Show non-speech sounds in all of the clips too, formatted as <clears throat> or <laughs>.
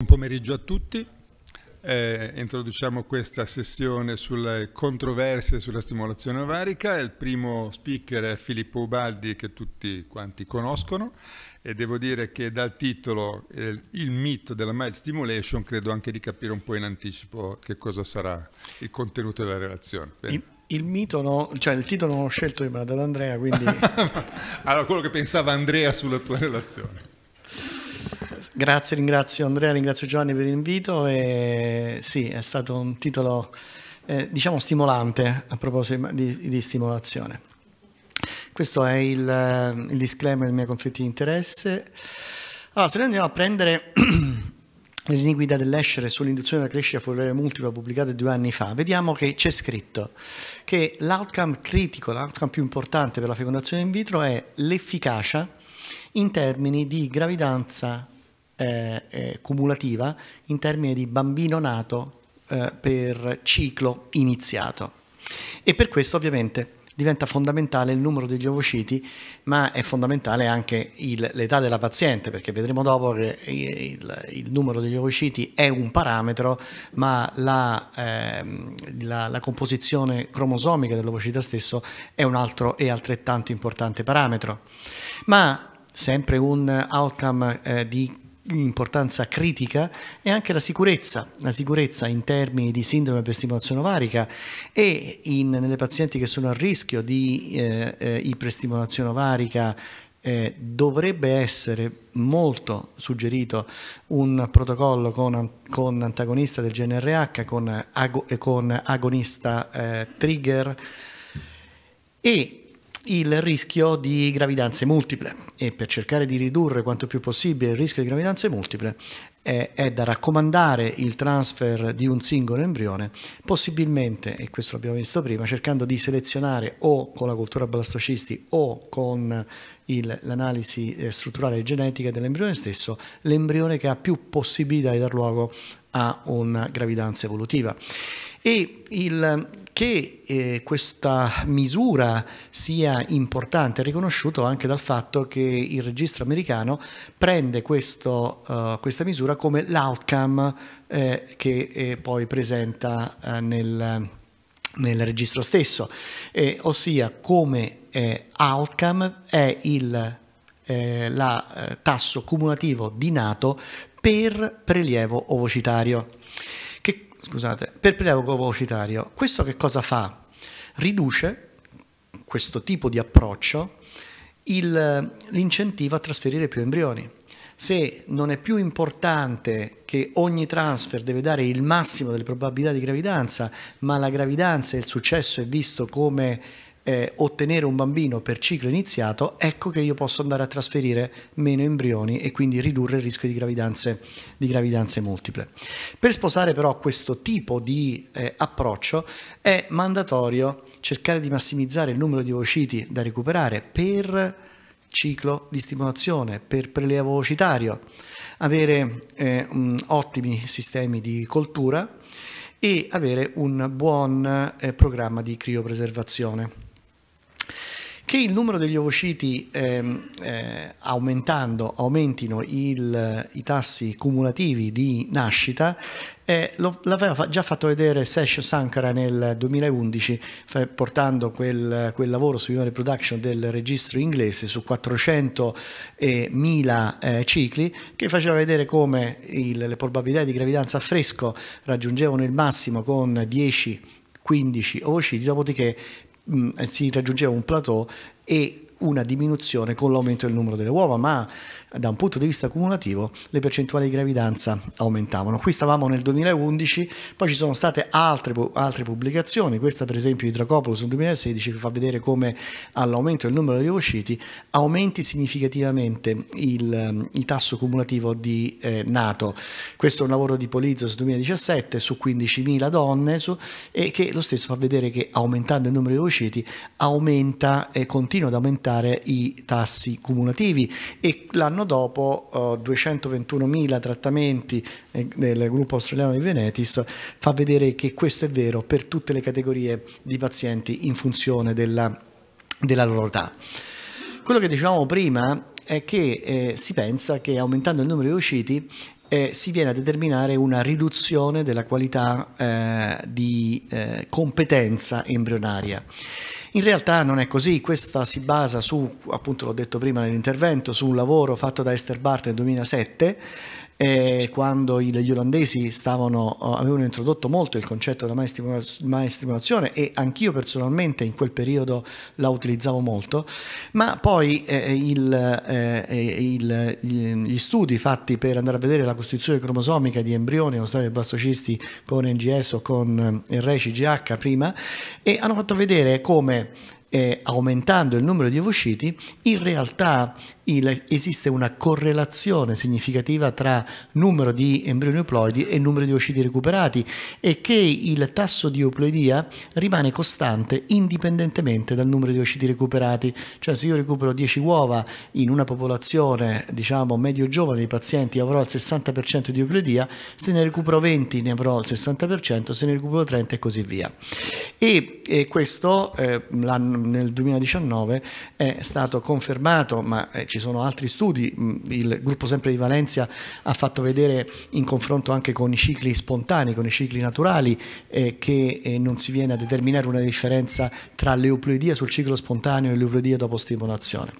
Buon pomeriggio a tutti. Eh, introduciamo questa sessione sulle controversie sulla stimolazione ovarica. Il primo speaker è Filippo Ubaldi che tutti quanti conoscono e devo dire che dal titolo eh, Il mito della mild stimulation credo anche di capire un po' in anticipo che cosa sarà il contenuto della relazione. Il, mito, no, cioè il titolo non l'ho scelto io, ma l'ha dato Andrea, quindi... <laughs> allora, quello che pensava Andrea sulla tua relazione. Grazie, ringrazio Andrea, ringrazio Giovanni per l'invito sì, è stato un titolo eh, diciamo stimolante a proposito di, di stimolazione. Questo è il, eh, il disclaimer del mio conflitto di interesse. Allora, se noi andiamo a prendere <clears throat> le linee guida dell'Escere sull'induzione della crescita fuoriere multipla pubblicate due anni fa, vediamo che c'è scritto che l'outcome critico, l'outcome più importante per la fecondazione in vitro è l'efficacia in termini di gravidanza eh, eh, cumulativa in termini di bambino nato eh, per ciclo iniziato. E per questo ovviamente diventa fondamentale il numero degli ovociti, ma è fondamentale anche l'età della paziente, perché vedremo dopo che il, il, numero degli ovociti è un parametro, ma la, ehm, la, la composizione cromosomica dell'ovocita stesso è un altro e altrettanto importante parametro. Ma sempre un outcome eh, di importanza critica è anche la sicurezza, la sicurezza in termini di sindrome per stimolazione ovarica e in, nelle pazienti che sono a rischio di eh, eh, iperstimolazione ovarica eh, dovrebbe essere molto suggerito un protocollo con, con antagonista del GNRH, con, ag con agonista eh, trigger e il rischio di gravidanze multiple e per cercare di ridurre quanto più possibile il rischio di gravidanze multiple è, è da raccomandare il transfer di un singolo embrione, possibilmente, e questo l'abbiamo visto prima, cercando di selezionare o con la cultura blastocisti o con l'analisi eh, strutturale e genetica dell'embrione stesso, l'embrione che ha più possibilità di dar luogo a una gravidanza evolutiva. E il, che eh, questa misura sia importante è riconosciuto anche dal fatto che il registro americano prende questo, uh, questa misura come l'outcome eh, che eh, poi presenta eh, nel, nel, registro stesso, eh, ossia come outcome è il la, tasso cumulativo di nato per prelievo ovocitario scusate, per prelievo vocitario. Questo che cosa fa? Riduce questo tipo di approccio l'incentivo a trasferire più embrioni. Se non è più importante che ogni transfer deve dare il massimo delle probabilità di gravidanza, ma la gravidanza e il successo è visto come eh, ottenere un bambino per ciclo iniziato, ecco che io posso andare a trasferire meno embrioni e quindi ridurre il rischio di gravidanze, di gravidanze multiple. Per sposare però questo tipo di eh, approccio è mandatorio cercare di massimizzare il numero di ovociti da recuperare per ciclo di stimolazione, per prelevo ovocitario, avere eh, ottimi sistemi di coltura e avere un buon eh, programma di criopreservazione che il numero degli ovociti ehm, eh, aumentando aumentino il, i tassi cumulativi di nascita eh, lo, l'aveva già fatto vedere Sesh Sankara nel 2011 portando quel, quel lavoro su human reproduction del registro inglese su 400.000 eh, cicli che faceva vedere come il, le probabilità di gravidanza a fresco raggiungevano il massimo con 10 15 ovociti, dopodiché mh, si raggiungeva un plateau e una diminuzione con l'aumento del numero delle uova, ma da un punto di vista cumulativo le percentuali di gravidanza aumentavano. Qui stavamo nel 2011, poi ci sono state altre, altre pubblicazioni, questa per esempio di Dracopoulos nel 2016 che fa vedere come all'aumento del numero di usciti aumenti significativamente il, il tasso cumulativo di eh, nato. Questo è un lavoro di Polizos 2017 su 15.000 donne su, e che lo stesso fa vedere che aumentando il numero di usciti aumenta e eh, continua ad aumentare i tassi cumulativi e l'anno l'anno dopo uh, eh, 221.000 trattamenti eh, del gruppo australiano di Venetis fa vedere che questo è vero per tutte le categorie di pazienti in funzione della, della loro età. Quello che dicevamo prima è che eh, si pensa che aumentando il numero di usciti eh, si viene a determinare una riduzione della qualità eh, di eh, competenza embrionaria. In realtà non è così, questa si basa su, appunto l'ho detto prima nell'intervento, su un lavoro fatto da Esther Bart nel 2007 eh, quando gli olandesi stavano, eh, avevano introdotto molto il concetto della stimolazione e anch'io personalmente in quel periodo la utilizzavo molto, ma poi eh, il, eh, eh il, gli studi fatti per andare a vedere la costituzione cromosomica di embrioni o dei blastocisti con NGS o con RCGH eh, prima e hanno fatto vedere come eh, aumentando il numero di ovociti, in realtà il, esiste una correlazione significativa tra numero di embrioni euploidi e numero di oocidi recuperati e che il tasso di euploidia rimane costante indipendentemente dal numero di oocidi recuperati, cioè se io recupero 10 uova in una popolazione diciamo medio giovane di pazienti avrò il 60% di euploidia, se ne recupero 20 ne avrò il 60%, se ne recupero 30 e così via. E, e questo eh, nel 2019 è stato confermato, ma eh, ci ci sono altri studi, mm, il gruppo sempre di Valencia ha fatto vedere in confronto anche con i cicli spontanei, con i cicli naturali, eh, che eh, non si viene a determinare una differenza tra l'euploidia sul ciclo spontaneo e l'euploidia dopo stimolazione.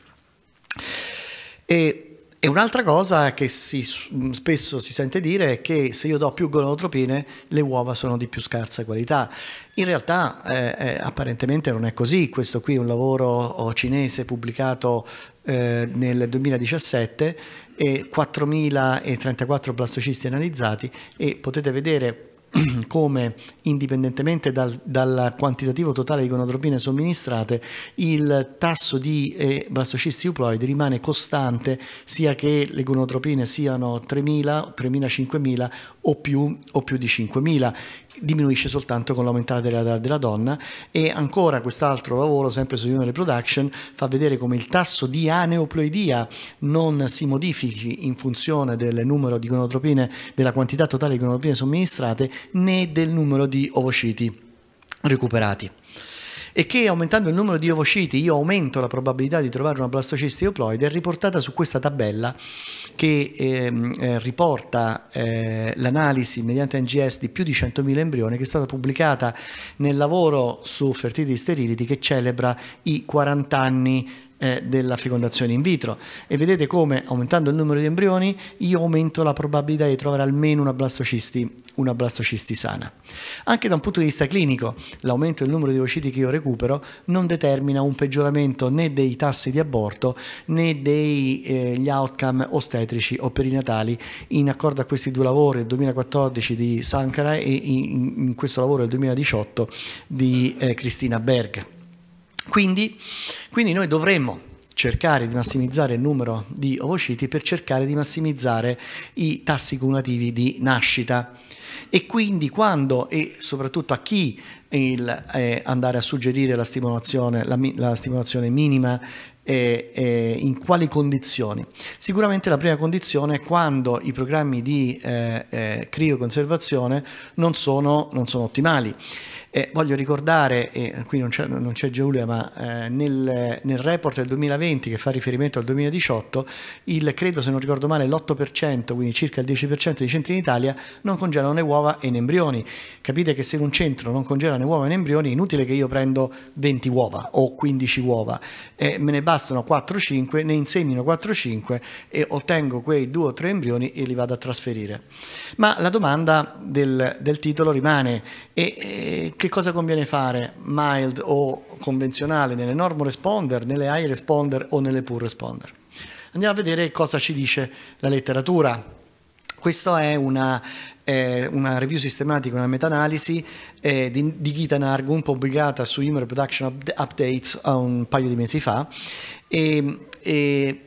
E e un'altra cosa che si, spesso si sente dire è che se io do più gonadotropine le uova sono di più scarsa qualità. In realtà eh, eh apparentemente non è così, questo qui è un lavoro oh, cinese pubblicato eh, nel 2017 e 4.034 blastocisti analizzati e potete vedere <clears throat> come indipendentemente dal, dal, quantitativo totale di gonadotropine somministrate il tasso di eh, blastocisti euploidi rimane costante sia che le gonadotropine siano 3.000, 3.000, 5.000 o più, o più di 5.000 diminuisce soltanto con l'aumentare dell'età della donna e ancora quest'altro lavoro sempre su Unile Reproduction fa vedere come il tasso di aneuploidia non si modifichi in funzione del numero di gonotropine, della quantità totale di gonotropine somministrate né del numero di ovociti recuperati e che aumentando il numero di ovociti io aumento la probabilità di trovare una blastocisti euploide è riportata su questa tabella che ehm, eh, riporta eh, l'analisi mediante NGS di più di 100.000 embrioni che è stata pubblicata nel lavoro su Fertility Sterility che celebra i 40 anni eh, della fecondazione in vitro e vedete come aumentando il numero di embrioni io aumento la probabilità di trovare almeno una blastocisti, una blastocisti sana. Anche da un punto di vista clinico l'aumento del numero di ovociti che io recupero non determina un peggioramento né dei tassi di aborto né degli eh, outcome ostetrici o perinatali in accordo a questi due lavori, il 2014 di Sankara e in, in questo lavoro del 2018 di eh, Cristina Berg. Quindi, quindi noi dovremmo cercare di massimizzare il numero di ovociti per cercare di massimizzare i tassi cumulativi di nascita e quindi quando e soprattutto a chi il, eh, andare a suggerire la stimolazione, la, la stimolazione minima eh, eh, in quali condizioni? Sicuramente la prima condizione è quando i programmi di eh, eh, crioconservazione non sono, non sono ottimali eh, voglio ricordare, e qui non c'è, Giulia, ma eh, nel, nel, report del 2020 che fa riferimento al 2018, il credo se non ricordo male l'8%, quindi circa il 10% dei centri in Italia non congelano né uova e né embrioni. Capite che se un centro non congela né uova né embrioni è inutile che io prendo 20 uova o 15 uova, me ne bastano 4-5, ne insemino 4-5 e ottengo quei 2 o 3 embrioni e li vado a trasferire. Ma la domanda del, del titolo rimane e, e che cosa conviene fare? Mild o convenzionale nelle normal responder, nelle high responder o nelle poor responder? Andiamo a vedere cosa ci dice la letteratura. Questa è una, eh, una, review sistematica, una meta-analisi eh, di, di Gita Nargun pubblicata su Human Production Updates eh, un paio di mesi fa e e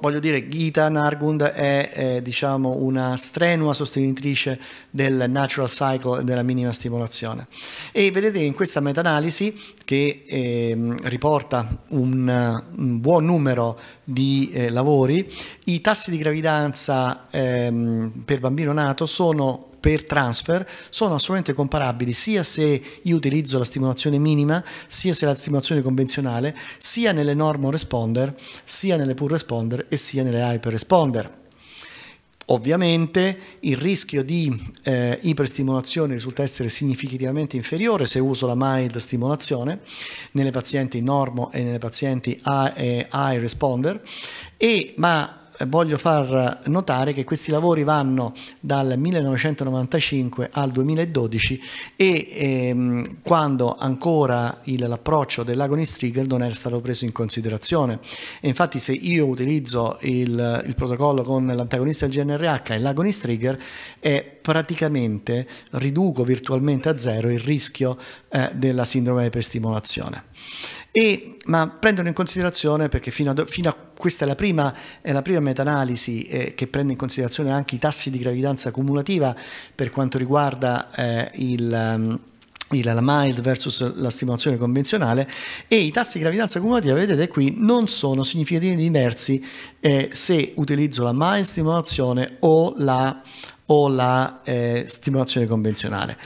voglio dire Gita Nargund è, è diciamo, una strenua sostenitrice del natural cycle e della minima stimolazione e vedete in questa meta-analisi che eh, riporta un, un, buon numero di eh, lavori i tassi di gravidanza ehm, per bambino nato sono per transfer sono assolutamente comparabili sia se io utilizzo la stimolazione minima, sia se la stimolazione convenzionale, sia nelle normal responder, sia nelle pull responder e sia nelle hyper responder. Ovviamente il rischio di eh, iperstimolazione risulta essere significativamente inferiore se uso la mild stimolazione nelle pazienti normo e nelle pazienti high responder, e, ma eh, voglio far notare che questi lavori vanno dal 1995 al 2012 e ehm, quando ancora l'approccio del lago Nistrigger non era stato preso in considerazione. E infatti se io utilizzo il, il protocollo con l'antagonista del GNRH e il lago Nistrigger è praticamente riduco virtualmente a zero il rischio eh, della sindrome di prestimolazione. E, ma prendono in considerazione, perché fino a, fino a questa è la prima, prima meta-analisi eh, che prende in considerazione anche i tassi di gravidanza cumulativa per quanto riguarda eh, il... Ehm, la mild versus la stimolazione convenzionale e i tassi di gravidanza cumulativa vedete qui non sono significativi diversi eh, se utilizzo la mild stimolazione o la, o la eh, stimolazione convenzionale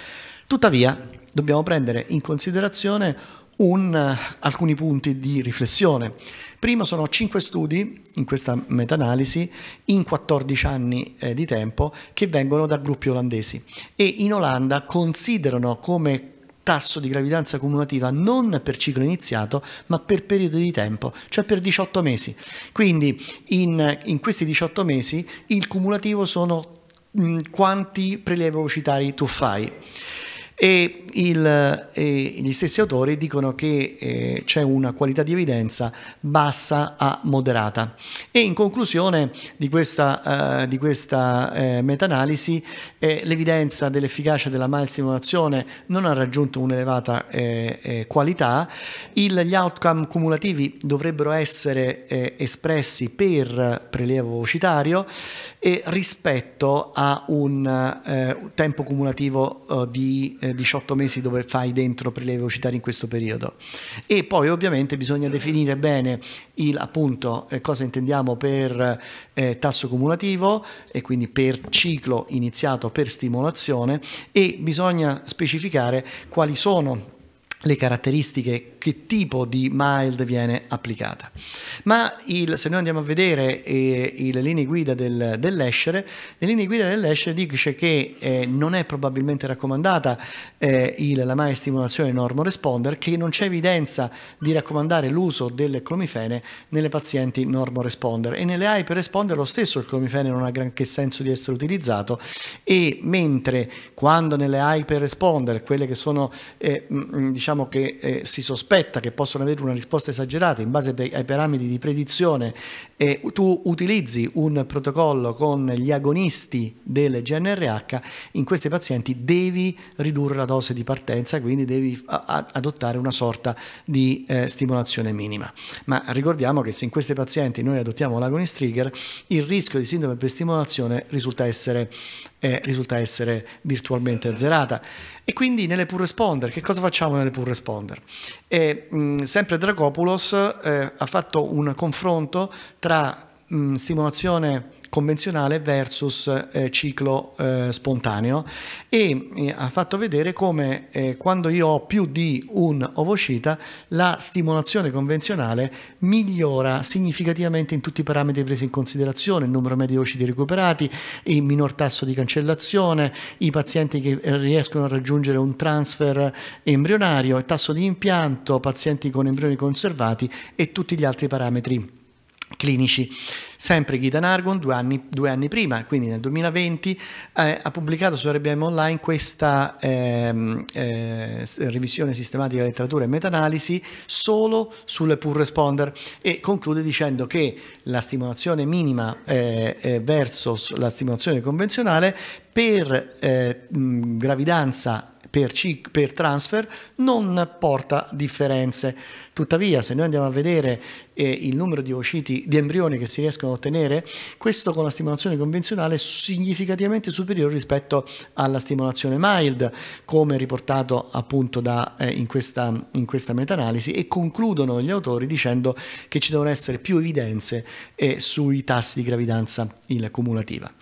tuttavia dobbiamo prendere in considerazione un, alcuni punti di riflessione. Primo sono 5 studi in questa meta-analisi in 14 anni eh, di tempo che vengono da gruppi olandesi e in Olanda considerano come tasso di gravidanza cumulativa non per ciclo iniziato ma per periodo di tempo, cioè per 18 mesi. Quindi in, in questi 18 mesi il cumulativo sono mh, quanti prelievi ovocitari tu fai. E, il, e gli stessi autori dicono che eh, c'è una qualità di evidenza bassa a moderata. E in conclusione di questa, eh, questa eh, meta-analisi, eh, l'evidenza dell'efficacia della stimolazione non ha raggiunto un'elevata eh, eh, qualità, Il, gli outcome cumulativi dovrebbero essere espressi per prelievo vocitario e rispetto a un tempo cumulativo di eh, 18 mesi dove fai dentro prelievi velocitari in questo periodo. E poi ovviamente bisogna definire bene il, appunto eh, cosa intendiamo per eh, tasso cumulativo e quindi per ciclo iniziato per stimolazione e bisogna specificare quali sono le caratteristiche, che tipo di mild viene applicata. Ma il, se noi andiamo a vedere eh, le linee guida del, dell'Escere, le linee guida dell'Escere dice che eh, non è probabilmente raccomandata eh, il, la mild stimolazione normo responder, che non c'è evidenza di raccomandare l'uso del clomifene nelle pazienti normo responder e nelle hyper responder lo stesso il clomifene non ha granché senso di essere utilizzato e mentre quando nelle hyper responder, quelle che sono eh, diciamo diciamo, che eh, si sospetta che possono avere una risposta esagerata in base ai parametri di predizione e tu utilizzi un protocollo con gli agonisti del GNRH, in questi pazienti devi ridurre la dose di partenza, quindi devi adottare una sorta di eh, stimolazione minima. Ma ricordiamo che se in questi pazienti noi adottiamo l'agonist trigger, il rischio di sindrome per stimolazione risulta essere eh, risulta essere virtualmente azzerata. E quindi nelle pull responder, che cosa facciamo nelle pull responder? E, mh, sempre Dracopoulos eh, ha fatto un confronto tra mh, stimolazione convenzionale versus eh, ciclo eh, spontaneo e eh, ha fatto vedere come eh, quando io ho più di un ovocita la stimolazione convenzionale migliora significativamente in tutti i parametri presi in considerazione, il numero medio di ovociti recuperati, il minor tasso di cancellazione, i pazienti che eh, riescono a raggiungere un transfer embrionario, il tasso di impianto, pazienti con embrioni conservati e tutti gli altri parametri clinici. Sempre Guida Nargon, due anni, due anni prima, quindi nel 2020, eh, ha pubblicato su RBM Online questa ehm, eh, eh, revisione sistematica della letteratura e meta-analisi solo sulle pull responder e conclude dicendo che la stimolazione minima eh, eh, versus la stimolazione convenzionale per eh, gravidanza per, per transfer non porta differenze. Tuttavia, se noi andiamo a vedere eh, il numero di ovociti, di embrioni che si riescono a ottenere, questo con la stimolazione convenzionale è significativamente superiore rispetto alla stimolazione mild, come riportato appunto da, eh, in questa, questa meta-analisi, e concludono gli autori dicendo che ci devono essere più evidenze eh, sui tassi di gravidanza cumulativa.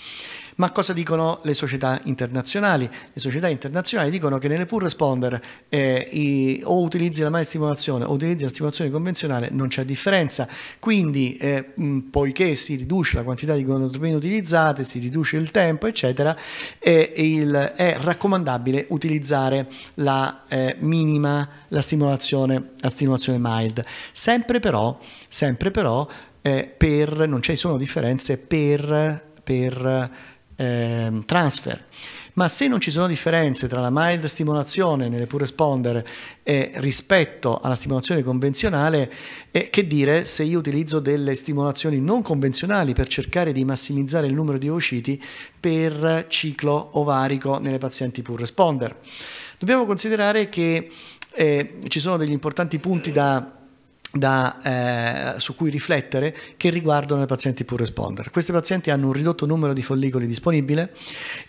Ma cosa dicono le società internazionali? Le società internazionali dicono che nelle pool responder eh, i, o utilizzi la stimolazione o utilizzi la stimolazione convenzionale non c'è differenza, quindi eh, mh, poiché si riduce la quantità di gonadotropine utilizzate, si riduce il tempo, eccetera, eh, il, è raccomandabile utilizzare la eh, minima, la stimolazione, la stimolazione mild. Sempre però, sempre però eh, per, non ci sono differenze per... per eh, transfer. Ma se non ci sono differenze tra la mild stimolazione nelle pure responder eh, rispetto alla stimolazione convenzionale, eh, che dire se io utilizzo delle stimolazioni non convenzionali per cercare di massimizzare il numero di ovociti per ciclo ovarico nelle pazienti pure responder? Dobbiamo considerare che eh, ci sono degli importanti punti da da, eh, su cui riflettere che riguardano i pazienti pur responder. Questi pazienti hanno un ridotto numero di follicoli disponibile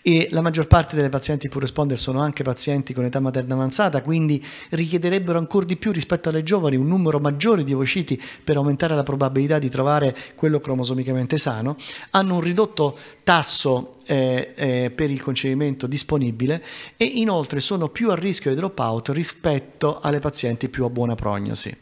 e la maggior parte delle pazienti pur responder sono anche pazienti con età materna avanzata, quindi richiederebbero ancora di più rispetto alle giovani un numero maggiore di ovociti per aumentare la probabilità di trovare quello cromosomicamente sano, hanno un ridotto tasso eh, eh, per il concepimento disponibile e inoltre sono più a rischio di dropout rispetto alle pazienti più a buona prognosi.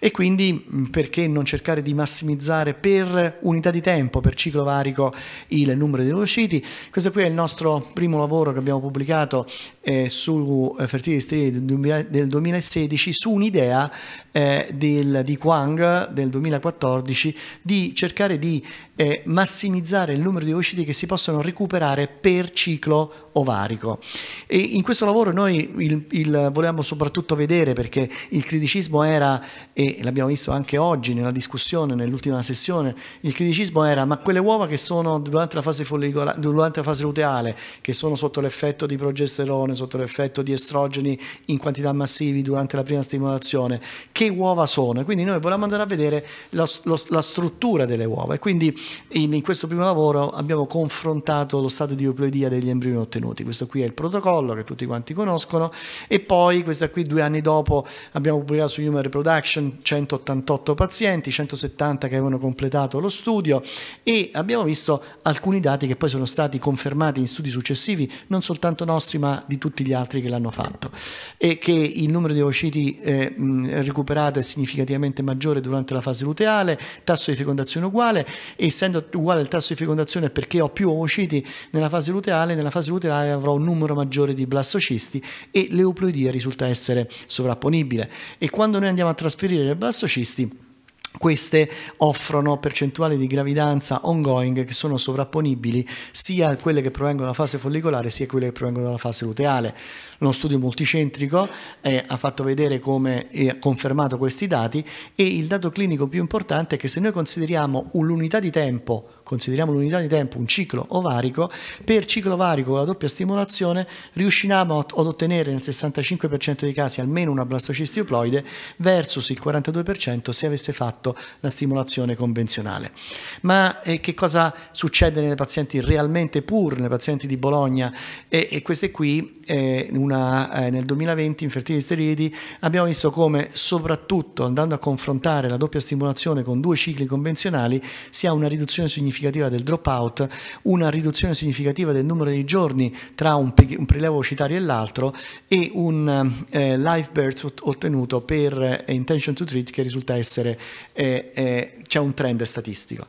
E quindi mm, perché non cercare di massimizzare per unità di tempo, per ciclo varico, il numero di usciti? Questo qui è il nostro primo lavoro che abbiamo pubblicato eh, su eh, Fertili del 2016 su un'idea eh, di Quang del 2014 di cercare di eh, massimizzare il numero di ovociti che si possono recuperare per ciclo ovarico. E in questo lavoro noi il, il volevamo soprattutto vedere perché il criticismo era, e l'abbiamo visto anche oggi nella discussione, nell'ultima sessione, il criticismo era ma quelle uova che sono durante la fase, durante la fase luteale, che sono sotto l'effetto di progesterone, sotto l'effetto di estrogeni in quantità massivi durante la prima stimolazione, che uova sono? E quindi noi volevamo andare a vedere la, lo, la struttura delle uova e quindi in, in, questo primo lavoro abbiamo confrontato lo stato di euploidia degli embrioni ottenuti. Questo qui è il protocollo che tutti quanti conoscono e poi questa qui due anni dopo abbiamo pubblicato su Human Reproduction 188 pazienti, 170 che avevano completato lo studio e abbiamo visto alcuni dati che poi sono stati confermati in studi successivi, non soltanto nostri ma di tutti gli altri che l'hanno fatto e che il numero di ovociti eh, recuperato è significativamente maggiore durante la fase luteale, tasso di fecondazione uguale e essendo uguale il tasso di fecondazione perché ho più ovociti nella fase luteale, nella fase luteale avrò un numero maggiore di blastocisti e l'euploidia risulta essere sovrapponibile. E quando noi andiamo a trasferire le blastocisti, queste offrono percentuali di gravidanza ongoing che sono sovrapponibili sia a quelle che provengono dalla fase follicolare sia a quelle che provengono dalla fase luteale. Uno studio multicentrico eh, ha fatto vedere come ha eh, confermato questi dati e il dato clinico più importante è che se noi consideriamo un'unità di tempo consideriamo l'unità di tempo un ciclo ovarico, per ciclo ovarico con la doppia stimolazione riusciamo ad ottenere nel 65% dei casi almeno una blastocisti euploide versus il 42% se avesse fatto la stimolazione convenzionale. Ma eh, che cosa succede nelle pazienti realmente pur, nelle pazienti di Bologna? E, e queste qui, eh, una, eh, nel 2020, infertili sterili, abbiamo visto come soprattutto andando a confrontare la doppia stimolazione con due cicli convenzionali si ha una riduzione significativa significativa del dropout, una riduzione significativa del numero di giorni tra un, un prelevo citario e l'altro e un eh, live birth ottenuto per eh, intention to treat che risulta essere, eh, eh c'è un trend statistico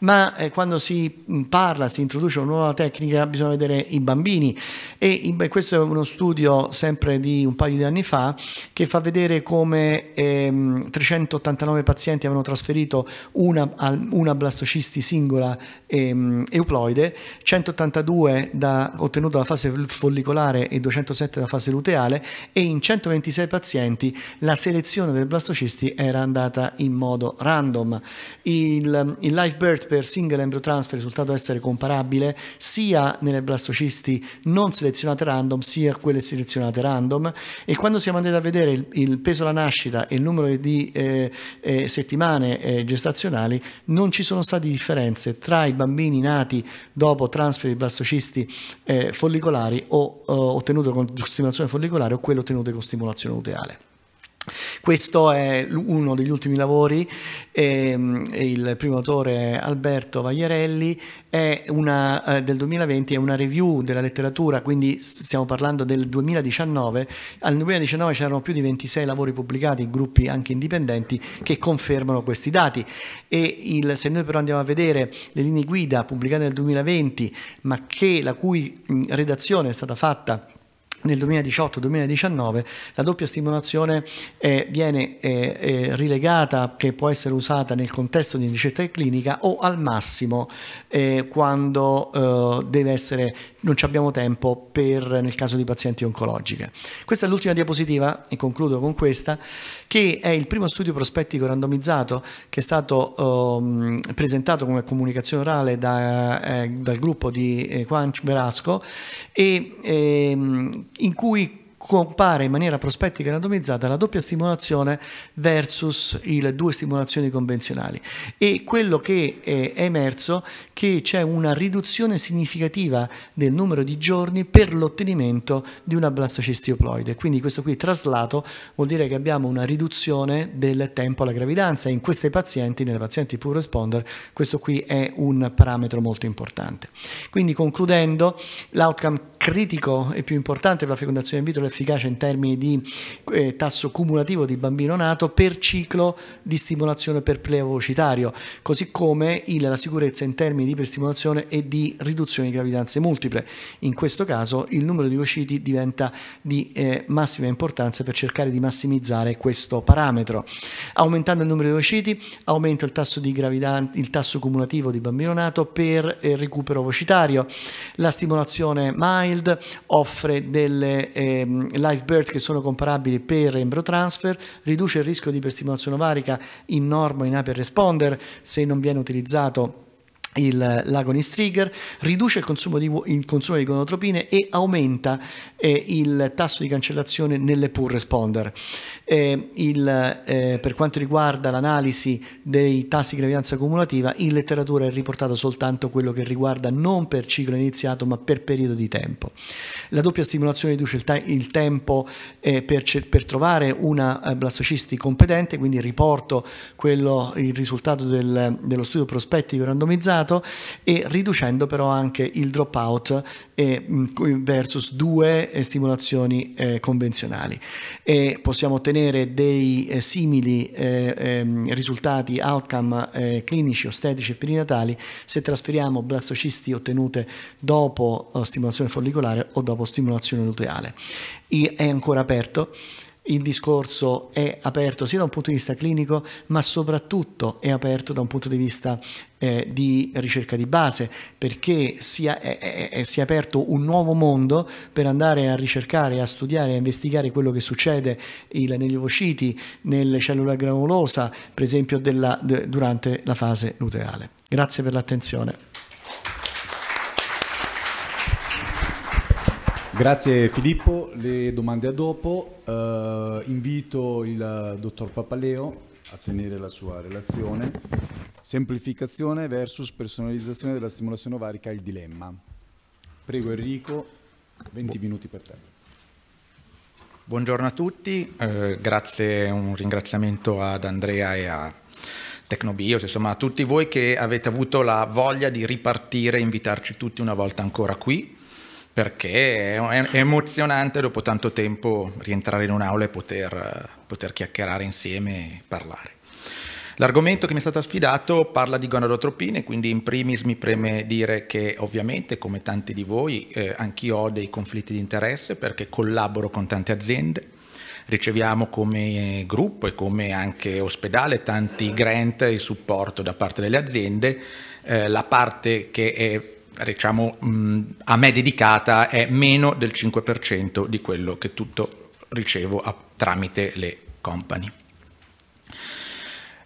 ma eh, quando si mm, parla, si introduce una nuova tecnica bisogna vedere i bambini e in, questo è uno studio sempre di un paio di anni fa che fa vedere come ehm, 389 pazienti avevano trasferito una, una blastocisti singola ehm, euploide, 182 da, ottenuto dalla fase follicolare e 207 da fase luteale e in 126 pazienti la selezione del blastocisti era andata in modo random. Il, il live birth per single embryo transfer è risultato essere comparabile sia nelle blastocisti non selezionate random sia quelle selezionate random e quando siamo andati a vedere il, il peso alla nascita e il numero di eh, eh, settimane eh, gestazionali non ci sono state differenze tra i bambini nati dopo transfer di blastocisti eh, follicolari o eh, ottenuto con stimolazione follicolare o quello ottenuto con stimolazione uteale. Questo è uno degli ultimi lavori, ehm, il primo autore Alberto Vagliarelli è una, eh, del 2020, è una review della letteratura, quindi stiamo parlando del 2019, al 2019 c'erano più di 26 lavori pubblicati, in gruppi anche indipendenti, che confermano questi dati e il, se noi però andiamo a vedere le linee guida pubblicate nel 2020, ma che, la cui redazione è stata fatta nel 2018-2019 la doppia stimolazione eh, viene eh, eh, rilegata che può essere usata nel contesto di ricetta clinica o al massimo eh, quando eh, deve essere non abbiamo tempo per, nel caso di pazienti oncologiche. Questa è l'ultima diapositiva, e concludo con questa, che è il primo studio prospettico randomizzato che è stato um, presentato come comunicazione orale da, eh, dal gruppo di eh, Quanch Berasco e ehm, in cui compare in maniera prospettica e randomizzata la doppia stimolazione versus le due stimolazioni convenzionali e quello che è emerso è che c'è una riduzione significativa del numero di giorni per l'ottenimento di una blastocistioploide quindi questo qui traslato vuol dire che abbiamo una riduzione del tempo alla gravidanza e in queste pazienti, nelle pazienti pull responder questo qui è un parametro molto importante quindi concludendo l'outcome critico e più importante per la fecondazione in vitro efficace in termini di eh, tasso cumulativo di bambino nato per ciclo di stimolazione per pleovocitario, così come il, la sicurezza in termini di prestimolazione e di riduzione di gravidanze multiple. In questo caso il numero di usciti diventa di eh, massima importanza per cercare di massimizzare questo parametro. Aumentando il numero di usciti aumenta il tasso, il tasso cumulativo di bambino nato per eh, recupero vocitario. La stimolazione mild offre delle eh, Ehm, live birth che sono comparabili per embryo transfer, riduce il rischio di pestimolazione ovarica in normo in aper responder se non viene utilizzato il l'agonist trigger, riduce il consumo di, il consumo di gonotropine e aumenta eh, il tasso di cancellazione nelle pull responder. Eh, il, eh, per quanto riguarda l'analisi dei tassi di gravidanza cumulativa, in letteratura è riportato soltanto quello che riguarda non per ciclo iniziato ma per periodo di tempo. La doppia stimolazione riduce il, il tempo eh, per, per, trovare una eh, blastocisti competente, quindi riporto quello, il risultato del, dello studio prospettico randomizzato mercato e riducendo però anche il dropout eh, versus due eh, stimolazioni eh, convenzionali. E possiamo ottenere dei eh, simili eh, ehm, risultati, outcome clinici ostetici e perinatali se trasferiamo blastocisti ottenute dopo stimolazione follicolare o dopo stimolazione luteale. E è ancora aperto il discorso è aperto sia da un punto di vista clinico, ma soprattutto è aperto da un punto di vista eh, di ricerca di base, perché si è, è, si è, aperto un nuovo mondo per andare a ricercare, a studiare, a investigare quello che succede il, negli ovociti, nelle cellule granulosa, per esempio della, de, durante la fase luteale. Grazie per l'attenzione. Grazie Filippo, le domande a dopo. Uh, invito il eh, dottor Papaleo a tenere la sua relazione. Semplificazione versus personalizzazione della stimolazione ovarica, il dilemma. Prego Enrico, 20 minuti per te. Buongiorno a tutti, eh, grazie, un ringraziamento ad Andrea e a Tecnobios, insomma a tutti voi che avete avuto la voglia di ripartire e invitarci tutti una volta ancora qui perché è, emozionante dopo tanto tempo rientrare in un'aula e poter, poter chiacchierare insieme e parlare. L'argomento che mi è stato affidato parla di gonadotropine, quindi in primis mi preme dire che ovviamente, come tanti di voi, eh, anch'io ho dei conflitti di interesse perché collaboro con tante aziende, riceviamo come gruppo e come anche ospedale tanti grant e supporto da parte delle aziende. Eh, la parte che è diciamo, mh, mm, a me dedicata è meno del 5% di quello che tutto ricevo a, tramite le company.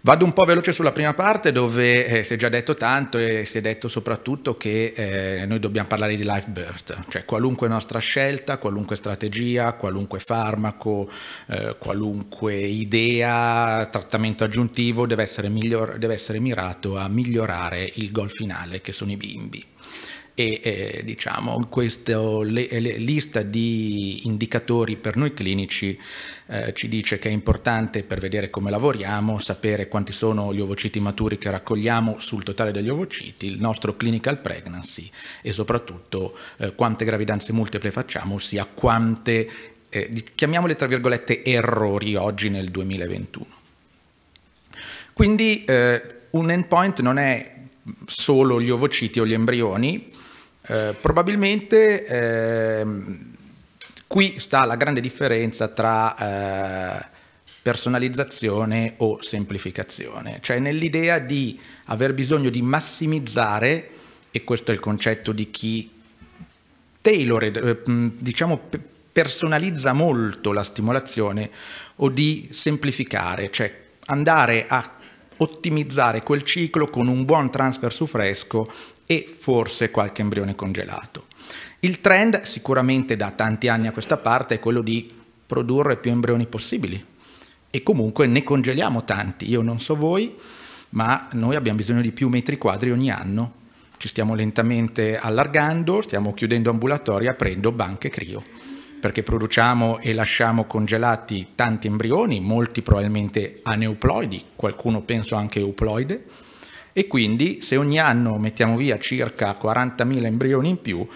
Vado un po' veloce sulla prima parte dove eh, si è già detto tanto e si è detto soprattutto che eh, noi dobbiamo parlare di life birth, cioè qualunque nostra scelta, qualunque strategia, qualunque farmaco, eh, qualunque idea, trattamento aggiuntivo deve essere, miglior, deve essere mirato a migliorare il gol finale che sono i bimbi e eh, diciamo, questa lista di indicatori per noi clinici eh, ci dice che è importante per vedere come lavoriamo sapere quanti sono gli ovociti maturi che raccogliamo sul totale degli ovociti, il nostro clinical pregnancy e soprattutto eh, quante gravidanze multiple facciamo, ossia quante, eh, chiamiamole tra virgolette, errori oggi nel 2021. Quindi eh, un endpoint non è solo gli ovociti o gli embrioni, eh, probabilmente ehm, qui sta la grande differenza tra eh, personalizzazione o semplificazione, cioè nell'idea di aver bisogno di massimizzare, e questo è il concetto di chi tailor, eh, diciamo personalizza molto la stimolazione, o di semplificare, cioè andare a ottimizzare quel ciclo con un buon transfer su fresco e forse qualche embrione congelato. Il trend sicuramente da tanti anni a questa parte è quello di produrre più embrioni possibili e comunque ne congeliamo tanti. Io non so voi, ma noi abbiamo bisogno di più metri quadri ogni anno. Ci stiamo lentamente allargando, stiamo chiudendo ambulatori aprendo banche crio perché produciamo e lasciamo congelati tanti embrioni, molti probabilmente aneuploidi, qualcuno penso anche euploide, e quindi se ogni anno mettiamo via circa 40.000 embrioni in più,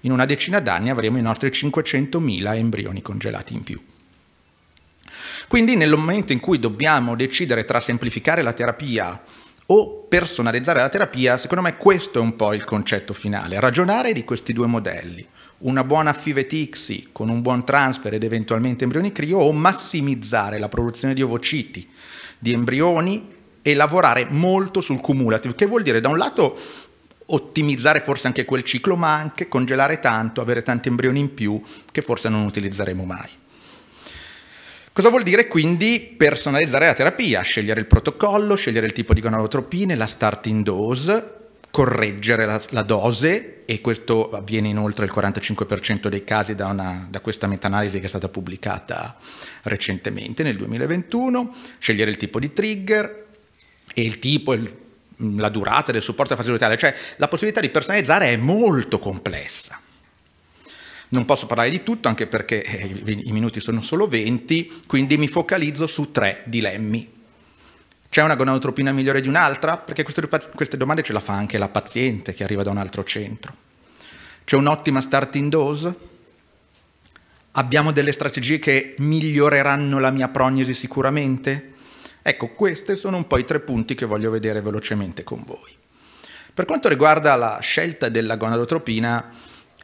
in una decina d'anni avremo i nostri 500.000 embrioni congelati in più. Quindi nel momento in cui dobbiamo decidere tra semplificare la terapia o personalizzare la terapia, secondo me questo è un po' il concetto finale, ragionare di questi due modelli, una buona fivetixi con un buon transfer ed eventualmente embrioni crio o massimizzare la produzione di ovociti, di embrioni e lavorare molto sul cumulative, che vuol dire da un lato ottimizzare forse anche quel ciclo, ma anche congelare tanto, avere tanti embrioni in più che forse non utilizzeremo mai. Cosa vuol dire quindi personalizzare la terapia? Scegliere il protocollo, scegliere il tipo di gonadotropine, la starting dose, correggere la, la, dose e questo avviene in oltre il 45% dei casi da, una, da questa meta-analisi che è stata pubblicata recentemente nel 2021, scegliere il tipo di trigger, e il tipo, il, mm, la durata del supporto fase facilitare, cioè la possibilità di personalizzare è molto complessa. Non posso parlare di tutto anche perché eh, i minuti sono solo 20, quindi mi focalizzo su tre dilemmi. C'è una gonadotropina migliore di un'altra? Perché queste, queste domande ce la fa anche la paziente che arriva da un altro centro. C'è un'ottima starting dose? Abbiamo delle strategie che miglioreranno la mia prognosi sicuramente? Ecco, questi sono un po' i tre punti che voglio vedere velocemente con voi. Per quanto riguarda la scelta della gonadotropina,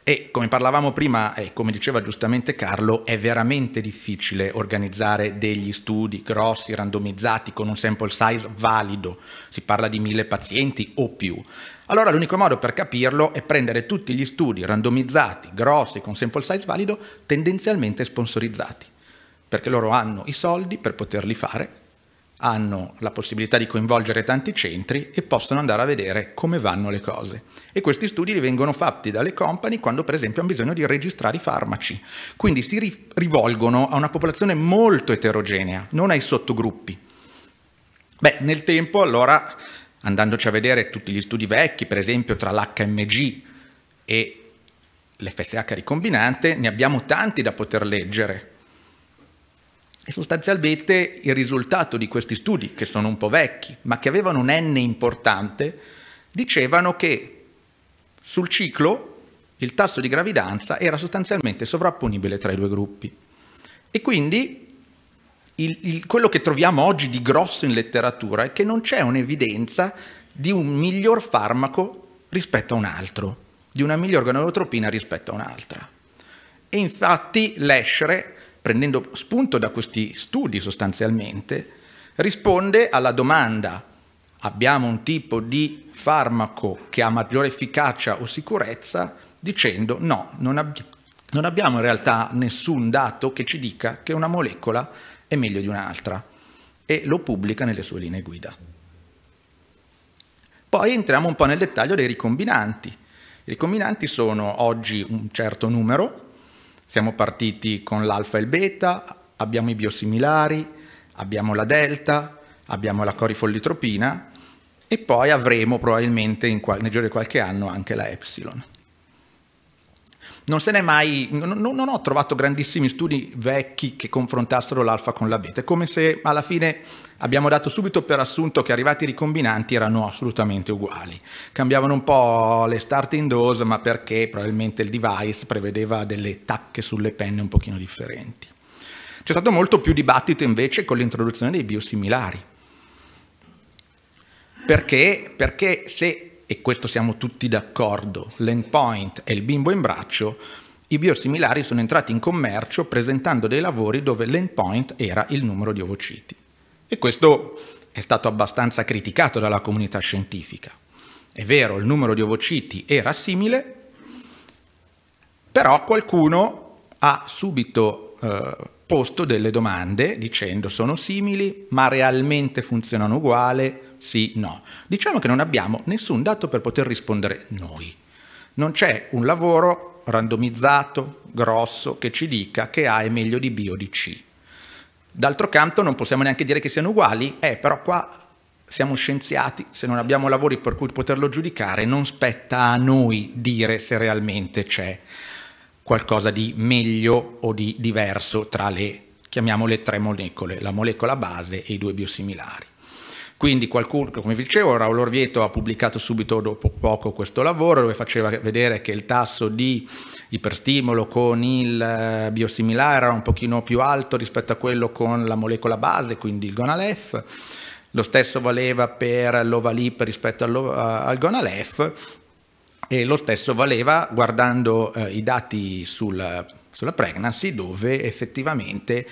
e come parlavamo prima e come diceva giustamente Carlo, è veramente difficile organizzare degli studi grossi, randomizzati, con un sample size valido. Si parla di mille pazienti o più. Allora l'unico modo per capirlo è prendere tutti gli studi randomizzati, grossi, con sample size valido, tendenzialmente sponsorizzati, perché loro hanno i soldi per poterli fare hanno la possibilità di coinvolgere tanti centri e possono andare a vedere come vanno le cose. E questi studi vengono fatti dalle company quando per esempio hanno bisogno di registrare i farmaci. Quindi si rivolgono a una popolazione molto eterogenea, non ai sottogruppi. Beh, nel tempo allora, andandoci a vedere tutti gli studi vecchi, per esempio tra l'HMG e l'FSH ricombinante, ne abbiamo tanti da poter leggere e sostanzialmente il risultato di questi studi, che sono un po' vecchi, ma che avevano un N importante, dicevano che sul ciclo il tasso di gravidanza era sostanzialmente sovrapponibile tra i due gruppi. E quindi il, il, quello che troviamo oggi di grosso in letteratura è che non c'è un'evidenza di un miglior farmaco rispetto a un altro, di una migliore gonadotropina rispetto a un'altra. E infatti l'escere prendendo spunto da questi studi sostanzialmente, risponde alla domanda abbiamo un tipo di farmaco che ha maggiore efficacia o sicurezza dicendo no, non, abbi non abbiamo in realtà nessun dato che ci dica che una molecola è meglio di un'altra e lo pubblica nelle sue linee guida. Poi entriamo un po' nel dettaglio dei ricombinanti. I ricombinanti sono oggi un certo numero, siamo partiti con l'alfa e il beta, abbiamo i biosimilari, abbiamo la delta, abbiamo la corifollitropina e poi avremo probabilmente nel giro di qualche anno anche la epsilon non se n'è mai, non, non ho trovato grandissimi studi vecchi che confrontassero l'alfa con la beta, è come se alla fine abbiamo dato subito per assunto che arrivati i ricombinanti erano assolutamente uguali, cambiavano un po' le starting dose ma perché probabilmente il device prevedeva delle tacche sulle penne un pochino differenti. C'è stato molto più dibattito invece con l'introduzione dei biosimilari. Perché? Perché se e questo siamo tutti d'accordo, l'endpoint e il bimbo in braccio, i biosimilari sono entrati in commercio presentando dei lavori dove l'endpoint era il numero di ovociti. E questo è stato abbastanza criticato dalla comunità scientifica. È vero, il numero di ovociti era simile, però qualcuno ha subito eh, posto delle domande dicendo sono simili ma realmente funzionano uguale? Sì, no. Diciamo che non abbiamo nessun dato per poter rispondere noi. Non c'è un lavoro randomizzato, grosso, che ci dica che A è meglio di B o di C. D'altro canto non possiamo neanche dire che siano uguali, eh, però qua siamo scienziati, se non abbiamo lavori per cui poterlo giudicare, non spetta a noi dire se realmente c'è qualcosa di meglio o di diverso tra le, chiamiamole tre molecole, la molecola base e i due biosimilari. Quindi qualcuno, come vi dicevo, Raul Orvieto ha pubblicato subito dopo poco questo lavoro dove faceva vedere che il tasso di iperstimolo con il eh, biosimilare era un pochino più alto rispetto a quello con la molecola base, quindi il Gonalef. Lo stesso valeva per l'Ovalip rispetto eh, al Gonalef e stesso valeva guardando eh, i dati sul, sulla pregnancy dove effettivamente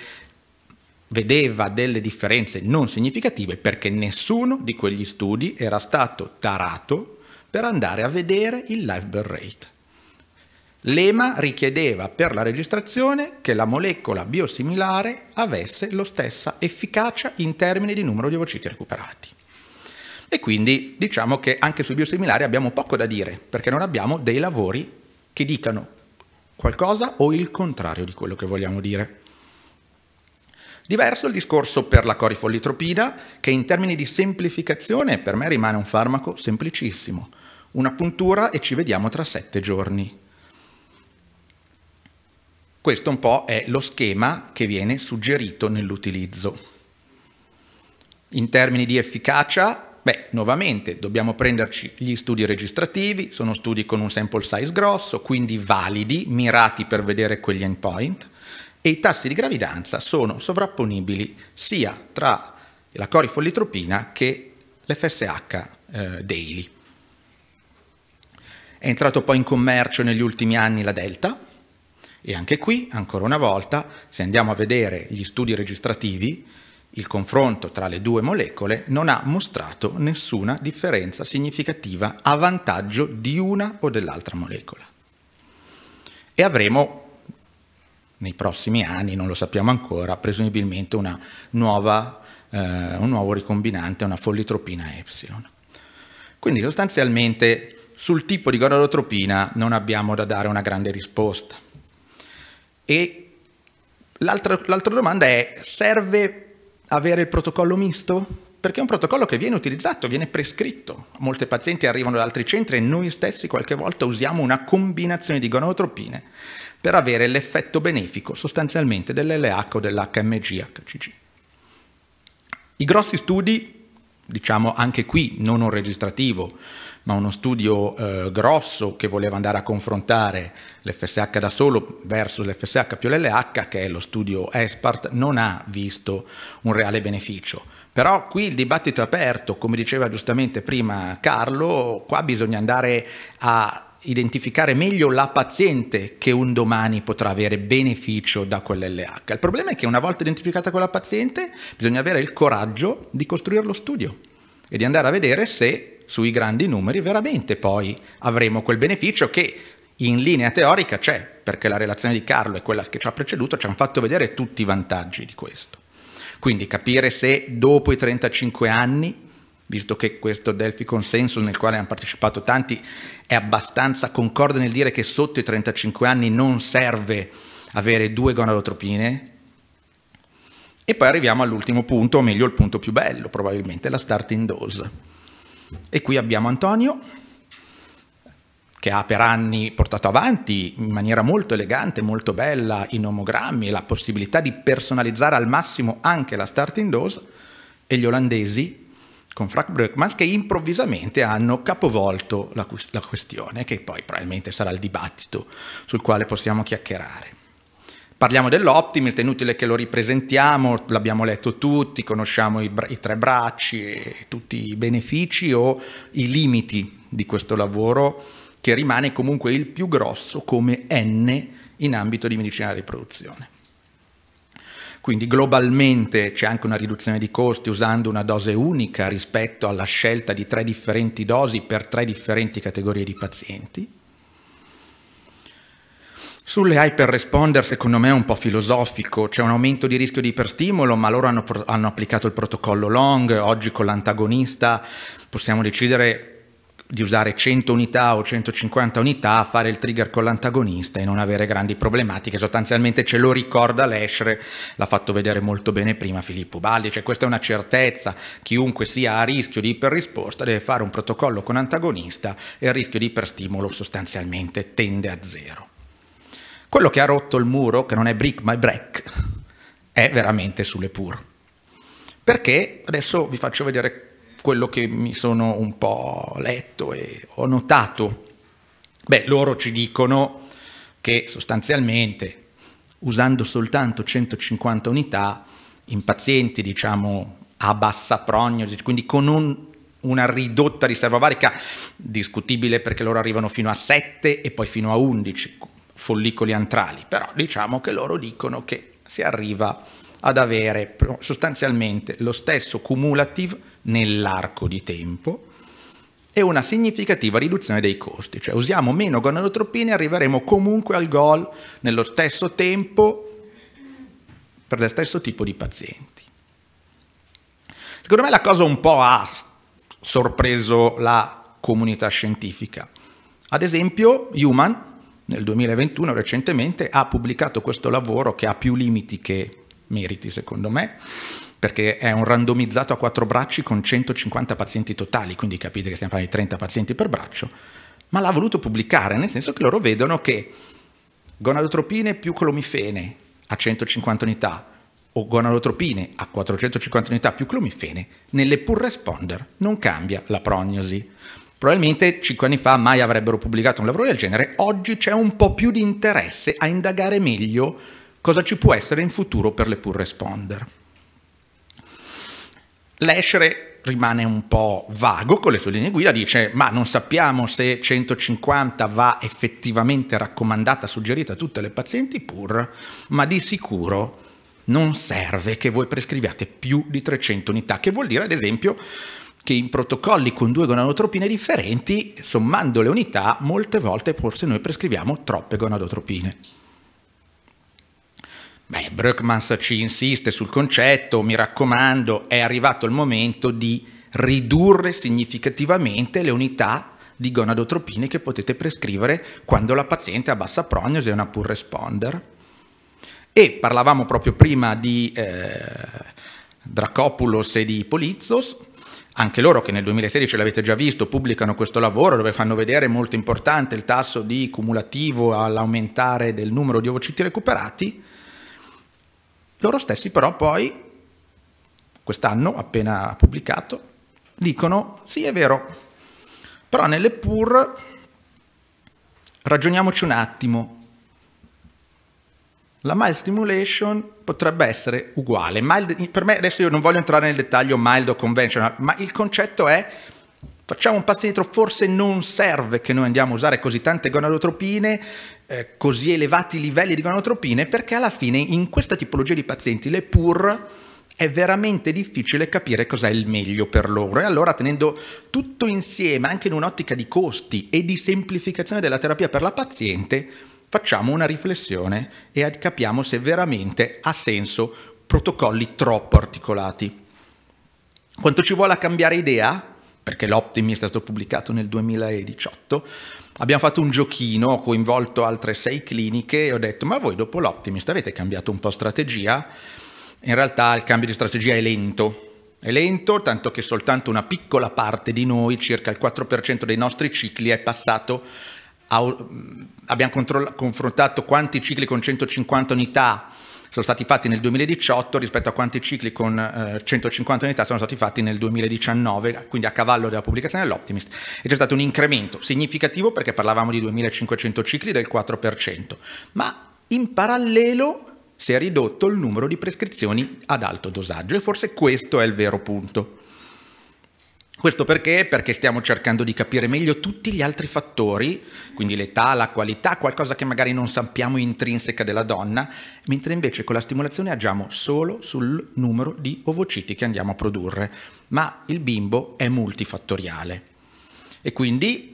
vedeva delle differenze non significative perché nessuno di quegli studi era stato tarato per andare a vedere il live birth rate. L'EMA richiedeva per la registrazione che la molecola biosimilare avesse la stessa efficacia in termini di numero di ovociti recuperati. E quindi diciamo che anche sui biosimilari abbiamo poco da dire, perché non abbiamo dei lavori che dicano qualcosa o il contrario di quello che vogliamo dire. Diverso il discorso per la corifollitropina, che in termini di semplificazione per me rimane un farmaco semplicissimo. Una puntura e ci vediamo tra sette giorni. Questo un po' è lo schema che viene suggerito nell'utilizzo. In termini di efficacia, Beh, nuovamente dobbiamo prenderci gli studi registrativi, sono studi con un sample size grosso, quindi validi, mirati per vedere quegli endpoint, e i tassi di gravidanza sono sovrapponibili sia tra la corifollitropina che l'FSH eh, daily. È entrato poi in commercio negli ultimi anni la Delta e anche qui, ancora una volta, se andiamo a vedere gli studi registrativi, il confronto tra le due molecole non ha mostrato nessuna differenza significativa a vantaggio di una o dell'altra molecola. E avremo nei prossimi anni, non lo sappiamo ancora, presumibilmente nuova, eh, un nuovo ricombinante, una follitropina epsilon. Quindi sostanzialmente sul tipo di gonadotropina non abbiamo da dare una grande risposta. E l'altra domanda è, serve avere il protocollo misto? Perché è un protocollo che viene utilizzato, viene prescritto. Molte pazienti arrivano da altri centri e noi stessi qualche volta usiamo una combinazione di gonotropine per avere l'effetto benefico sostanzialmente dell'LH o dell'HMG-HCG. I grossi studi, diciamo anche qui non un registrativo, ma uno studio eh, grosso che voleva andare a confrontare l'FSH da solo verso l'FSH più l'LH, che è lo studio ESPART, non ha visto un reale beneficio. Però qui il dibattito è aperto, come diceva giustamente prima Carlo, qua bisogna andare a identificare meglio la paziente che un domani potrà avere beneficio da quell'LH. Il problema è che una volta identificata quella paziente bisogna avere il coraggio di costruire lo studio e di andare a vedere se sui grandi numeri, veramente poi avremo quel beneficio che in linea teorica c'è, perché la relazione di Carlo e quella che ci ha preceduto ci hanno fatto vedere tutti i vantaggi di questo. Quindi capire se dopo i 35 anni, visto che questo Delphi Consensus nel quale hanno partecipato tanti è abbastanza concorde nel dire che sotto i 35 anni non serve avere due gonadotropine, e poi arriviamo all'ultimo punto, o meglio il punto più bello probabilmente, la starting dose. E qui abbiamo Antonio, che ha per anni portato avanti in maniera molto elegante, molto bella, in omogrammi, la possibilità di personalizzare al massimo anche la starting dose, e gli olandesi con Frank Breckmans che improvvisamente hanno capovolto la, la questione, che poi probabilmente sarà il dibattito sul quale possiamo chiacchierare. Parliamo dell'Optimist, è inutile che lo ripresentiamo, l'abbiamo letto tutti, conosciamo i, i tre bracci e tutti i benefici o i limiti di questo lavoro che rimane comunque il più grosso come N in ambito di medicina della riproduzione. Quindi globalmente c'è anche una riduzione di costi usando una dose unica rispetto alla scelta di tre differenti dosi per tre differenti categorie di pazienti. Sulle hyper responder secondo me è un po' filosofico, c'è un aumento di rischio di iperstimolo, ma loro hanno, hanno applicato il protocollo long, oggi con l'antagonista possiamo decidere di usare 100 unità o 150 unità a fare il trigger con l'antagonista e non avere grandi problematiche, sostanzialmente ce lo ricorda l'Escher, l'ha fatto vedere molto bene prima Filippo Baldi, cioè questa è una certezza, chiunque sia a rischio di iperrisposta deve fare un protocollo con antagonista e il rischio di iperstimolo sostanzialmente tende a zero. Quello che ha rotto il muro, che non è brick ma è break, <laughs> è veramente sulle pur. Perché adesso vi faccio vedere quello che mi sono un po' letto e ho notato. Beh, loro ci dicono che sostanzialmente usando soltanto 150 unità in pazienti diciamo a bassa prognosi, quindi con un, una ridotta riserva varica discutibile perché loro arrivano fino a 7 e poi fino a 11, follicoli antrali, però diciamo che loro dicono che si arriva ad avere sostanzialmente lo stesso cumulative nell'arco di tempo e una significativa riduzione dei costi, cioè usiamo meno gonadotropine e arriveremo comunque al goal nello stesso tempo per lo stesso tipo di pazienti. Secondo me la cosa un po' ha sorpreso la comunità scientifica. Ad esempio, Human, nel 2021 recentemente ha pubblicato questo lavoro che ha più limiti che meriti secondo me perché è un randomizzato a quattro bracci con 150 pazienti totali, quindi capite che stiamo parlando di 30 pazienti per braccio, ma l'ha voluto pubblicare, nel senso che loro vedono che gonadotropine più clomifene a 150 unità o gonadotropine a 450 unità più clomifene, nelle pull responder non cambia la prognosi. Probabilmente cinque anni fa mai avrebbero pubblicato un lavoro del genere, oggi c'è un po' più di interesse a indagare meglio cosa ci può essere in futuro per le pull responder. L'Eshere rimane un po' vago con le sue linee guida, dice ma non sappiamo se 150 va effettivamente raccomandata, suggerita a tutte le pazienti pur, ma di sicuro non serve che voi prescriviate più di 300 unità, che vuol dire ad esempio che in protocolli con due gonadotropine differenti, sommando le unità, molte volte forse noi prescriviamo troppe gonadotropine. Beh, Bruckmans ci insiste sul concetto, mi raccomando, è arrivato il momento di ridurre significativamente le unità di gonadotropine che potete prescrivere quando la paziente ha bassa prognosi e una pur responder. E parlavamo proprio prima di eh, Dracopoulos e di Polizzos, anche loro che nel 2016 l'avete già visto, pubblicano questo lavoro dove fanno vedere molto importante il tasso di cumulativo all'aumentare del numero di ovociti recuperati, loro stessi però poi, quest'anno appena pubblicato, dicono sì è vero, però nelle pur ragioniamoci un attimo, la mild stimulation potrebbe essere uguale. Mild, per me adesso io non voglio entrare nel dettaglio mild o conventional, ma il concetto è facciamo un passo indietro, forse non serve che noi andiamo a usare così tante gonadotropine, eh, così elevati livelli di gonadotropine, perché alla fine in questa tipologia di pazienti le PUR è veramente difficile capire cos'è il meglio per loro e allora tenendo tutto insieme anche in un'ottica di costi e di semplificazione della terapia per la paziente facciamo una riflessione e capiamo se veramente ha senso protocolli troppo articolati. Quanto ci vuole a cambiare idea? Perché l'Optimist è stato pubblicato nel 2018. Abbiamo fatto un giochino, ho coinvolto altre sei cliniche e ho detto ma voi dopo l'Optimist avete cambiato un po' strategia? In realtà il cambio di strategia è lento, è lento, tanto che soltanto una piccola parte di noi, circa il 4% dei nostri cicli, è passato Mm, abbiamo confrontato quanti cicli con 150 unità sono stati fatti nel 2018 rispetto a quanti cicli con eh, 150 unità sono stati fatti nel 2019, quindi a cavallo della pubblicazione dell'Optimist, e c'è stato un incremento significativo perché parlavamo di 2500 cicli del 4%, ma in parallelo si è ridotto il numero di prescrizioni ad alto dosaggio e forse questo è il vero punto. Questo perché? Perché stiamo cercando di capire meglio tutti gli altri fattori, quindi l'età, la qualità, qualcosa che magari non sappiamo intrinseca della donna, mentre invece con la stimolazione agiamo solo sul numero di ovociti che andiamo a produrre. Ma il bimbo è multifattoriale. E quindi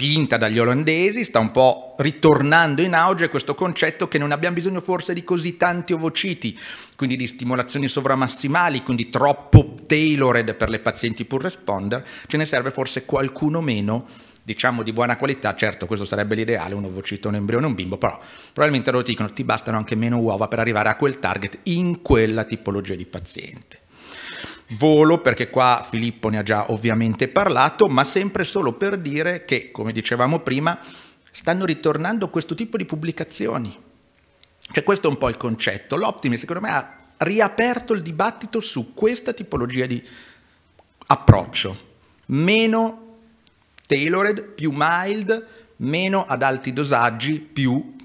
spinta dagli olandesi, sta un po' ritornando in auge questo concetto che non abbiamo bisogno forse di così tanti ovociti, quindi di stimolazioni sovramassimali, quindi troppo tailored per le pazienti pur responder, ce ne serve forse qualcuno meno diciamo di buona qualità, certo questo sarebbe l'ideale, un ovocito, un embrione, un bimbo, però probabilmente loro ti dicono ti bastano anche meno uova per arrivare a quel target in quella tipologia di paziente. Volo perché qua Filippo ne ha già ovviamente parlato, ma sempre solo per dire che, come dicevamo prima, stanno ritornando questo tipo di pubblicazioni. Cioè questo è un po' il concetto. L'Optimi secondo me ha riaperto il dibattito su questa tipologia di approccio. Meno tailored, più mild, meno ad alti dosaggi, più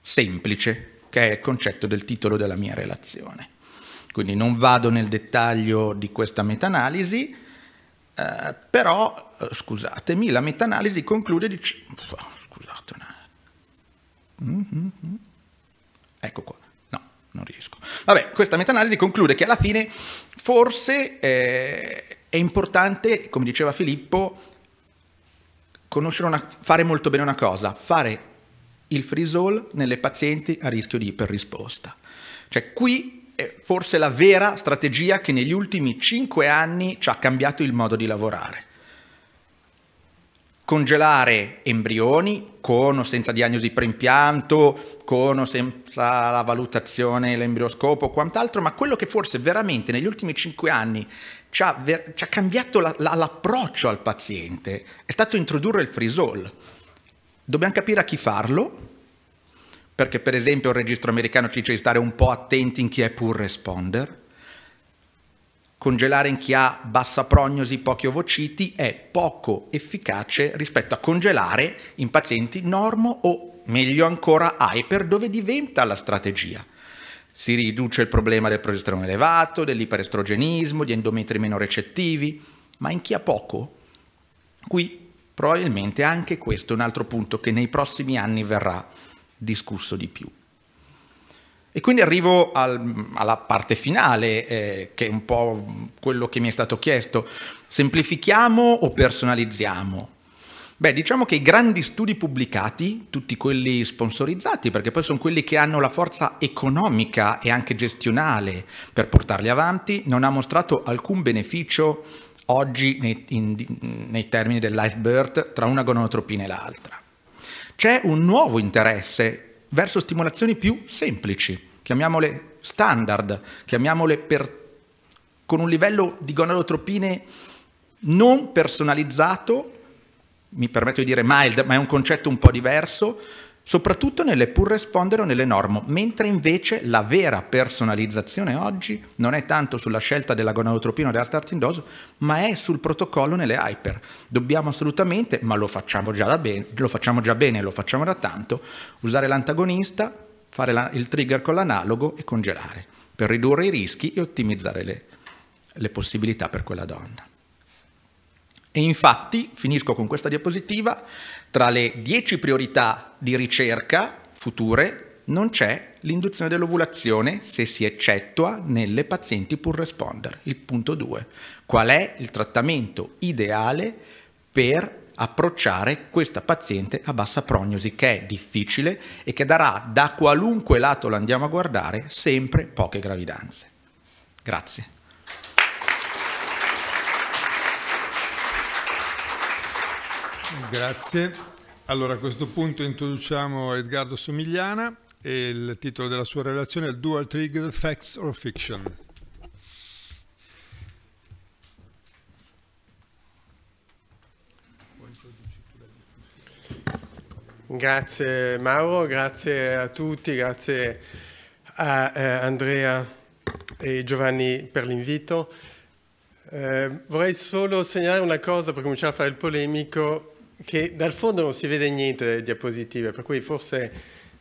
semplice, che è il concetto del titolo della mia relazione. Quindi non vado nel dettaglio di questa meta-analisi, eh, però, eh, scusatemi, la meta-analisi conclude dicendo... Boh, scusate un attimo. Mm, mm, mm. Ecco qua. No, non riesco. Vabbè, questa meta-analisi conclude che alla fine forse eh, è importante, come diceva Filippo, conoscere una, fare molto bene una cosa, fare il free nelle pazienti a rischio di iperrisposta. Cioè qui è forse la vera strategia che negli ultimi cinque anni ci ha cambiato il modo di lavorare. Congelare embrioni con o senza diagnosi preimpianto, con o senza la valutazione, l'embrioscopo, o quant'altro, ma quello che forse veramente negli ultimi cinque anni ci ha, ver- ci ha cambiato la- la- l'approccio al paziente è stato introdurre il frisol. Dobbiamo capire a chi farlo, perché per esempio il registro americano ci dice di stare un po' attenti in chi è pur responder, congelare in chi ha bassa prognosi, pochi ovociti è poco efficace rispetto a congelare in pazienti normo o meglio ancora hyper dove diventa la strategia. Si riduce il problema del progesterone elevato, dell'iperestrogenismo, di endometri meno recettivi, ma in chi ha poco? Qui probabilmente anche questo è un altro punto che nei prossimi anni verrà discusso di più. E quindi arrivo al, alla parte finale, eh, che è un po' quello che mi è stato chiesto. Semplifichiamo o personalizziamo? Beh, diciamo che i grandi studi pubblicati, tutti quelli sponsorizzati, perché poi sono quelli che hanno la forza economica e anche gestionale per portarli avanti, non ha mostrato alcun beneficio oggi nei, in, nei termini del life birth tra una gonotropina e l'altra. C'è un nuovo interesse verso stimolazioni più semplici, chiamiamole standard, chiamiamole per, con un livello di gonadotropine non personalizzato, mi permetto di dire mild, ma è un concetto un po' diverso, soprattutto nelle pur responder o nelle normo, mentre invece la vera personalizzazione oggi non è tanto sulla scelta della gonadotropina o della tartindoso, ma è sul protocollo nelle hyper. Dobbiamo assolutamente, ma lo facciamo già, bene, lo facciamo già bene, lo facciamo da tanto, usare l'antagonista, fare la, il trigger con l'analogo e congelare, per ridurre i rischi e ottimizzare le, le possibilità per quella donna. E infatti, finisco con questa diapositiva, tra le 10 priorità di ricerca future non c'è l'induzione dell'ovulazione se si eccettua nelle pazienti pur responder. Il punto 2. Qual è il trattamento ideale per approcciare questa paziente a bassa prognosi che è difficile e che darà da qualunque lato lo andiamo a guardare sempre poche gravidanze. Grazie. Grazie. Allora a questo punto introduciamo Edgardo Somigliana e il titolo della sua relazione è Dual Trigger Facts or Fiction. Grazie Mauro, grazie a tutti, grazie a eh, Andrea e Giovanni per l'invito. Eh, vorrei solo segnalare una cosa per cominciare a fare il polemico che dal fondo non si vede niente delle diapositive, per cui forse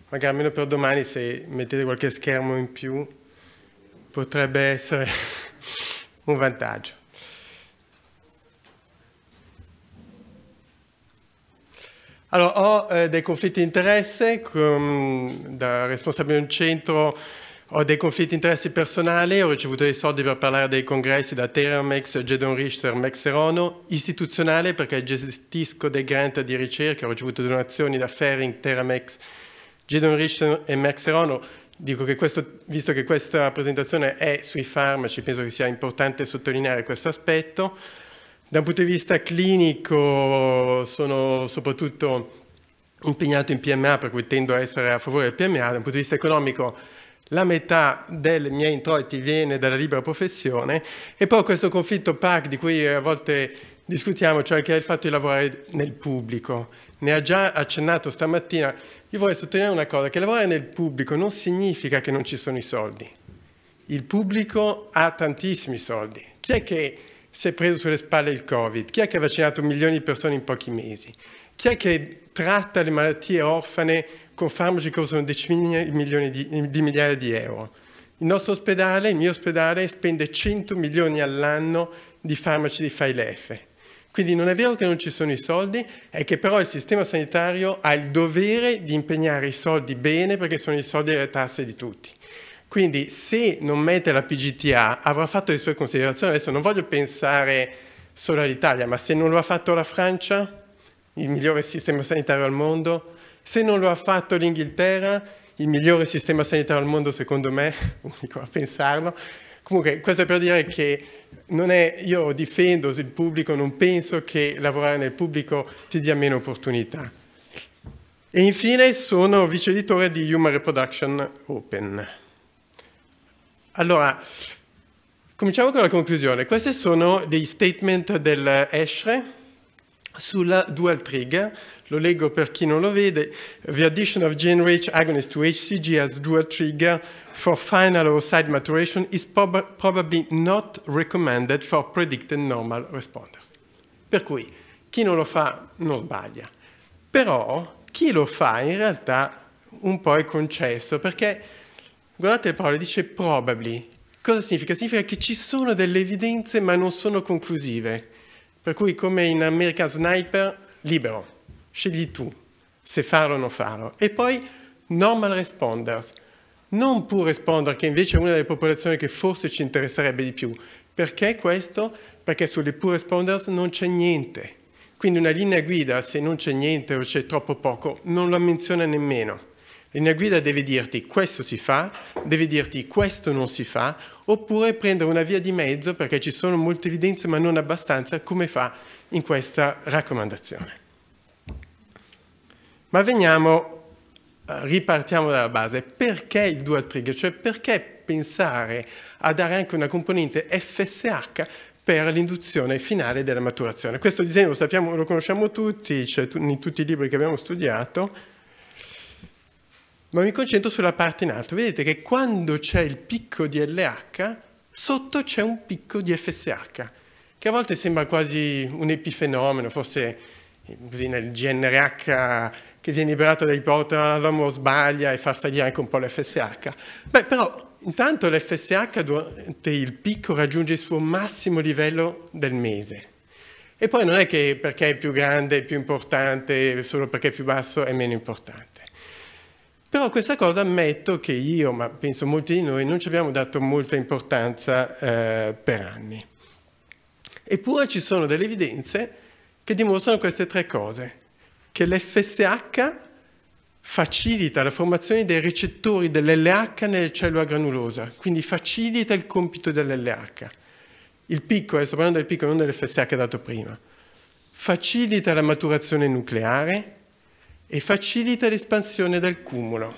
magari almeno per domani se mettete qualche schermo in più potrebbe essere <laughs> un vantaggio. Allora, ho eh, dei conflitti di interesse com, da responsabile di un centro ho dei conflitti di interessi personali, ho ricevuto dei soldi per parlare dei congressi da Teramex, Gedon Richter, Max Mexerono, istituzionale perché gestisco dei grant di ricerca, ho ricevuto donazioni da Fering, Teramex, Gedon Richter e Mexerono. Dico che questo, visto che questa presentazione è sui farmaci, penso che sia importante sottolineare questo aspetto. Da un punto di vista clinico sono soprattutto impegnato in PMA, per cui tendo a essere a favore del PMA. Da un punto di vista economico la metà dei miei introiti viene dalla libera professione e poi questo conflitto PAC di cui a volte discutiamo, cioè che è il fatto di lavorare nel pubblico. Ne ha già accennato stamattina. Io vorrei sottolineare una cosa, che lavorare nel pubblico non significa che non ci sono i soldi. Il pubblico ha tantissimi soldi. Chi è che si è preso sulle spalle il Covid? Chi è che ha vaccinato milioni di persone in pochi mesi? Chi è che tratta le malattie orfane con farmaci che costano decine di, di migliaia di euro. Il nostro ospedale, il mio ospedale, spende 100 milioni all'anno di farmaci di file F. Quindi non è vero che non ci sono i soldi, è che però il sistema sanitario ha il dovere di impegnare i soldi bene perché sono i soldi delle tasse di tutti. Quindi se non mette la PGTA avrà fatto le sue considerazioni, adesso non voglio pensare solo all'Italia, ma se non lo ha fatto la Francia, il migliore sistema sanitario al mondo, se non lo ha fatto l'Inghilterra, il migliore sistema sanitario al mondo secondo me, unico <laughs> a pensarlo, Comunque, questo è per dire che è, io difendo il pubblico, non penso che lavorare nel pubblico ti dia meno opportunità. E infine sono vice editore di Human Reproduction Open. Allora, cominciamo con la conclusione. Questi sono dei statement dell'ESHRE, sulla dual trigger, lo leggo per chi non lo vede, the addition of GnRH agonist to HCG as dual trigger for final or side maturation is prob probably not recommended for predicted normal responders. Per cui chi non lo fa non sbaglia, però chi lo fa in realtà un po' è concesso, perché guardate le parole, dice probably. Cosa significa? Significa che ci sono delle evidenze ma non sono conclusive. Per cui come in America Sniper, libero, scegli tu se farlo o non farlo. E poi normal responders, non pur responder, che invece è una delle popolazioni che forse ci interesserebbe di più. Perché questo? Perché sulle pure responders non c'è niente. Quindi una linea guida, se non c'è niente o c'è troppo poco, non la menziona nemmeno. Linea guida deve dirti questo si fa, deve dirti questo non si fa, oppure prendere una via di mezzo perché ci sono molte evidenze ma non abbastanza come fa in questa raccomandazione. Ma veniamo, eh, ripartiamo dalla base, perché il dual trigger? Cioè perché pensare a dare anche una componente FSH per l'induzione finale della maturazione? Questo disegno lo sappiamo, lo conosciamo tutti, c'è cioè in tutti i libri che abbiamo studiato, ma mi concentro sulla parte in alto. Vedete che quando c'è il picco di LH, sotto c'è un picco di FSH, che a volte sembra quasi un epifenomeno, forse così nel GNRH che viene liberato dai l'uomo sbaglia e fa salire anche un po' l'FSH. Beh, però intanto l'FSH durante il picco raggiunge il suo massimo livello del mese. E poi non è che perché è più grande è più importante, solo perché è più basso è meno importante. Però questa cosa ammetto che io, ma penso molti di noi, non ci abbiamo dato molta importanza eh, per anni. Eppure ci sono delle evidenze che dimostrano queste tre cose, che l'FSH facilita la formazione dei recettori dell'LH nelle cellule granulosa, quindi facilita il compito dell'LH. Il picco, eh, sto parlando del picco, non dell'FSH dato prima, facilita la maturazione nucleare, e facilita l'espansione del cumulo.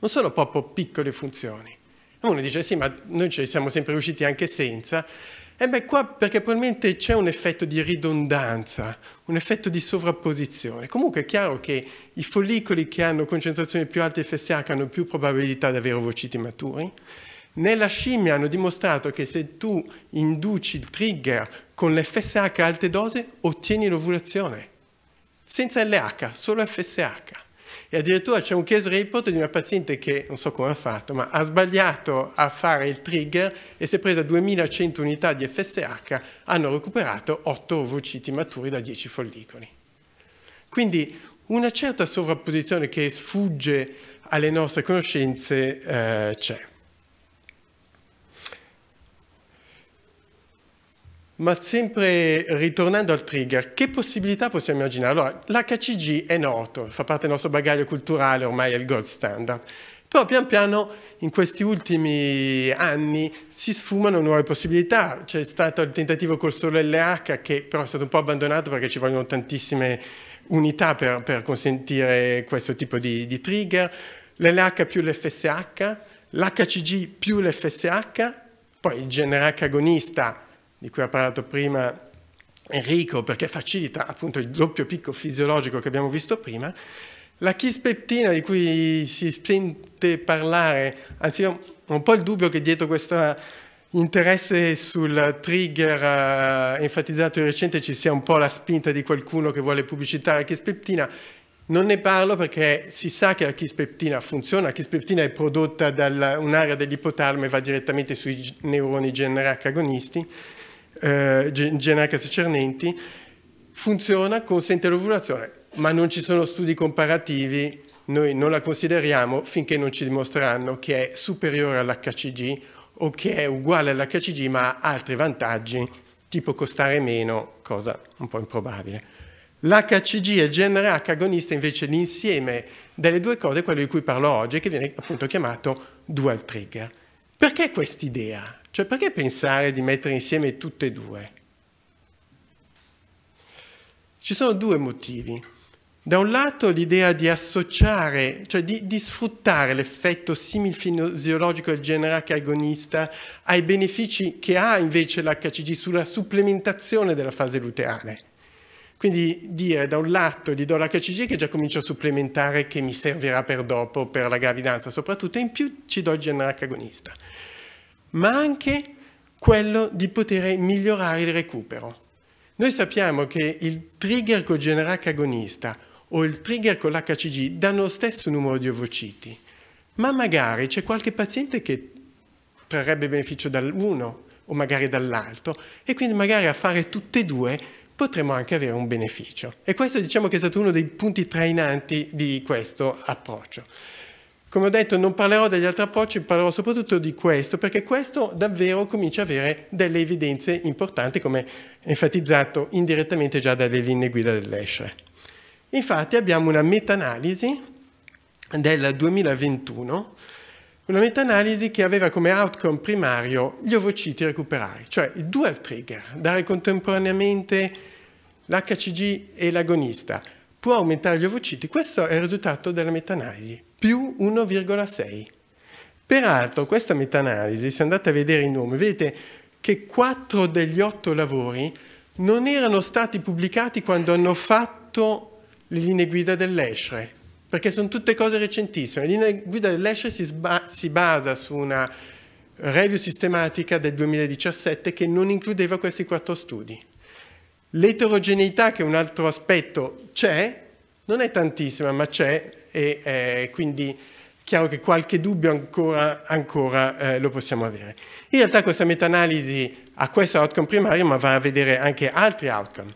Non sono proprio piccole funzioni. Uno dice sì, ma noi ci siamo sempre riusciti anche senza. E eh beh, qua perché probabilmente c'è un effetto di ridondanza, un effetto di sovrapposizione. Comunque è chiaro che i follicoli che hanno concentrazioni più alte FSH hanno più probabilità di avere ovociti maturi. Nella scimmia hanno dimostrato che se tu induci il trigger con l'FSH a alte dose, ottieni l'ovulazione senza LH, solo FSH. E addirittura c'è un case report di una paziente che, non so come ha fatto, ma ha sbagliato a fare il trigger e si è presa 2100 unità di FSH, hanno recuperato 8 ovociti maturi da 10 follicoli. Quindi una certa sovrapposizione che sfugge alle nostre conoscenze eh, c'è. Ma sempre ritornando al trigger, che possibilità possiamo immaginare? Allora, l'HCG è noto, fa parte del nostro bagaglio culturale, ormai è il gold standard. Però pian piano in questi ultimi anni si sfumano nuove possibilità. C'è stato il tentativo col solo LH che però è stato un po' abbandonato perché ci vogliono tantissime unità per, per consentire questo tipo di, di trigger. L'LH più l'FSH, l'HCG più l'FSH, poi il GNRH agonista di cui ha parlato prima Enrico, perché facilita appunto il doppio picco fisiologico che abbiamo visto prima, la chispettina di cui si sente parlare, anzi ho un po' il dubbio che dietro questo interesse sul trigger eh, enfatizzato di recente ci sia un po' la spinta di qualcuno che vuole pubblicitare la chispettina, non ne parlo perché si sa che la chispeptina funziona, la chispeptina è prodotta da un'area dell'ipotalamo e va direttamente sui neuroni GNRH agonisti, eh, Genacas e Cernenti, funziona, consente l'ovulazione, ma non ci sono studi comparativi, noi non la consideriamo finché non ci dimostreranno che è superiore all'HCG o che è uguale all'HCG ma ha altri vantaggi, tipo costare meno, cosa un po' improbabile. L'HCG e il GNRH agonista invece l'insieme delle due cose quello di cui parlo oggi, che viene appunto chiamato dual trigger. Perché questa idea? Cioè perché pensare di mettere insieme tutte e due? Ci sono due motivi. Da un lato l'idea di associare, cioè di, di sfruttare l'effetto similfisiologico del generic agonista ai benefici che ha invece l'HCG sulla supplementazione della fase luteale. Quindi dire da un lato gli do l'HCG che già comincio a supplementare che mi servirà per dopo, per la gravidanza soprattutto, e in più ci do il generic agonista ma anche quello di poter migliorare il recupero. Noi sappiamo che il trigger con GNRH agonista o il trigger con l'HCG danno lo stesso numero di ovociti, ma magari c'è qualche paziente che trarrebbe beneficio dall'uno o magari dall'altro e quindi magari a fare tutte e due potremmo anche avere un beneficio. E questo diciamo che è stato uno dei punti trainanti di questo approccio. Come ho detto, non parlerò degli altri approcci, parlerò soprattutto di questo, perché questo davvero comincia ad avere delle evidenze importanti, come enfatizzato indirettamente già dalle linee guida dell'ESCRE. Infatti abbiamo una meta-analisi del 2021, una meta-analisi che aveva come outcome primario gli ovociti recuperati, cioè il dual trigger, dare contemporaneamente l'HCG e l'agonista, può aumentare gli ovociti. Questo è il risultato della meta-analisi più 1,6. Peraltro questa meta-analisi, se andate a vedere i nomi, vedete che 4 degli 8 lavori non erano stati pubblicati quando hanno fatto le linee guida dell'ESCRE, perché sono tutte cose recentissime. La linea guida dell'ESCRE si, si basa su una review sistematica del 2017 che non includeva questi quattro studi. L'eterogeneità, che è un altro aspetto, c'è, non è tantissima, ma c'è e eh, quindi chiaro che qualche dubbio ancora, ancora eh, lo possiamo avere. In realtà questa meta-analisi ha questo outcome primario, ma va a vedere anche altri outcome.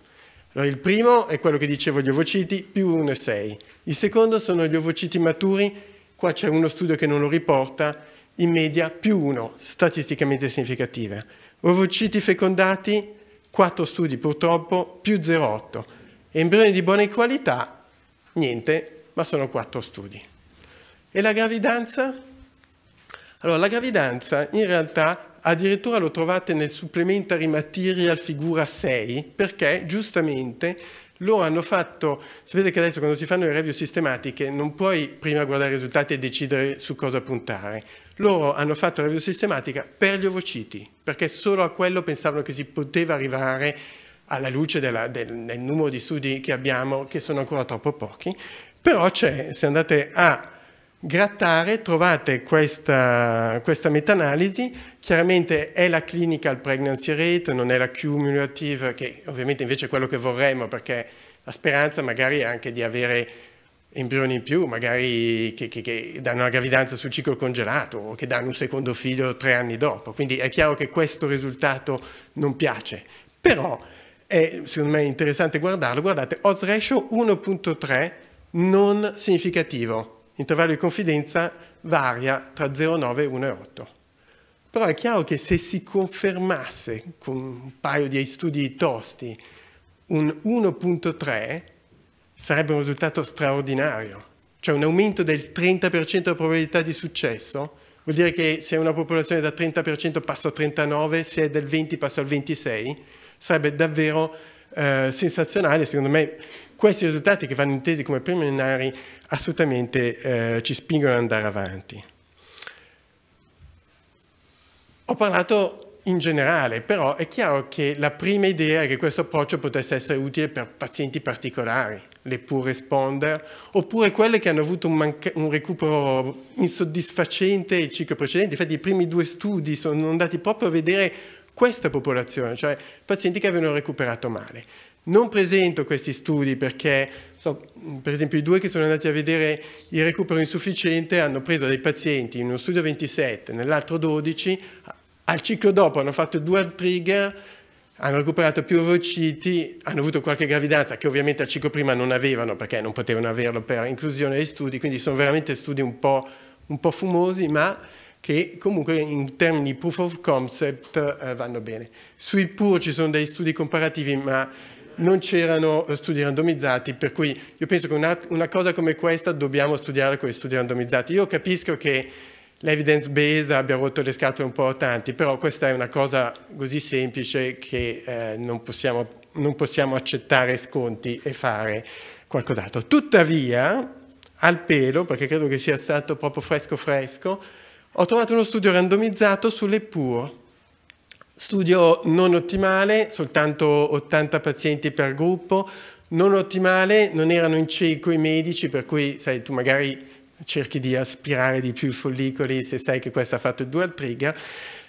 Allora, il primo è quello che dicevo gli ovociti, più 1,6. Il secondo sono gli ovociti maturi, qua c'è uno studio che non lo riporta, in media più 1, statisticamente significative. Ovociti fecondati, quattro studi purtroppo, più 0,8. Embrioni di buona qualità, Niente, ma sono quattro studi. E la gravidanza? Allora, la gravidanza in realtà addirittura lo trovate nel Supplementary Material figura 6, perché giustamente loro hanno fatto, sapete che adesso quando si fanno le review sistematiche non puoi prima guardare i risultati e decidere su cosa puntare. Loro hanno fatto la review sistematica per gli ovociti, perché solo a quello pensavano che si poteva arrivare alla luce della, del, del, numero di studi che abbiamo, che sono ancora troppo pochi, però se andate a grattare trovate questa, questa meta-analisi, chiaramente è la clinical pregnancy rate, non è la cumulative, che ovviamente invece è quello che vorremmo, perché la speranza magari è anche di avere embrioni in più, magari che, che, che, danno una gravidanza sul ciclo congelato o che danno un secondo figlio tre anni dopo. Quindi è chiaro che questo risultato non piace, però è secondo me interessante guardarlo, guardate, odds ratio 1.3 non significativo, intervallo di confidenza varia tra 0,9 e 1,8. Però è chiaro che se si confermasse con un paio di studi tosti un 1.3 sarebbe un risultato straordinario, cioè un aumento del 30% di probabilità di successo, vuol dire che se una popolazione da 30% passa al 39, se è del 20 passa al 26, sarebbe davvero eh, sensazionale, secondo me questi risultati che vanno intesi come preliminari assolutamente eh, ci spingono ad andare avanti. Ho parlato in generale, però è chiaro che la prima idea è che questo approccio potesse essere utile per pazienti particolari, le poor responder, oppure quelle che hanno avuto un, un recupero insoddisfacente il ciclo precedente. Infatti i primi due studi sono andati proprio a vedere questa popolazione, cioè pazienti che avevano recuperato male. Non presento questi studi perché, so, per esempio, i due che sono andati a vedere il recupero insufficiente hanno preso dei pazienti in uno studio 27, nell'altro 12, al ciclo dopo hanno fatto due trigger, hanno recuperato più ovociti, hanno avuto qualche gravidanza che ovviamente al ciclo prima non avevano perché non potevano averlo per inclusione dei studi, quindi sono veramente studi un po', un po fumosi, ma che comunque in termini proof of concept eh, vanno bene. Sui pur ci sono dei studi comparativi, ma non c'erano eh, studi randomizzati, per cui io penso che una, una cosa come questa dobbiamo studiare con gli studi randomizzati. Io capisco che l'evidence based abbia rotto le scatole un po' tanti, però questa è una cosa così semplice che eh, non, possiamo, non, possiamo, accettare sconti e fare qualcos'altro. Tuttavia, al pelo, perché credo che sia stato proprio fresco fresco, ho trovato uno studio randomizzato sulle PUR. Studio non ottimale, soltanto 80 pazienti per gruppo, non ottimale, non erano in cieco i medici, per cui sai, tu magari cerchi di aspirare di più i follicoli se sai che questo ha fatto il dual trigger,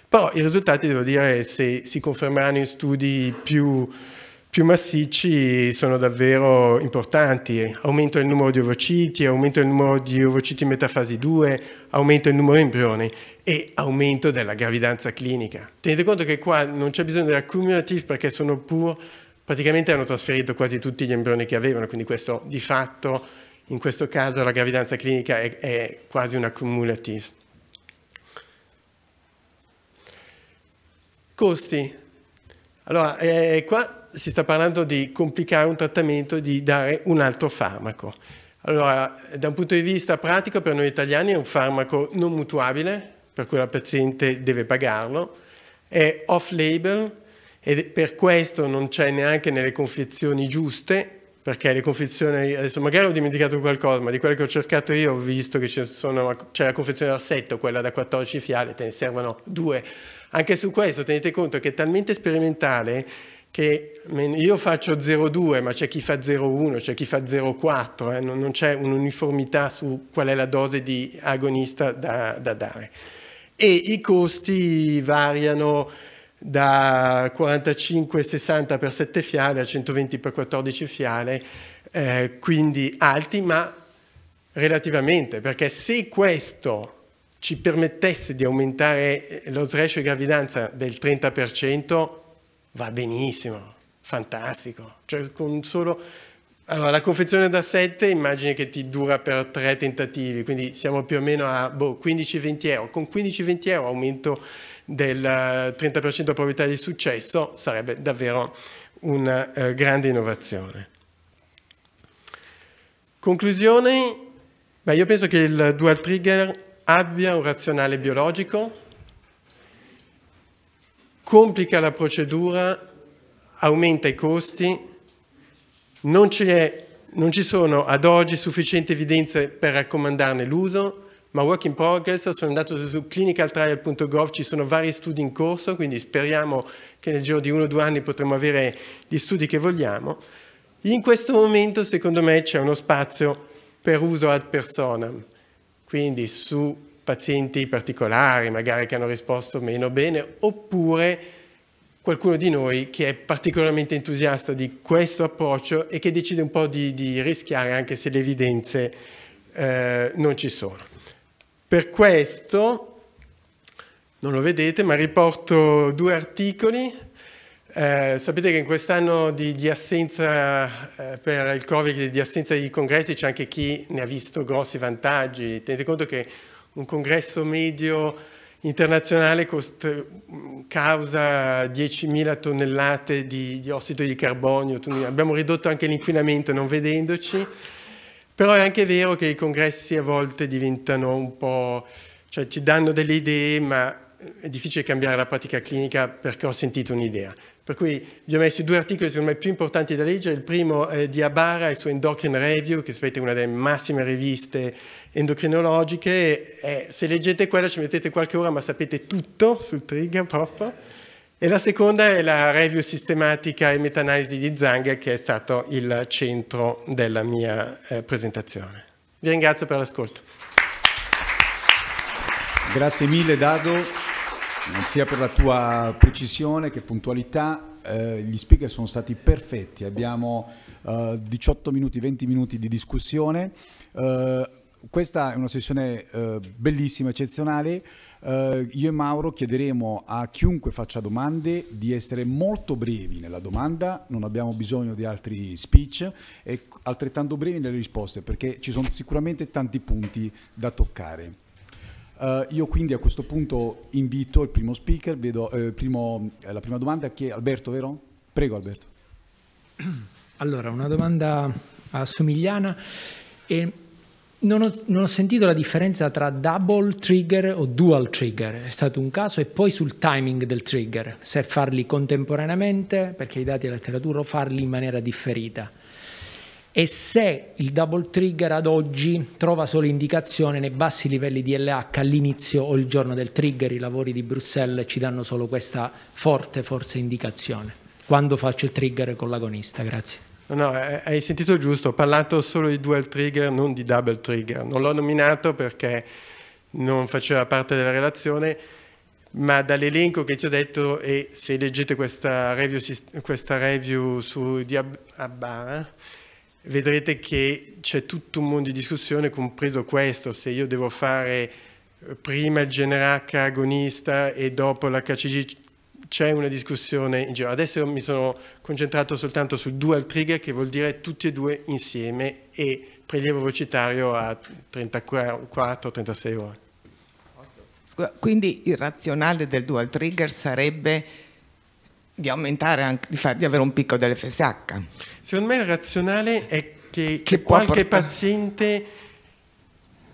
però i risultati, devo dire, se si confermeranno in studi più più massicci sono davvero importanti. Aumento del numero di ovociti, aumento del numero di ovociti metafasi 2, aumento del numero di embrioni e aumento della gravidanza clinica. Tenete conto che qua non c'è bisogno della cumulative perché sono pur praticamente hanno trasferito quasi tutti gli embrioni che avevano, quindi questo di fatto in questo caso la gravidanza clinica è, è quasi una cumulative. Costi. Allora, eh, qua si sta parlando di complicare un trattamento, e di dare un altro farmaco. Allora, da un punto di vista pratico per noi italiani è un farmaco non mutuabile, per cui la paziente deve pagarlo, è off-label e per questo non c'è neanche nelle confezioni giuste, perché le confezioni, adesso magari ho dimenticato qualcosa, ma di quelle che ho cercato io ho visto che c'è la confezione da 7, quella da 14 fiali, te ne servono due. Anche su questo tenete conto che è talmente sperimentale che io faccio 0,2 ma c'è chi fa 0,1, c'è chi fa 0,4, eh? non, non c'è un'uniformità su qual è la dose di agonista da, da dare. E i costi variano da 45,60 per 7 fiale a 120 per 14 fiale, eh, quindi alti ma relativamente, perché se questo ci permettesse di aumentare lo threshold di gravidanza del 30%, va benissimo, fantastico. Cioè, con solo... Allora, la confezione da 7 immagini che ti dura per tre tentativi, quindi siamo più o meno a boh, 15-20 euro. Con 15-20 euro aumento del 30% eh, di probabilità di successo sarebbe davvero una eh, grande innovazione. Conclusione, Beh, io penso che il dual trigger abbia un razionale biologico, complica la procedura, aumenta i costi, non, non ci sono ad oggi sufficienti evidenze per raccomandarne l'uso, ma work in progress, sono andato su clinicaltrial.gov, ci sono vari studi in corso, quindi speriamo che nel giro di uno o due anni potremo avere gli studi che vogliamo. In questo momento, secondo me, c'è uno spazio per uso ad persona, quindi su pazienti particolari, magari che hanno risposto meno bene, oppure qualcuno di noi che è particolarmente entusiasta di questo approccio e che decide un po' di, di rischiare anche se le evidenze eh, non ci sono. Per questo, non lo vedete, ma riporto due articoli. Eh, sapete che in quest'anno di, di, assenza eh, per il Covid, di assenza di congressi, c'è anche chi ne ha visto grossi vantaggi. Tenete conto che un congresso medio internazionale causa 10.000 tonnellate di, di ossido di carbonio, abbiamo ridotto anche l'inquinamento non vedendoci, però è anche vero che i congressi a volte diventano un po', cioè ci danno delle idee, ma è difficile cambiare la pratica clinica perché ho sentito un'idea. Per cui vi ho messo due articoli secondo me più importanti da leggere, il primo è di Abara il suo Endocrine Review, che sapete è una delle massime riviste endocrinologiche, e eh, se leggete quella ci mettete qualche ora ma sapete tutto sul trigger proprio, e la seconda è la review sistematica e meta-analisi di Zhang che è stato il centro della mia eh, presentazione. Vi ringrazio per l'ascolto. Grazie mille Dado sia per la tua precisione che puntualità. Eh, gli speaker sono stati perfetti, abbiamo eh, 18 minuti, 20 minuti di discussione. Eh, questa è una sessione eh, bellissima, eccezionale. Eh, io e Mauro chiederemo a chiunque faccia domande di essere molto brevi nella domanda, non abbiamo bisogno di altri speech e altrettanto brevi nelle risposte perché ci sono sicuramente tanti punti da toccare. Uh, io quindi a questo punto invito il primo speaker, vedo eh, primo, eh, la prima domanda che è Alberto, vero? Prego Alberto. <clears throat> Allora, una domanda a Somigliana. Eh, non, ho, non ho sentito la differenza tra double trigger o dual trigger, è stato un caso, e poi sul timing del trigger, se farli contemporaneamente, perché i dati della letteratura, o farli in maniera differita e se il double trigger ad oggi trova solo indicazione nei bassi livelli di LH all'inizio o il giorno del trigger, i lavori di Bruxelles ci danno solo questa forte forse indicazione. Quando faccio il trigger con l'agonista, grazie. No, eh, hai sentito giusto, ho parlato solo di dual trigger, non di double trigger. Non l'ho nominato perché non faceva parte della relazione, ma dall'elenco che ti ho detto e se leggete questa review, questa review su Diabara, vedrete che c'è tutto un mondo di discussione, compreso questo, se io devo fare eh, prima il GNRH agonista e dopo l'HCG c'è una discussione in giro. Adesso mi sono concentrato soltanto sul dual trigger, che vuol dire tutti e due insieme e prelievo vocitario a 34-36 ore. quindi il razionale del dual trigger sarebbe di aumentare, anche, di, far, di avere un picco dell'FSH. Secondo me il razionale è che, che qualche portare... paziente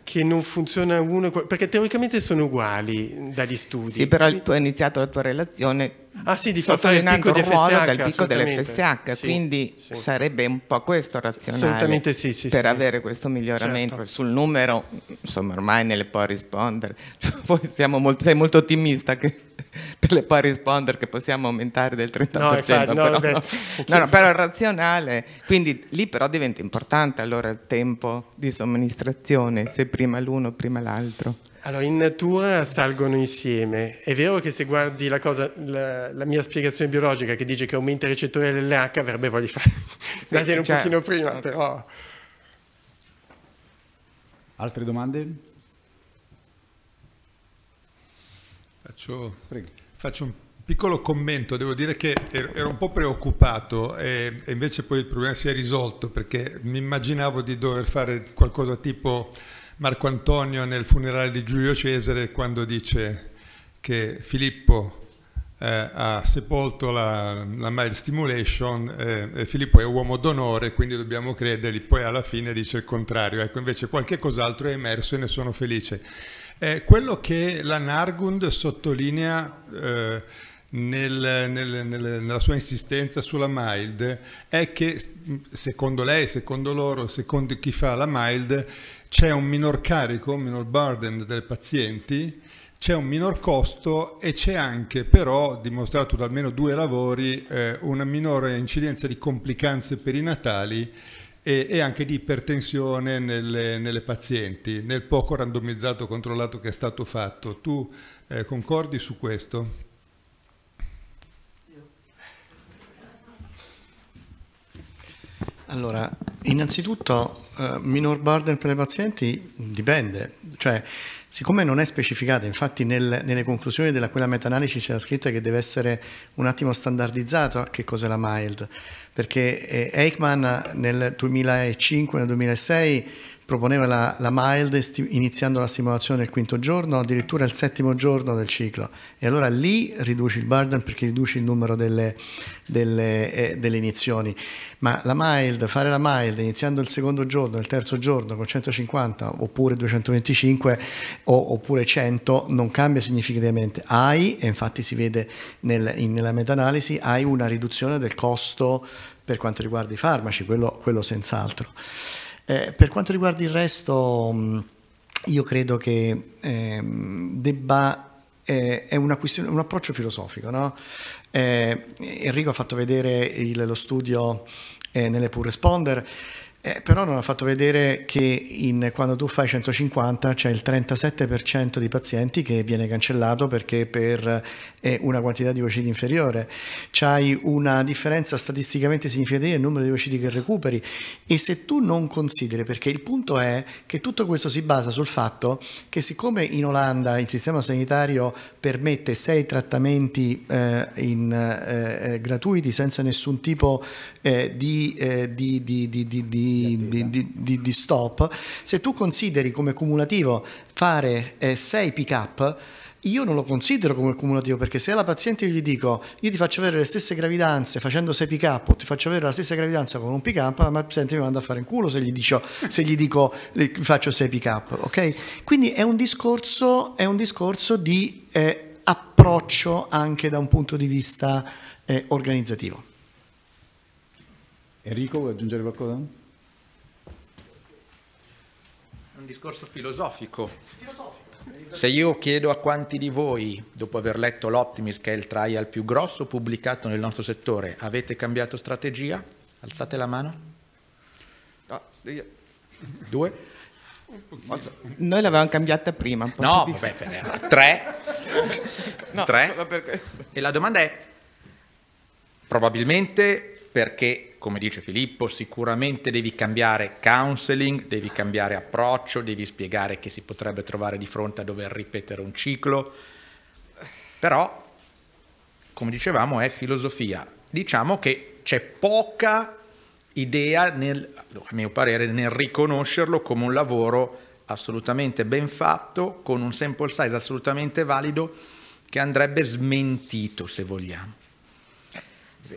che non funziona uno, perché teoricamente sono uguali dagli studi. Sì, però tu hai iniziato la tua relazione Ah sì, di far fare il picco di FSH. Dal picco dell'FSH, sì, quindi sì. sarebbe un po' questo razionale sì, sì, per avere questo miglioramento. Certo. Sul numero, insomma, ormai nelle le può rispondere. Poi <laughs> molto, sei molto ottimista che te <laughs> le puoi rispondere che possiamo aumentare del 30%. No, infatti, però, beh, <laughs> no, no, no, però razionale. Quindi lì però diventa importante allora il tempo di somministrazione, se prima l'uno, prima l'altro. Allora, in natura salgono insieme. È vero che se guardi la, cosa, la, la mia spiegazione biologica che dice che aumenta il recettore dell'LH, avrebbe voglia di fare... <laughs> Datelo un cioè, pochino prima, però... Altre domande? Faccio, faccio, un piccolo commento, devo dire che er-, ero un po' preoccupato e, e invece poi il problema si è risolto perché mi immaginavo di dover fare qualcosa tipo Marco Antonio nel funerale di Giulio Cesare quando dice che Filippo eh, ha sepolto la, la mild stimulation, eh, Filippo è uomo d'onore, quindi dobbiamo credergli, poi alla fine dice il contrario, ecco invece qualche cos'altro è emerso e ne sono felice. Eh, quello che la Nargund sottolinea eh, nel, nel, nella sua insistenza sulla mild è che secondo lei, secondo loro, secondo chi fa la mild, c'è un minor carico, un minor burden dei pazienti, c'è un minor costo e c'è anche però, dimostrato da almeno due lavori, eh, una minore incidenza di complicanze perinatali e, e anche di ipertensione nelle, nelle, pazienti, nel poco randomizzato controllato che è stato fatto. Tu eh, concordi su questo? Allora, innanzitutto eh, minor burden per i pazienti dipende, cioè siccome non è specificata, infatti nel, nelle conclusioni della quella meta-analisi c'era scritta che deve essere un attimo standardizzata che cos'è la mild, perché eh, Eichmann nel 2005, nel 2006 proponeva la, la mild iniziando la stimolazione il quinto giorno, addirittura il settimo giorno del ciclo. E allora lì riduci il burden perché riduci il numero delle, delle, eh, delle inizioni. Ma la mild, fare la mild iniziando il secondo giorno, il terzo giorno con 150 oppure 225 o, oppure 100 non cambia significativamente. Hai, e infatti si vede nel, in, nella meta-analisi, hai una riduzione del costo per quanto riguarda i farmaci, quello, quello senz'altro. Eh, per quanto riguarda il resto, mm, io credo che eh, debba eh, è question- un approccio filosofico. No? Eh, Enrico ha fatto vedere il, lo studio eh, nelle Pull Responder. Eh, però non ha fatto vedere che in, quando tu fai 150 c'è il 37% di pazienti che viene cancellato perché per eh, una quantità di vocidi inferiore. C'hai una differenza statisticamente significativa nel numero di vocidi che recuperi e se tu non consideri, perché il punto è che tutto questo si basa sul fatto che siccome in Olanda il sistema sanitario permette sei trattamenti eh, in, eh, eh, gratuiti senza nessun tipo di, stop, se tu consideri come cumulativo fare 6 eh, pick up, io non lo considero come cumulativo perché se alla paziente io gli dico io ti faccio avere le stesse gravidanze facendo 6 pick up o ti faccio avere la stessa gravidanza con un pick up la paziente mi manda a fare in culo se gli, dico, se gli dico faccio 6 pick up ok quindi è un discorso, è un discorso di eh, approccio anche da un punto di vista eh, organizzativo Enrico, vuoi aggiungere qualcosa? Un discorso filosofico. Se io chiedo a quanti di voi, dopo aver letto l'Optimist, che è il trial più grosso pubblicato nel nostro settore, avete cambiato strategia? Alzate la mano. No, io... Due? Noi l'avevamo cambiata prima. no, vabbè, per... tre. <laughs> no, tre. Perché... E la domanda è, probabilmente perché come dice Filippo, sicuramente devi cambiare counseling, devi cambiare approccio, devi spiegare che si potrebbe trovare di fronte a dover ripetere un ciclo, però, come dicevamo, è filosofia. Diciamo che c'è poca idea, nel, a mio parere, nel riconoscerlo come un lavoro assolutamente ben fatto, con un sample size assolutamente valido, che andrebbe smentito, se vogliamo.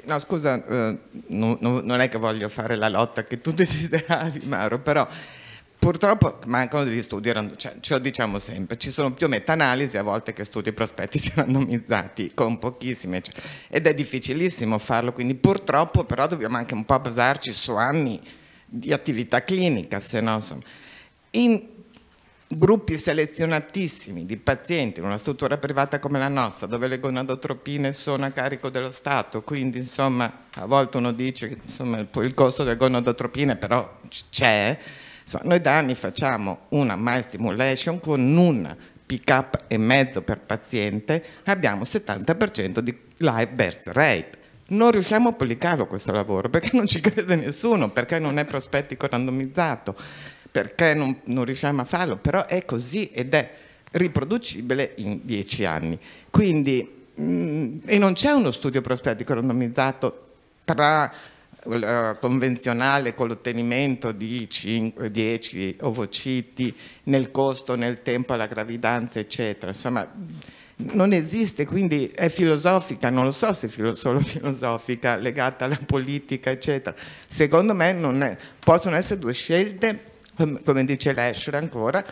No, scusa, eh, no, no, non è che voglio fare la lotta che tu <laughs> desideravi, Mauro, però purtroppo mancano degli studi, cioè, ce lo diciamo sempre, ci sono più meta-analisi a volte che studi prospettici <laughs> randomizzati con pochissime, cioè, ed è difficilissimo farlo, quindi purtroppo però dobbiamo anche un po' basarci su anni di attività clinica, se no insomma. In, gruppi selezionatissimi di pazienti in una struttura privata come la nostra, dove le gonadotropine sono a carico dello Stato, quindi insomma a volte uno dice che il costo delle gonadotropine però c'è, noi da anni facciamo una mile stimulation con un pick up e mezzo per paziente, abbiamo 70% di live birth rate. Non riusciamo a applicarlo questo lavoro perché non ci crede nessuno, perché non è prospettico randomizzato perché non, non riusciamo a farlo, però è così ed è riproducibile in dieci anni. Quindi, mh, mm, e non c'è uno studio prospettico randomizzato tra uh, convenzionale con l'ottenimento di 5, 10 ovociti nel costo, nel tempo alla gravidanza, eccetera. Insomma, non esiste, quindi è filosofica, non lo so se è solo filosofica, legata alla politica, eccetera. Secondo me è, possono essere due scelte <laughs> come dice Lesher ancora,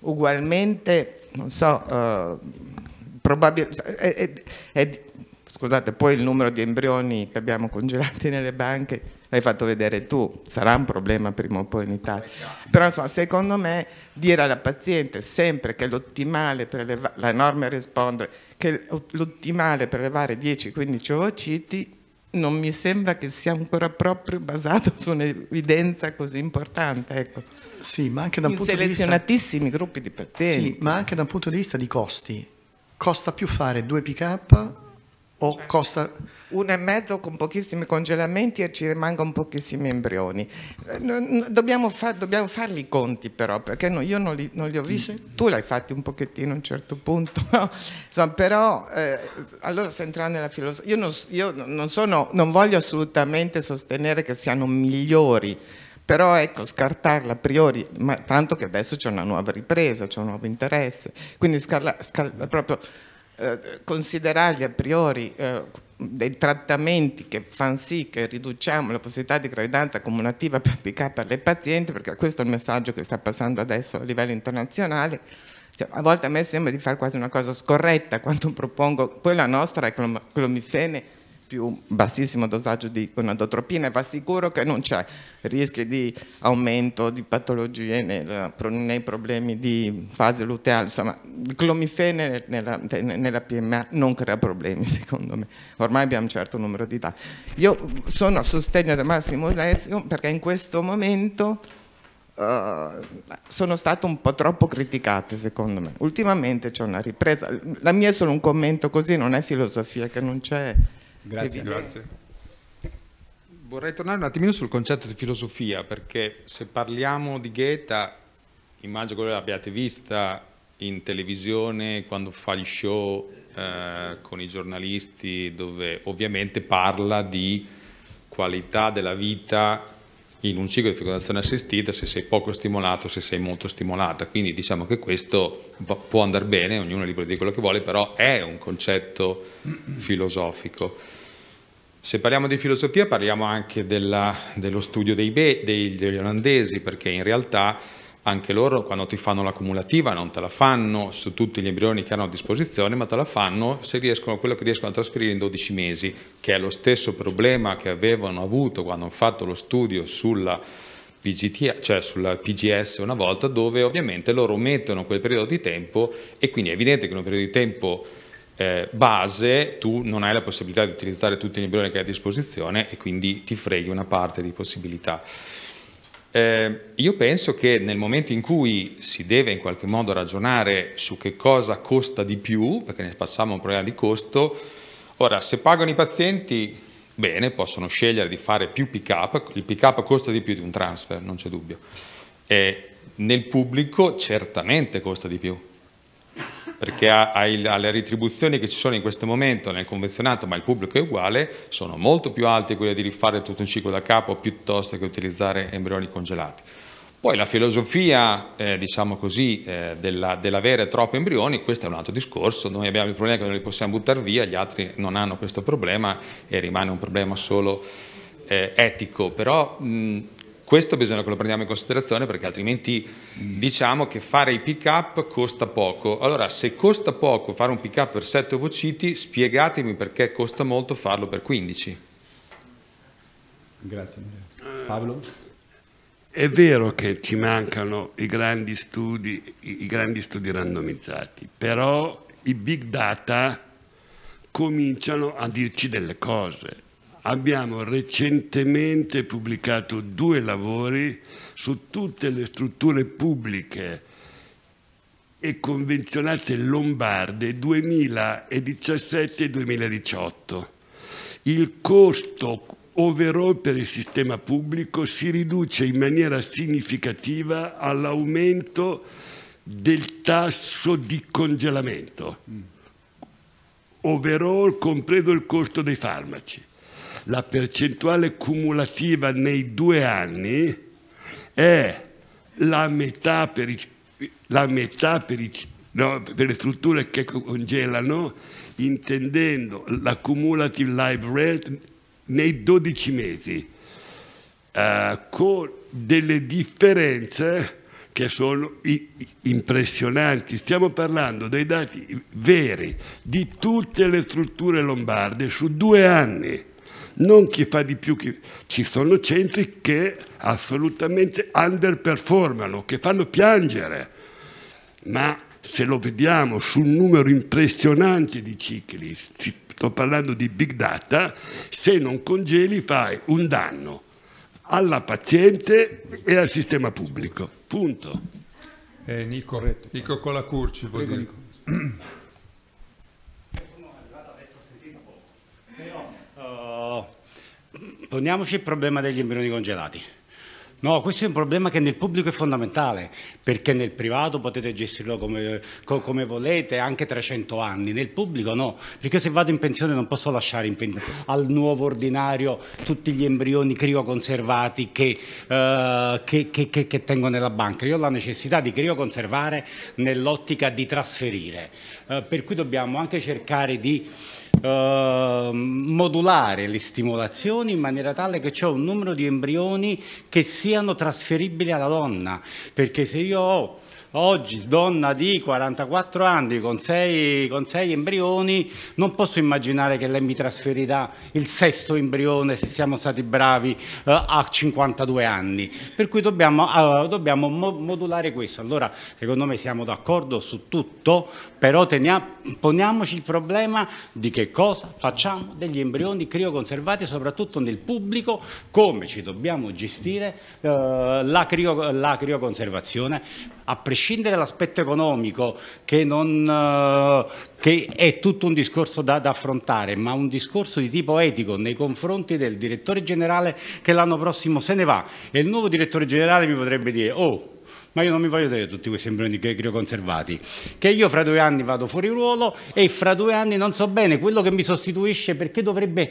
ugualmente, non so, eh, probabilmente... scusate, poi il numero di embrioni che abbiamo congelati nelle banche l'hai fatto vedere tu, sarà un problema prima o poi in Italia. Però insomma, secondo me dire alla paziente sempre che l'ottimale per elevare, la norma rispondere, che l'ottimale per elevare 10-15 ovociti non mi sembra che sia ancora proprio basato <laughs> su un'evidenza così importante. Ecco sì, ma anche da un punto selezionatissimi di vista, gruppi di patenti. Sì, ma anche da un punto di vista di costi. Costa più fare due pick-up o eh. costa... Una e mezzo con pochissimi congelamenti e ci rimangono pochissimi embrioni. Eh, dobbiamo, far, dobbiamo farli i conti però, perché no, io non li, non li, ho visti, sì. Mm. tu l'hai fatti un pochettino a un certo punto, <laughs> Insomma, però eh, allora se entra nella filosofia, io, non, io non, sono, non voglio assolutamente sostenere che siano migliori però ecco, scartarla a priori, ma tanto che adesso c'è una nuova ripresa, c'è un nuovo interesse. Quindi scarla, scarla proprio eh, considerarli a priori eh, dei trattamenti che fanno sì che riduciamo la possibilità di gravidanza comunativa per PK per le pazienti, perché questo è il messaggio che sta passando adesso a livello internazionale. Cioè, a volte a me sembra di fare quasi una cosa scorretta quando <laughs> propongo quella nostra è clomifene più bassissimo dosaggio di gonadotropina e va sicuro che non c'è rischio di aumento di patologie nel, nei problemi di fase luteale, insomma il clomifene nella, nella, PMA non crea problemi <laughs> secondo me, ormai abbiamo un certo numero di dati. Io sono a sostegno del Massimo Lessio perché in questo momento Uh, sono state un po' troppo criticate secondo me. Ultimamente c'è una ripresa, la mia è solo un commento così, non è filosofia che non c'è Grazie, grazie. Vorrei tornare un attimino sul concetto di filosofia, perché se parliamo di Goethe, immagino che voi l'abbiate vista in televisione quando fa gli show eh, con i giornalisti, dove ovviamente parla di qualità della vita in un ciclo di fecondazione assistita se sei poco stimolato, se sei molto stimolata. Quindi diciamo che questo può andare bene, ognuno è libero di quello che vuole, però è un concetto filosofico. Se parliamo di filosofia parliamo anche della, dello studio dei, dei, degli olandesi, perché in realtà anche loro quando ti fanno la cumulativa non te la fanno su tutti gli embrioni che hanno a disposizione, ma te la fanno se riescono, quello che riescono a trasferire in 12 mesi, che è lo stesso problema che avevano avuto quando hanno fatto lo studio sulla, PGT, cioè sulla PGS una volta, dove ovviamente loro mettono quel periodo di tempo e quindi è evidente che in un periodo di tempo eh, base tu non hai la possibilità di utilizzare tutti gli embrioni che hai a disposizione e quindi ti freghi una parte di possibilità. Eh, io penso che nel momento in cui si deve in qualche modo ragionare su che cosa costa di più, perché ne facciamo un problema di costo, ora se pagano i pazienti, bene, possono scegliere di fare più pick up, il pick up costa di più di un transfer, non c'è dubbio. Eh, nel pubblico certamente costa di più, perché alle retribuzioni che ci sono in questo momento nel convenzionato, ma il pubblico è uguale, sono molto più alte quelle di rifare tutto un ciclo da capo piuttosto che utilizzare embrioni congelati. Poi la filosofia, eh, diciamo così, eh, dell'avere dell troppi embrioni, questo è un altro discorso, noi abbiamo il problema che non li possiamo buttare via, gli altri non hanno questo problema e rimane un problema solo eh, etico, però mh, questo bisogna che lo prendiamo in considerazione perché altrimenti diciamo che fare i pick up costa poco. Allora se costa poco fare un pick up per 7 ovociti spiegatemi perché costa molto farlo per 15. Grazie. Paolo? È vero che ci mancano i grandi studi, i grandi studi randomizzati, però i big data cominciano a dirci delle cose Abbiamo recentemente pubblicato due lavori su tutte le strutture pubbliche e convenzionate lombarde 2017-2018. Il costo overall per il sistema pubblico si riduce in maniera significativa all'aumento del tasso di congelamento, overall compreso il costo dei farmaci la percentuale cumulativa nei due anni è la metà per, i, la metà per, i, no, per le strutture che congelano, intendendo la cumulative live rate nei 12 mesi, eh, con delle differenze che sono impressionanti. Stiamo parlando dei dati veri di tutte le strutture lombarde su due anni non chi fa di più, chi... ci sono centri che assolutamente underperformano, che fanno piangere, ma se lo vediamo su un numero impressionante di cicli, sto parlando di big data, se non congeli fai un danno alla paziente e al sistema pubblico. Punto. Eh, Nico, Nico Colacurci, vuol dire. <clears throat> poniamoci il problema degli embrioni congelati. No, questo è un problema che nel pubblico è fondamentale, perché nel privato potete gestirlo come, come, volete, anche 300 anni, nel pubblico no, perché se vado in pensione non posso lasciare al nuovo ordinario tutti gli embrioni crioconservati che, eh, che, che, che, tengo nella banca. Io ho la necessità di crioconservare nell'ottica di trasferire, eh, per cui dobbiamo anche cercare di Ehm, modulare le stimolazioni in maniera tale che c'è un numero di embrioni che siano trasferibili alla donna, perché se io ho oggi donna di 44 anni con 6, con 6 embrioni, non posso immaginare che lei mi trasferirà il sesto embrione, se siamo stati bravi, eh, a 52 anni. Per cui dobbiamo, eh, dobbiamo modulare questo. Allora, secondo me siamo d'accordo su tutto, però poniamoci il problema di che cosa facciamo degli embrioni crioconservati, soprattutto nel pubblico, come ci dobbiamo gestire eh, la, crio, la crioconservazione, a prescindere prescindere dall'aspetto economico che, non, eh, che, è tutto un discorso da, da, affrontare, ma un discorso di tipo etico nei confronti del direttore generale che l'anno prossimo se ne va e il nuovo direttore generale mi potrebbe dire oh ma io non mi voglio dare tutti questi embrioni che ho conservati, che io fra due anni vado fuori ruolo e fra due anni non so bene quello che mi sostituisce perché dovrebbe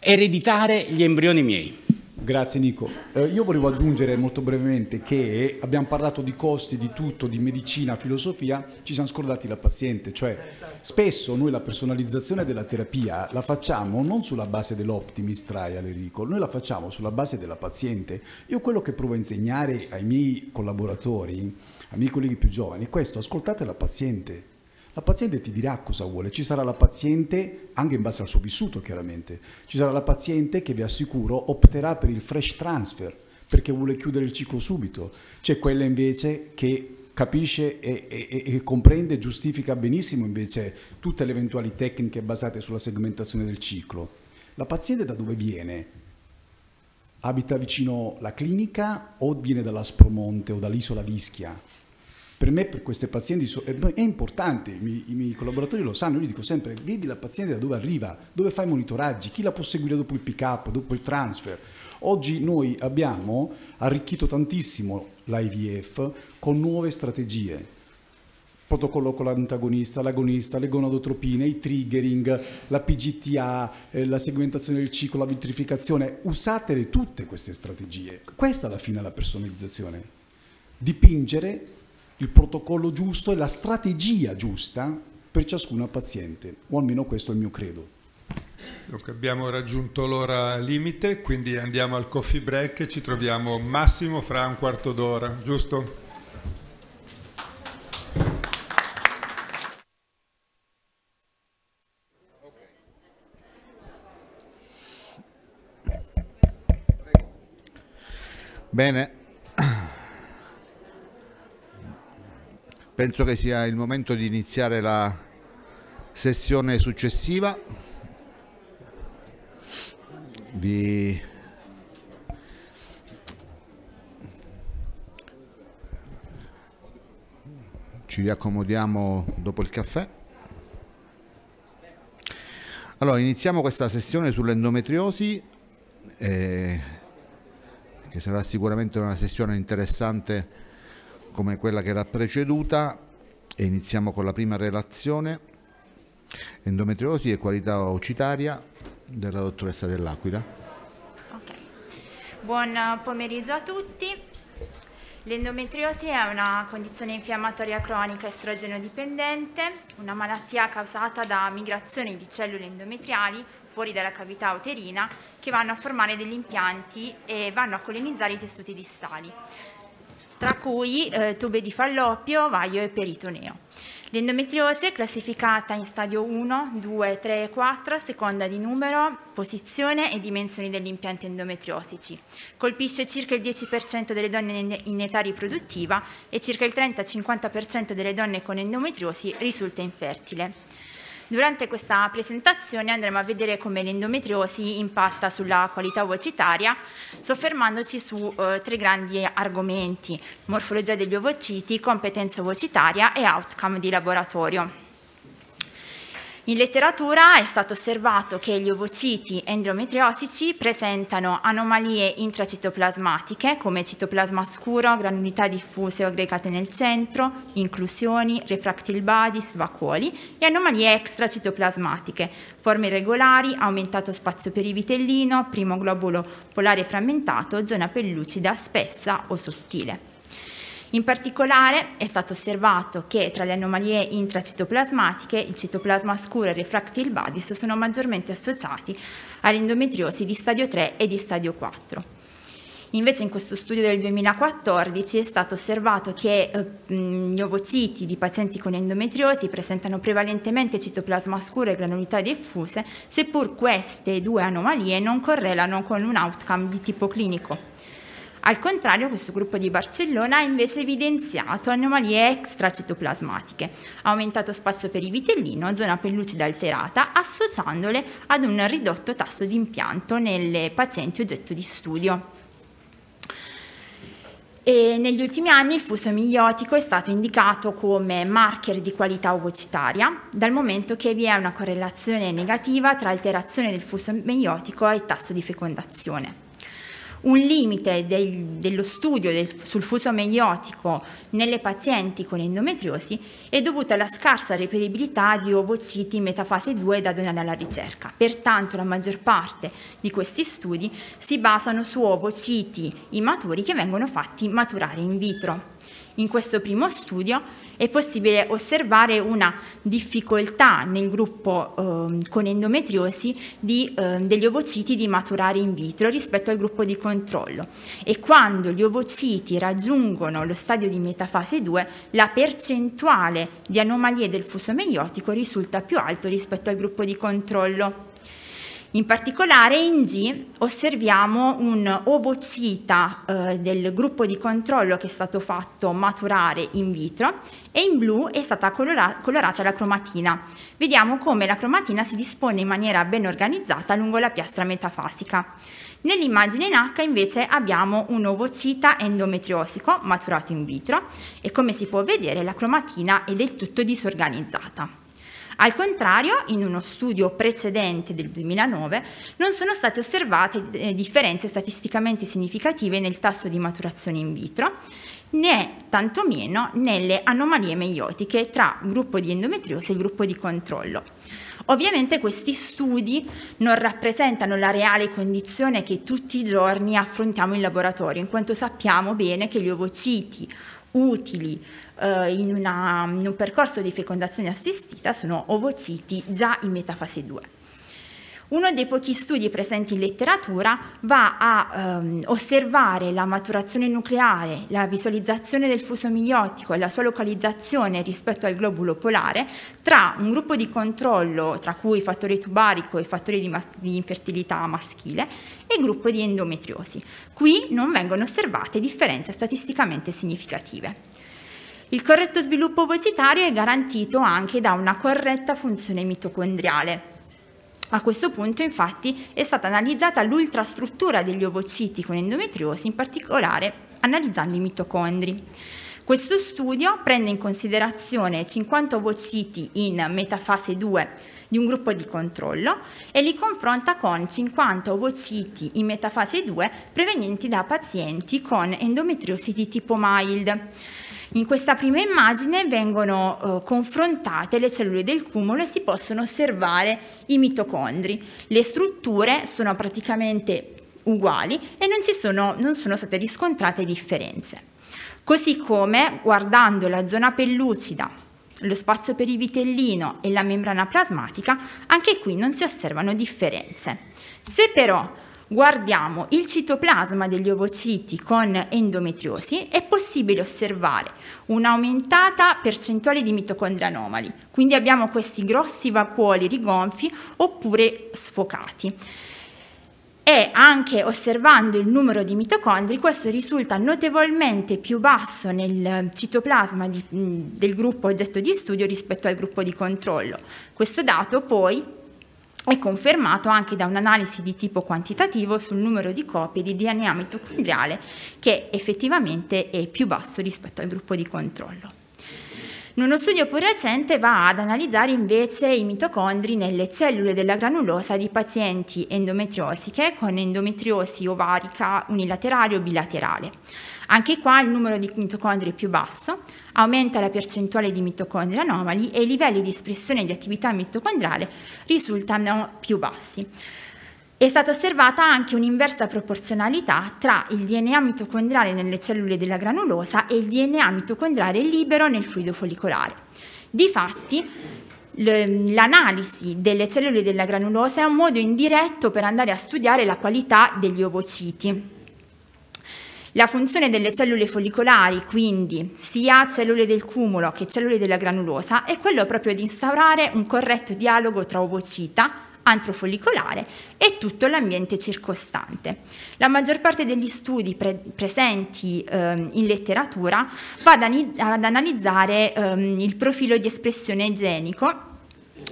ereditare gli embrioni miei. Grazie Nico. Eh, io volevo aggiungere molto brevemente che abbiamo parlato di costi, di tutto, di medicina, filosofia, ci siamo scordati la paziente, cioè spesso noi la personalizzazione della terapia la facciamo non sulla base dell'optimist trial Enrico, noi la facciamo sulla base della paziente. Io quello che provo a insegnare ai miei collaboratori, ai miei colleghi più giovani, è questo, ascoltate la paziente la paziente ti dirà cosa vuole, ci sarà la paziente, anche in base al suo vissuto chiaramente, ci sarà la paziente che vi assicuro opterà per il fresh transfer perché vuole chiudere il ciclo subito, c'è quella invece che capisce e, e, e, comprende, giustifica benissimo invece tutte le eventuali tecniche basate sulla segmentazione del ciclo. La paziente da dove viene? Abita vicino la clinica o viene dall'Aspromonte o dall'isola d'Ischia? Per me, per queste pazienti, è importante, i miei, collaboratori lo sanno, io gli dico sempre, vedi la paziente da dove arriva, dove fai i monitoraggi, chi la può seguire dopo il pick-up, dopo il transfer. Oggi noi abbiamo arricchito tantissimo l'IVF con nuove strategie, protocollo con l'antagonista, l'agonista, le gonadotropine, i triggering, la PGTA, eh, la segmentazione del ciclo, la vitrificazione. Usatele tutte queste strategie. Questa è la fine della personalizzazione. Dipingere il protocollo giusto e la strategia giusta per ciascuna paziente, o almeno questo è il mio credo. Dunque abbiamo raggiunto l'ora limite, quindi andiamo al coffee break e ci troviamo massimo fra un quarto d'ora, giusto? Bene, Penso che sia il momento di iniziare la sessione successiva. Vi... Ci riaccomodiamo dopo il caffè. Allora, iniziamo questa sessione sull'endometriosi, eh, che sarà sicuramente una sessione interessante come quella che l'ha preceduta e iniziamo con la prima relazione endometriosi e qualità ocitaria della dottoressa dell'Aquila. Okay. Buon pomeriggio a tutti. L'endometriosi è una condizione infiammatoria cronica estrogeno dipendente, una malattia causata da migrazioni di cellule endometriali fuori dalla cavità uterina che vanno a formare degli impianti e vanno a colonizzare i tessuti distali tra cui eh, tube di falloppio, vaio e peritoneo. L'endometriosi è classificata in stadio 1, 2, 3 e 4 a seconda di numero, posizione e dimensioni degli impianti endometriosici. Colpisce circa il 10% delle donne in età riproduttiva e circa il 30-50% delle donne con endometriosi risulta infertile. Durante questa presentazione andremo a vedere come l'endometriosi impatta sulla qualità ovocitaria, soffermandoci su eh, tre grandi argomenti, morfologia degli ovociti, competenza ovocitaria e outcome di laboratorio. In letteratura è stato osservato che gli ovociti endometriosici presentano anomalie intracitoplasmatiche come citoplasma scuro, granulità diffuse o aggregate nel centro, inclusioni, refractile badis, vacuoli e anomalie extracitoplasmatiche, forme irregolari, aumentato spazio per i perivitellino, primo globulo polare frammentato, zona pellucida spessa o sottile. In particolare è stato osservato che tra le anomalie intracitoplasmatiche il citoplasma scuro e il refractile badis sono maggiormente associati all'endometriosi di stadio 3 e di stadio 4. Invece in questo studio del 2014 è stato osservato che eh, gli ovociti di pazienti con endometriosi presentano prevalentemente citoplasma scuro e granulità diffuse, seppur queste due anomalie non correlano con un outcome di tipo clinico. Al contrario, questo gruppo di Barcellona ha invece evidenziato anomalie extracitoplasmatiche, ha aumentato spazio per il vitellino, zona pellucida alterata, associandole ad un ridotto tasso di impianto nelle pazienti oggetto di studio. E negli ultimi anni il fuso amiliotico è stato indicato come marker di qualità ovocitaria, dal momento che vi è una correlazione negativa tra alterazione del fuso amiliotico e tasso di fecondazione un limite del, dello studio del, sul fuso meiotico nelle pazienti con endometriosi è dovuto alla scarsa reperibilità di ovociti metafase 2 da donare alla ricerca. Pertanto la maggior parte di questi studi si basano su ovociti immaturi che vengono fatti maturare in vitro. In questo primo studio è possibile osservare una difficoltà nel gruppo eh, con endometriosi di, eh, degli ovociti di maturare in vitro rispetto al gruppo di controllo e quando gli ovociti raggiungono lo stadio di metafase 2 la percentuale di anomalie del fuso meiotico risulta più alto rispetto al gruppo di controllo. In particolare in G osserviamo un ovocita eh, del gruppo di controllo che è stato fatto maturare in vitro e in blu è stata colora colorata la cromatina. Vediamo come la cromatina si dispone in maniera ben organizzata lungo la piastra metafasica. Nell'immagine in H invece abbiamo un ovocita endometriosico maturato in vitro e come si può vedere la cromatina è del tutto disorganizzata. Al contrario, in uno studio precedente del 2009 non sono state osservate eh, differenze statisticamente significative nel tasso di maturazione in vitro, né tantomeno nelle anomalie meiotiche tra gruppo di endometriosi e gruppo di controllo. Ovviamente questi studi non rappresentano la reale condizione che tutti i giorni affrontiamo in laboratorio, in quanto sappiamo bene che gli ovociti utili eh, in, una, in un percorso di fecondazione assistita sono ovociti già in metafase 2. Uno dei pochi studi presenti in letteratura va a ehm, osservare la maturazione nucleare, la visualizzazione del fuso meiotico e la sua localizzazione rispetto al globulo polare tra un gruppo di controllo, tra cui fattore tubarico e fattore di, mas- di infertilità maschile, e gruppo di endometriosi. Qui non vengono osservate differenze statisticamente significative. Il corretto sviluppo ovocitario è garantito anche da una corretta funzione mitocondriale. A questo punto infatti è stata analizzata l'ultrastruttura degli ovociti con endometriosi, in particolare analizzando i mitocondri. Questo studio prende in considerazione 50 ovociti in metafase 2 di un gruppo di controllo e li confronta con 50 ovociti in metafase 2 provenienti da pazienti con endometriosi di tipo mild. In questa prima immagine vengono eh, confrontate le cellule del cumulo e si possono osservare i mitocondri. Le strutture sono praticamente uguali e non, sono, non sono state riscontrate differenze. Così come guardando la zona pellucida, lo spazio per il vitellino e la membrana plasmatica, anche qui non si osservano differenze. Se però guardiamo il citoplasma degli ovociti con endometriosi, è possibile osservare un'aumentata percentuale di mitocondri anomali, quindi abbiamo questi grossi vacuoli rigonfi oppure sfocati. E anche osservando il numero di mitocondri, questo risulta notevolmente più basso nel eh, citoplasma di, mm, del gruppo oggetto di studio rispetto al gruppo di controllo. Questo dato poi è confermato anche da un'analisi di tipo quantitativo sul numero di copie di DNA mitocondriale che effettivamente è più basso rispetto al gruppo di controllo. Uno studio più recente va ad analizzare invece i mitocondri nelle cellule della granulosa di pazienti endometriosiche con endometriosi ovarica unilaterale o bilaterale. Anche qua il numero di mitocondri è più basso, aumenta la percentuale di mitocondri anomali e i livelli di espressione di attività mitocondrale risultano più bassi. È stata osservata anche un'inversa proporzionalità tra il DNA mitocondriale nelle cellule della granulosa e il DNA mitocondriale libero nel fluido follicolare. Difatti, l'analisi delle cellule della granulosa è un modo indiretto per andare a studiare la qualità degli ovociti. La funzione delle cellule follicolari, quindi sia cellule del cumulo che cellule della granulosa, è quello proprio di instaurare un corretto dialogo tra ovocita, antrofollicolare e tutto l'ambiente circostante. La maggior parte degli studi pre presenti eh, in letteratura va ad, ad analizzare eh, il profilo di espressione genico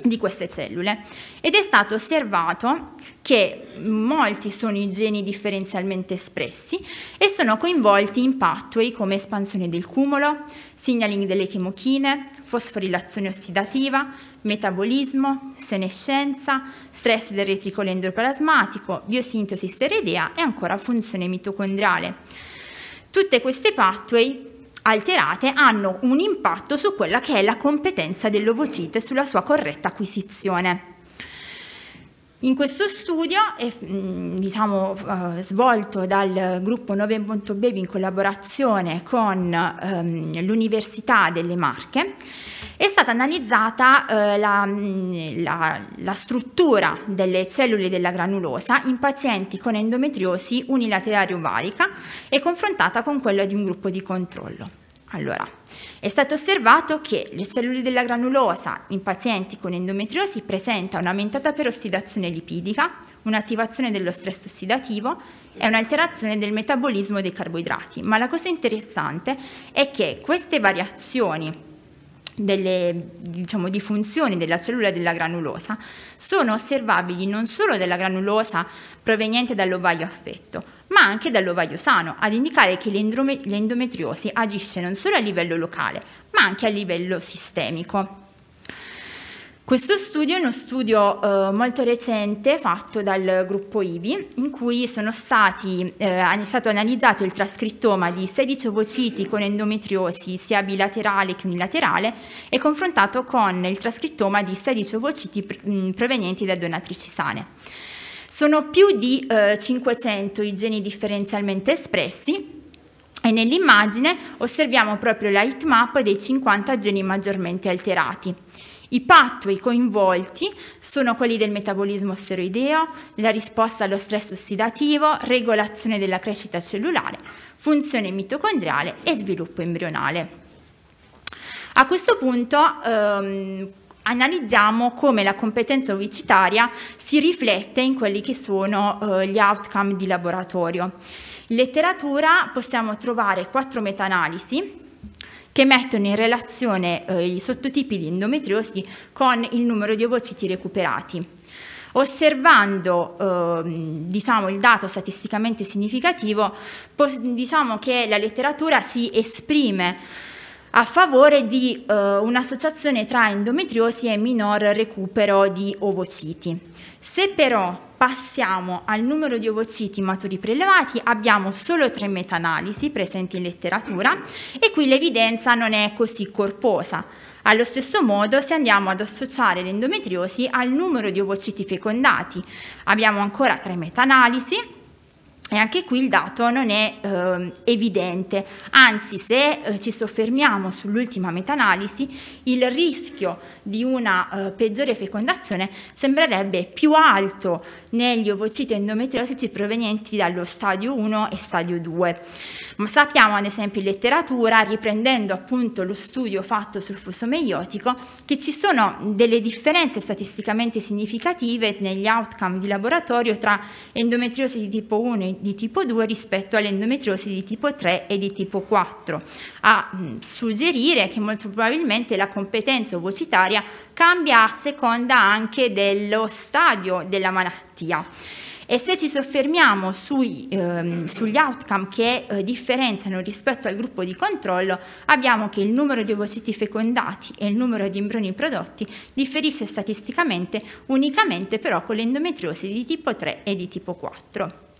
di queste cellule ed è stato osservato che molti sono i geni differenzialmente espressi e sono coinvolti in pathway come espansione del cumulo, signaling delle chemochine, fosforilazione ossidativa, metabolismo, senescenza, stress del reticolo endoplasmatico, biosintosi steroidea e ancora funzione mitocondriale. Tutte queste pathway alterate hanno un impatto su quella che è la competenza dell'ovocite e sulla sua corretta acquisizione. In questo studio, è, mm, diciamo, eh, svolto dal gruppo 9.b in collaborazione con ehm, l'Università delle Marche, è stata analizzata eh, la, mm, la, la, struttura delle cellule della granulosa in pazienti con endometriosi unilaterale ovarica e confrontata con quella di un gruppo di controllo. Allora, è stato osservato che le cellule della granulosa in pazienti con endometriosi presenta un'aumentata perossidazione lipidica, un'attivazione dello stress ossidativo e un'alterazione del metabolismo dei carboidrati. Ma la cosa interessante è che queste variazioni delle diciamo, di funzioni della cellula della granulosa sono osservabili non solo della granulosa proveniente dall'ovaio affetto, ma anche dall'ovaio sano, ad indicare che l'endometriosi agisce non solo a livello locale, ma anche a livello sistemico. Questo studio è uno studio eh, molto recente fatto dal gruppo IBI, in cui stati, eh, è stato analizzato il trascrittoma di 16 ovociti con endometriosi sia bilaterale che unilaterale e confrontato con il trascrittoma di 16 ovociti pr provenienti da donatrici sane. Sono più di eh, 500 i geni differenzialmente espressi e nell'immagine osserviamo proprio la heatmap dei 50 geni maggiormente alterati. I pathway coinvolti sono quelli del metabolismo steroideo, la risposta allo stress ossidativo, regolazione della crescita cellulare, funzione mitocondriale e sviluppo embrionale. A questo punto ehm, analizziamo come la competenza unicitaria si riflette in quelli che sono eh, gli outcome di laboratorio. In letteratura possiamo trovare quattro meta-analisi che mettono in relazione eh, i sottotipi di endometriosi con il numero di ovociti recuperati. Osservando eh, diciamo, il dato statisticamente significativo, diciamo che la letteratura si esprime a favore di eh, un'associazione tra endometriosi e minor recupero di ovociti. Se però passiamo al numero di ovociti maturi prelevati, abbiamo solo tre meta-analisi presenti in letteratura e qui l'evidenza non è così corposa. Allo stesso modo, se andiamo ad associare l'endometriosi al numero di ovociti fecondati, abbiamo ancora tre meta-analisi e anche qui il dato non è eh, evidente, anzi se eh, ci soffermiamo sull'ultima meta-analisi, il rischio di una eh, peggiore fecondazione sembrerebbe più alto negli ovociti endometriosici provenienti dallo stadio 1 e stadio 2. Ma sappiamo ad esempio in letteratura, riprendendo appunto lo studio fatto sul fuso meiotico, che ci sono delle differenze statisticamente significative negli outcome di laboratorio tra endometriosi di tipo 1 e di tipo 2 rispetto all'endometriosi di tipo 3 e di tipo 4, a suggerire che molto probabilmente la competenza ovocitaria cambia a seconda anche dello stadio della malattia. E se ci soffermiamo sui, ehm, sugli outcome che eh, differenziano rispetto al gruppo di controllo, abbiamo che il numero di ovociti fecondati e il numero di imbroni prodotti differisce statisticamente unicamente però con l'endometriosi di tipo 3 e di tipo 4.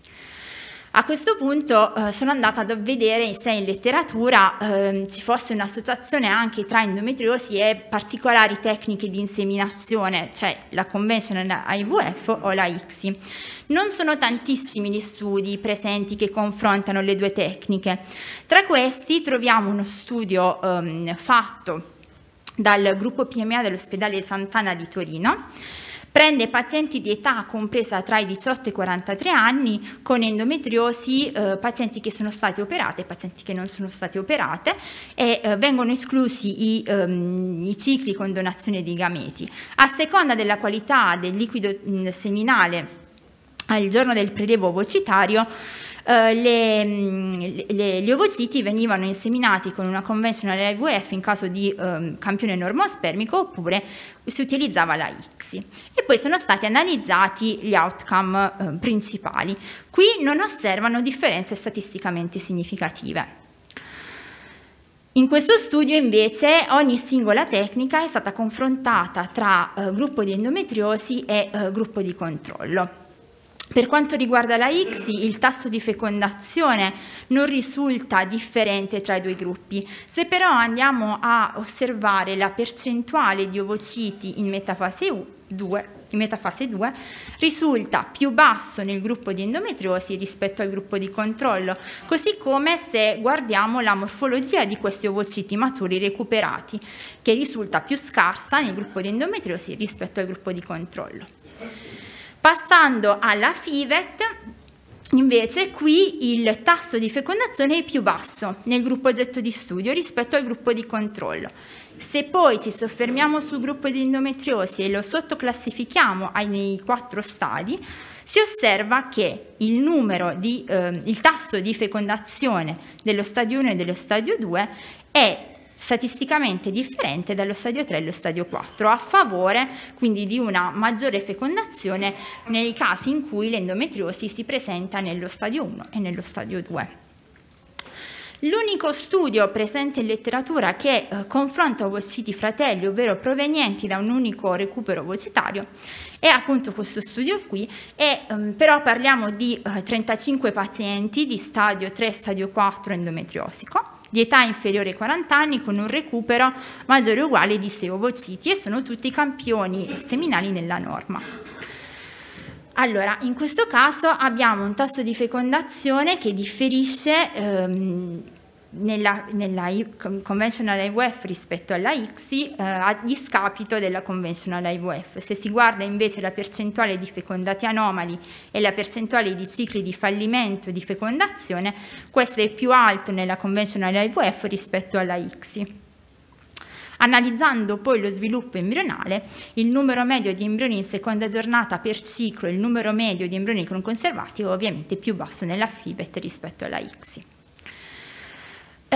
A questo punto eh, sono andata a vedere se in letteratura eh, ci fosse un'associazione anche tra endometriosi e particolari tecniche di inseminazione, cioè la conventional IVF o la ICSI. Non sono tantissimi gli studi presenti che confrontano le due tecniche. Tra questi troviamo uno studio ehm, fatto dal gruppo PMA dell'ospedale Sant'Anna di Torino Prende pazienti di età compresa tra i 18 e i 43 anni con endometriosi, eh, pazienti che sono state operate e pazienti che non sono state operate e eh, vengono esclusi i, ehm, i, cicli con donazione di gameti. A seconda della qualità del liquido mh, seminale al giorno del prelievo ovocitario Uh, le, le, gli ovociti venivano inseminati con una conventional IVF in caso di um, campione normospermico oppure si utilizzava la X stessi e poi sono stati analizzati gli outcome eh, principali. Qui non osservano differenze statisticamente significative. In questo studio invece ogni singola tecnica è stata confrontata tra eh, gruppo di endometriosi e eh, gruppo di controllo. Per quanto riguarda la ICSI, il tasso di fecondazione non risulta differente tra i due gruppi. Se però andiamo a osservare la percentuale di ovociti in metafase 2, in metafase 2 risulta più basso nel gruppo di endometriosi rispetto al gruppo di controllo, così come se guardiamo la morfologia di questi ovociti maturi recuperati, che risulta più scarsa nel gruppo di endometriosi rispetto al gruppo di controllo. Passando alla FIVET, Invece qui il tasso di fecondazione è più basso nel gruppo oggetto di studio rispetto al gruppo di controllo. Se poi ci soffermiamo sul gruppo di endometriosi e lo sottoclassifichiamo nei quattro stadi, si osserva che il, di, eh, il tasso di fecondazione dello stadio 1 e dello stadio 2 è statisticamente differente dallo stadio 3 e lo stadio 4, a favore quindi di una maggiore fecondazione nei casi in cui l'endometriosi si presenta nello stadio 1 e nello stadio 2. L'unico studio presente in letteratura che eh, confronta ovociti fratelli, ovvero provenienti da un unico recupero ovocitario, è appunto questo studio qui, e, ehm, però parliamo di eh, 35 pazienti di stadio 3 e stadio 4 endometriosico di età inferiore ai 40 anni con un recupero maggiore o uguale di sei ovociti e sono tutti campioni seminali nella norma. Allora, in questo caso abbiamo un tasso di fecondazione che differisce ehm, nella, nella conventional IVF rispetto alla ICSI eh, a discapito della conventional IVF. Se si guarda invece la percentuale di fecondati anomali e la percentuale di cicli di fallimento di fecondazione, questo è più alto nella conventional IVF rispetto alla ICSI. Analizzando poi lo sviluppo embrionale, il numero medio di embrioni in seconda giornata per ciclo e il numero medio di embrioni non conservati è ovviamente più basso nella FIBET rispetto alla ICSI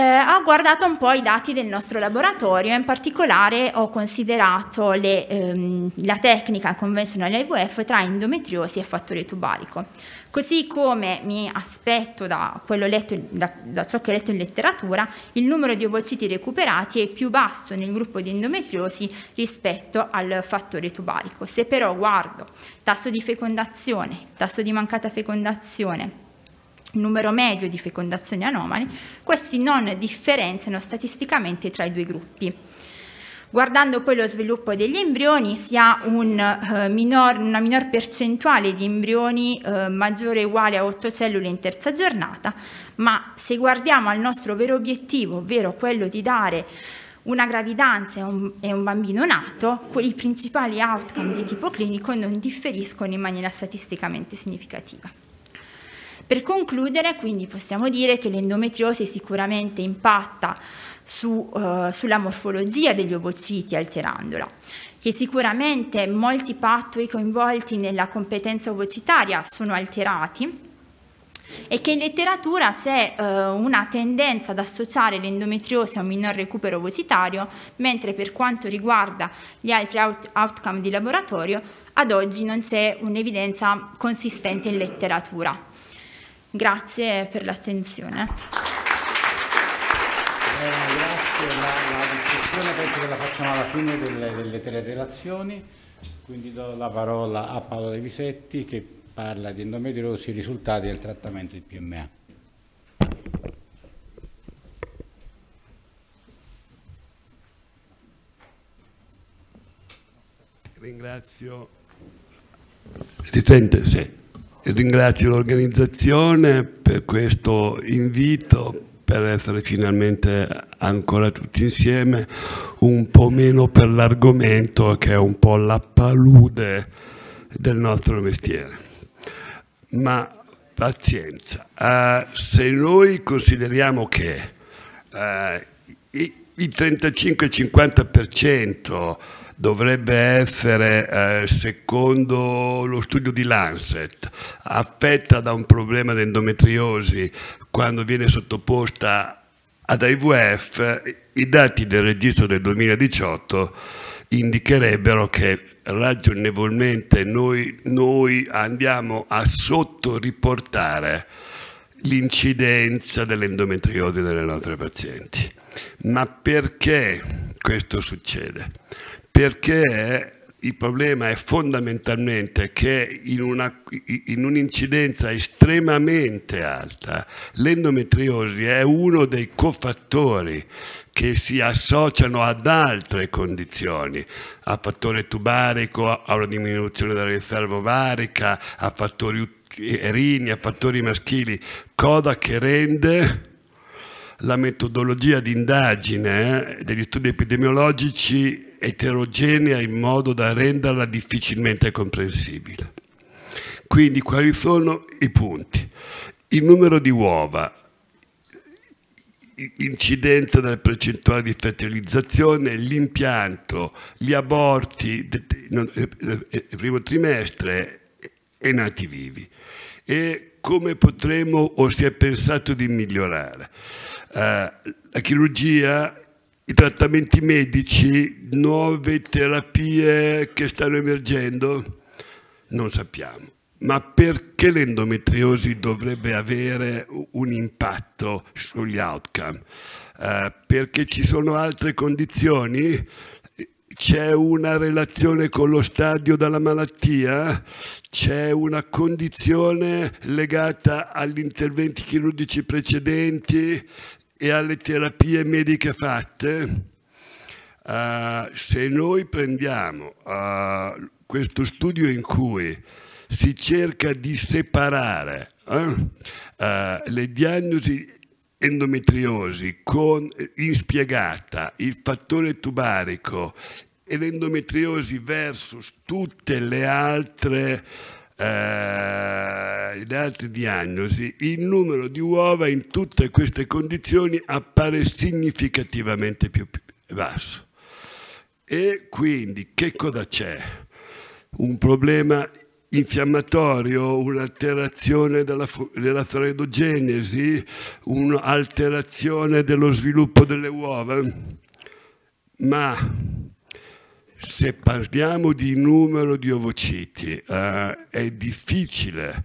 eh, ho guardato un po' i dati del nostro laboratorio, in particolare ho considerato le, ehm, la tecnica convenzionale IVF tra endometriosi e fattore tubarico. Così come mi aspetto da, letto, da, da, ciò che ho letto in letteratura, il numero di ovociti recuperati è più basso nel gruppo di endometriosi rispetto al fattore tubarico. Se però guardo tasso di fecondazione, tasso di mancata fecondazione, numero medio di fecondazioni anomali, questi non differenziano statisticamente tra i due gruppi. Guardando poi lo sviluppo degli embrioni, si ha un, eh, minor, una minor percentuale di embrioni eh, maggiore o uguale a 8 cellule in terza giornata, ma se guardiamo al nostro vero obiettivo, ovvero quello di dare una gravidanza e un, e un bambino nato, i principali outcome di tipo clinico non differiscono in maniera statisticamente significativa. Per concludere, quindi possiamo dire che l'endometriosi sicuramente impatta su, uh, sulla morfologia degli ovociti alterandola, che sicuramente molti pathway coinvolti nella competenza ovocitaria sono alterati e che in letteratura c'è uh, una tendenza ad associare l'endometriosi a un minor recupero ovocitario, mentre per quanto riguarda gli altri out- outcome di laboratorio, ad oggi non c'è un'evidenza consistente in letteratura. Grazie per l'attenzione. Eh, grazie, la, la discussione penso che la facciamo alla fine delle, delle tre relazioni, quindi do la parola a Paolo De Visetti che parla di endometriosi e risultati del trattamento di PMA. Ringrazio. Si sente? Sì. Ringrazio l'organizzazione per questo invito, per essere finalmente ancora tutti insieme, un po' meno per l'argomento che è un po' la palude del nostro mestiere. Ma pazienza, uh, se noi consideriamo che uh, il 35-50% dovrebbe essere, eh, secondo lo studio di Lancet, affetta da un problema di endometriosi quando viene sottoposta ad IVF, i dati del registro del 2018 indicherebbero che ragionevolmente noi, noi andiamo a sottoriportare l'incidenza dell'endometriosi nelle nostre pazienti. Ma perché questo succede? perché il problema è fondamentalmente che in, un'incidenza estremamente alta l'endometriosi è uno dei cofattori che si associano ad altre condizioni, a fattore tubarico, a una diminuzione della riserva ovarica, a fattori erini, a fattori maschili, cosa che rende la metodologia di indagine eh, degli studi epidemiologici eterogenea in modo da renderla difficilmente comprensibile. Quindi quali sono i punti? Il numero di uova, l'incidenza della percentuale di fertilizzazione, l'impianto, gli aborti nel eh, eh, eh, primo trimestre e nati vivi. E come potremo o si è pensato di migliorare? Uh, la chirurgia i trattamenti medici, nuove terapie che stanno emergendo? Non sappiamo. Ma perché l'endometriosi dovrebbe avere un impatto sugli outcome? Eh, perché ci sono altre condizioni? C'è una relazione con lo stadio della malattia? C'è una condizione legata agli interventi chirurgici precedenti? e alle terapie mediche fatte, uh, se noi prendiamo uh, questo studio in cui si cerca di separare uh, le diagnosi endometriosi con inspiegata, il fattore tubarico e l'endometriosi versus tutte le altre eh, dati diagnosi, il numero di uova in tutte queste condizioni appare significativamente più basso. E quindi che cosa c'è? Un problema infiammatorio, un'alterazione della, della fredogenesi, un'alterazione dello sviluppo delle uova, ma se parliamo di numero di ovociti eh, è difficile.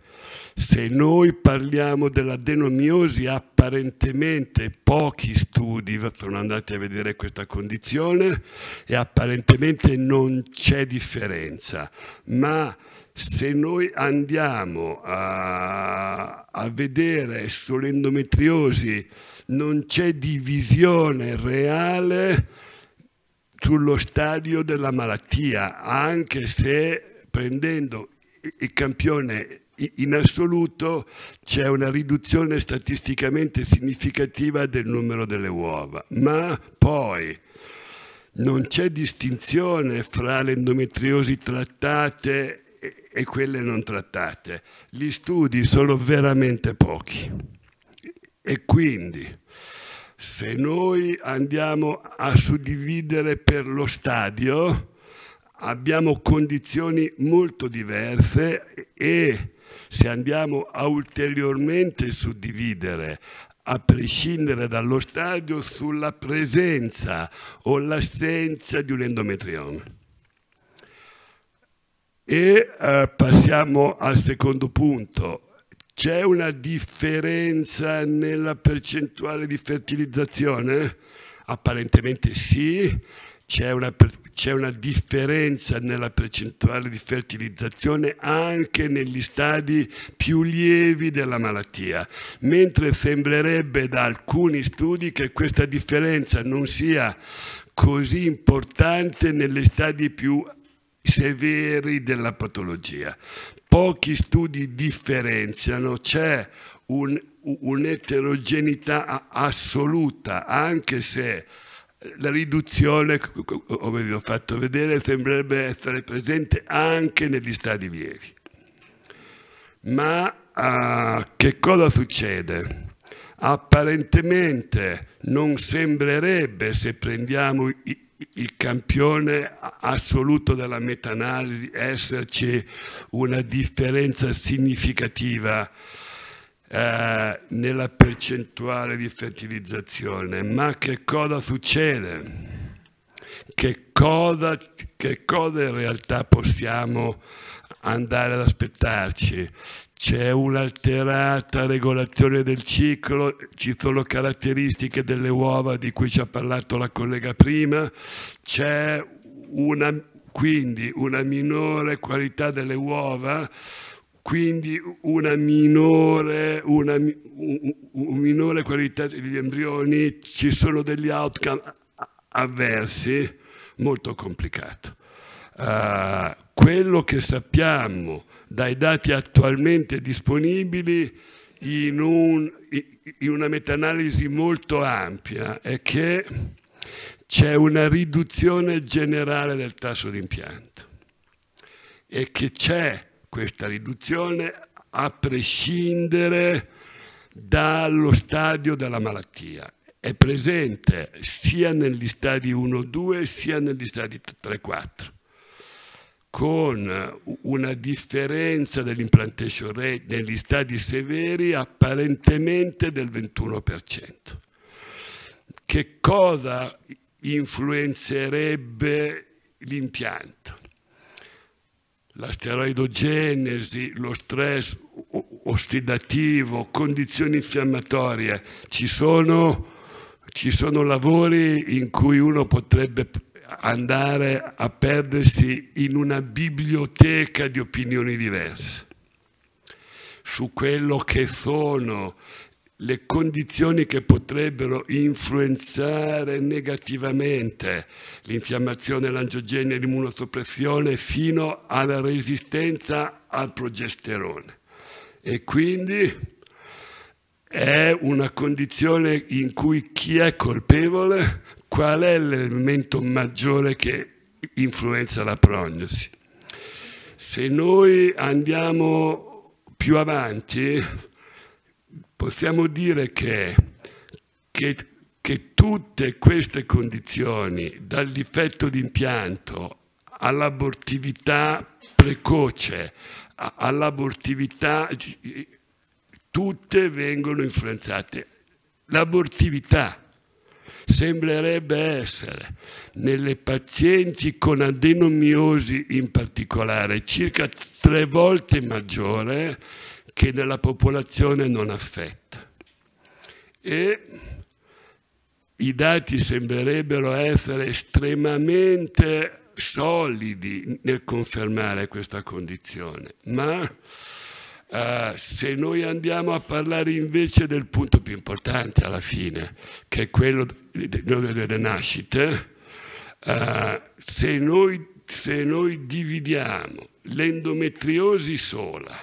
Se noi parliamo della denomiosi, apparentemente pochi studi sono andati a vedere questa condizione e apparentemente non c'è differenza. Ma se noi andiamo a, a vedere sull'endometriosi non c'è divisione reale sullo stadio della malattia, anche se prendendo il campione in assoluto c'è una riduzione statisticamente significativa del numero delle uova, ma poi non c'è distinzione fra le endometriosi trattate e quelle non trattate. Gli studi sono veramente pochi e quindi se noi andiamo a suddividere per lo stadio, abbiamo condizioni molto diverse e se andiamo a ulteriormente suddividere a prescindere dallo stadio sulla presenza o l'assenza di un endometrioma. E eh, passiamo al secondo punto, c'è una differenza nella percentuale di fertilizzazione? Apparentemente sì, c'è una, una, differenza nella percentuale di fertilizzazione anche negli stadi più lievi della malattia, mentre sembrerebbe da alcuni studi che questa differenza non sia così importante negli stadi più severi della patologia pochi studi differenziano, c'è un, un'eterogeneità assoluta, anche se la riduzione, come vi ho fatto vedere, sembrerebbe essere presente anche negli stadi lievi. Ma uh, che cosa succede? Apparentemente non sembrerebbe, se prendiamo il campione assoluto della meta-analisi esserci una differenza significativa eh, nella percentuale di fertilizzazione. Ma che cosa succede? Che cosa, che cosa in realtà possiamo andare ad aspettarci. C'è un'alterata regolazione del ciclo, ci sono caratteristiche delle uova di cui ci ha parlato la collega prima, c'è una, quindi una minore qualità delle uova quindi una minore, una, un minore, qualità degli embrioni, ci sono degli outcome avversi molto complicato. Uh, quello che sappiamo dai dati attualmente disponibili in, un, in una meta-analisi molto ampia è che c'è una riduzione generale del tasso di impianto e che c'è questa riduzione a prescindere dallo stadio della malattia. È presente sia negli stadi 1-2 sia negli stadi 3-4 con una differenza dell'implantation rate negli stadi severi apparentemente del 21%. Che cosa influenzerebbe l'impianto? La steroidogenesi, lo stress ossidativo, condizioni infiammatorie, ci sono, ci sono lavori in cui uno potrebbe andare a perdersi in una biblioteca di opinioni diverse su quello che sono le condizioni che potrebbero influenzare negativamente l'infiammazione, l'angiogenia, l'immunosoppressione fino alla resistenza al progesterone. E quindi è una condizione in cui chi è colpevole qual è l'elemento maggiore che influenza la prognosi? Se noi andiamo più avanti, possiamo dire che, che, che tutte queste condizioni, dal difetto di impianto all'abortività precoce, all'abortività, tutte vengono influenzate. L'abortività sembrerebbe essere nelle pazienti con adenomiosi in particolare circa tre volte maggiore che nella popolazione non affetta. E i dati sembrerebbero essere estremamente solidi nel confermare questa condizione, ma Uh, se noi andiamo a parlare invece del punto più importante alla fine, che è quello delle nascite, uh, se, noi, se noi dividiamo l'endometriosi sola,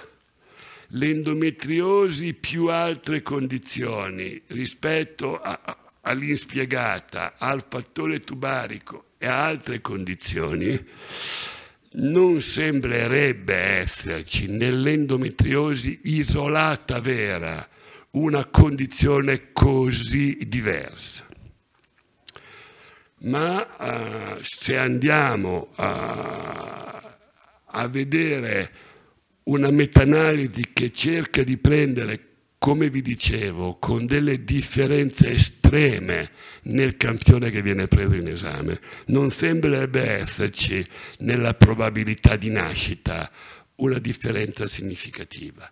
l'endometriosi più altre condizioni rispetto all'inspiegata, al fattore tubarico e a altre condizioni, non sembrerebbe esserci nell'endometriosi isolata vera una condizione così diversa. Ma eh, se andiamo a, a vedere una metanalisi che cerca di prendere come vi dicevo, con delle differenze estreme nel campione che viene preso in esame. Non sembrerebbe esserci nella probabilità di nascita una differenza significativa.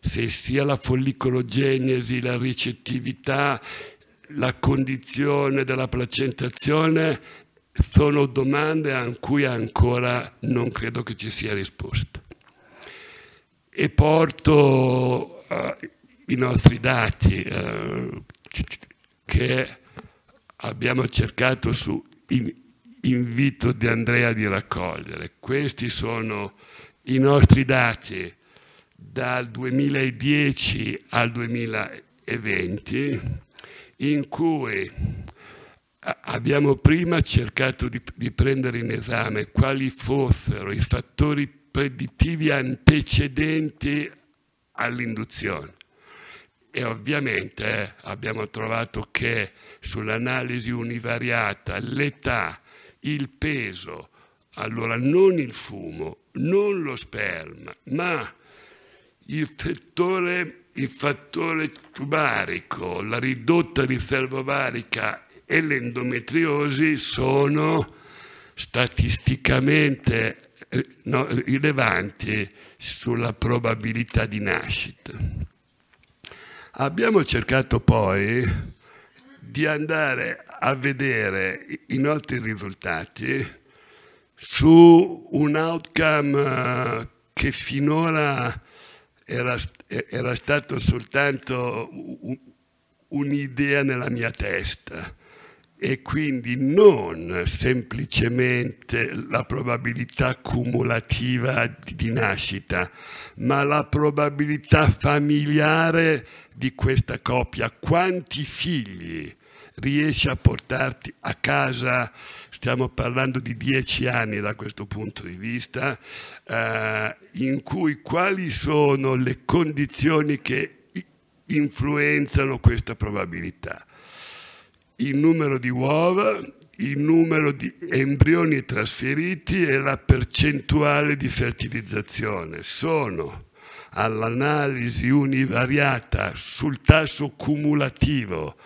Se sia la follicologenesi, la ricettività, la condizione della placentazione sono domande a cui ancora non credo che ci sia risposta. E porto eh, i nostri dati eh, che abbiamo cercato su in, invito di Andrea di raccogliere. Questi sono i nostri dati dal 2010 al 2020 in cui abbiamo prima cercato di, di prendere in esame quali fossero i fattori predittivi antecedenti all'induzione e ovviamente eh, abbiamo trovato che sull'analisi univariata l'età, il peso, allora non il fumo, non lo sperma, ma il fattore, il fattore tubarico, la ridotta riserva ovarica e l'endometriosi sono statisticamente eh, rilevanti sulla probabilità di nascita. Abbiamo cercato poi di andare a vedere i nostri risultati su un outcome eh, che finora era, era stato soltanto un'idea nella mia testa e quindi non semplicemente la probabilità cumulativa di nascita, ma la probabilità familiare di questa coppia. Quanti figli riesce a portarti a casa? Stiamo parlando di dieci anni da questo punto di vista, eh, in cui quali sono le condizioni che influenzano questa probabilità? il numero di uova, il numero di embrioni trasferiti e la percentuale di fertilizzazione. Sono all'analisi univariata sul tasso cumulativo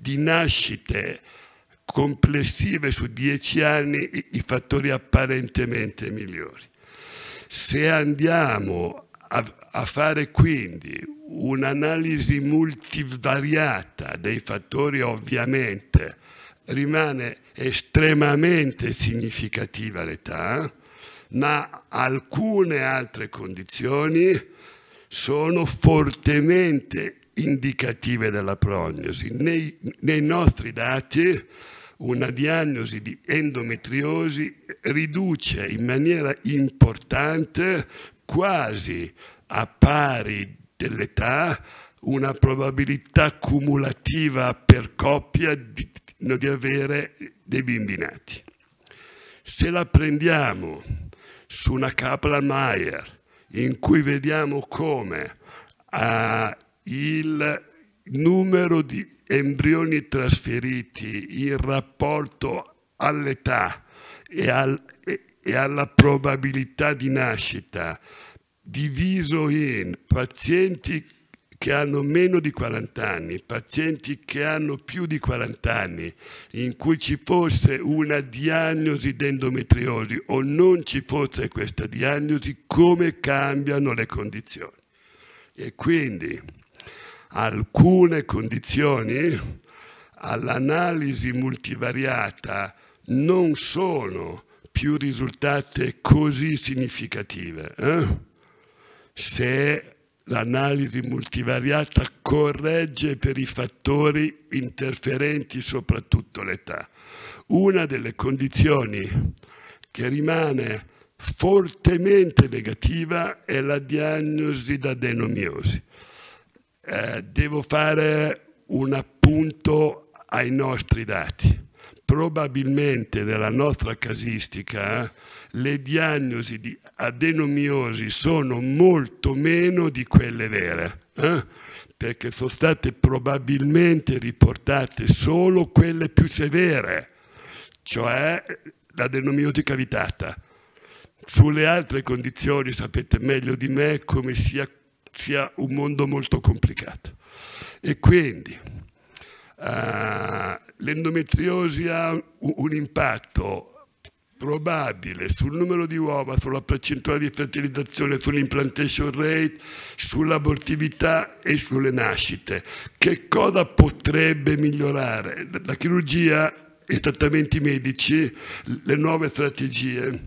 di nascite complessive su 10 anni i fattori apparentemente migliori. Se andiamo a, a fare quindi un'analisi multivariata dei fattori ovviamente rimane estremamente significativa l'età, ma alcune altre condizioni sono fortemente indicative della prognosi. Nei, nei nostri dati una diagnosi di endometriosi riduce in maniera importante quasi a pari dell'età, una probabilità cumulativa per coppia di, di avere dei bimbi nati. Se la prendiamo su una Kaplan-Meier in cui vediamo come ah, il numero di embrioni trasferiti in rapporto all'età e, al, e, e alla probabilità di nascita diviso in pazienti che hanno meno di 40 anni, pazienti che hanno più di 40 anni, in cui ci fosse una diagnosi d'endometriosi o non ci fosse questa diagnosi, come cambiano le condizioni. E quindi alcune condizioni all'analisi multivariata non sono più risultate così significative. Eh? se l'analisi multivariata corregge per i fattori interferenti soprattutto l'età. Una delle condizioni che rimane fortemente negativa è la diagnosi da denomiosi. Eh, devo fare un appunto ai nostri dati. Probabilmente nella nostra casistica eh, le diagnosi di adenomiosi sono molto meno di quelle vere, eh? perché sono state probabilmente riportate solo quelle più severe, cioè l'adenomiosi cavitata. Sulle altre condizioni sapete meglio di me come sia, sia un mondo molto complicato. E quindi uh, l'endometriosi ha un, un impatto probabile sul numero di uova, sulla percentuale di fertilizzazione, sull'implantation rate, sull'abortività e sulle nascite. Che cosa potrebbe migliorare? La chirurgia, i trattamenti medici, le nuove strategie,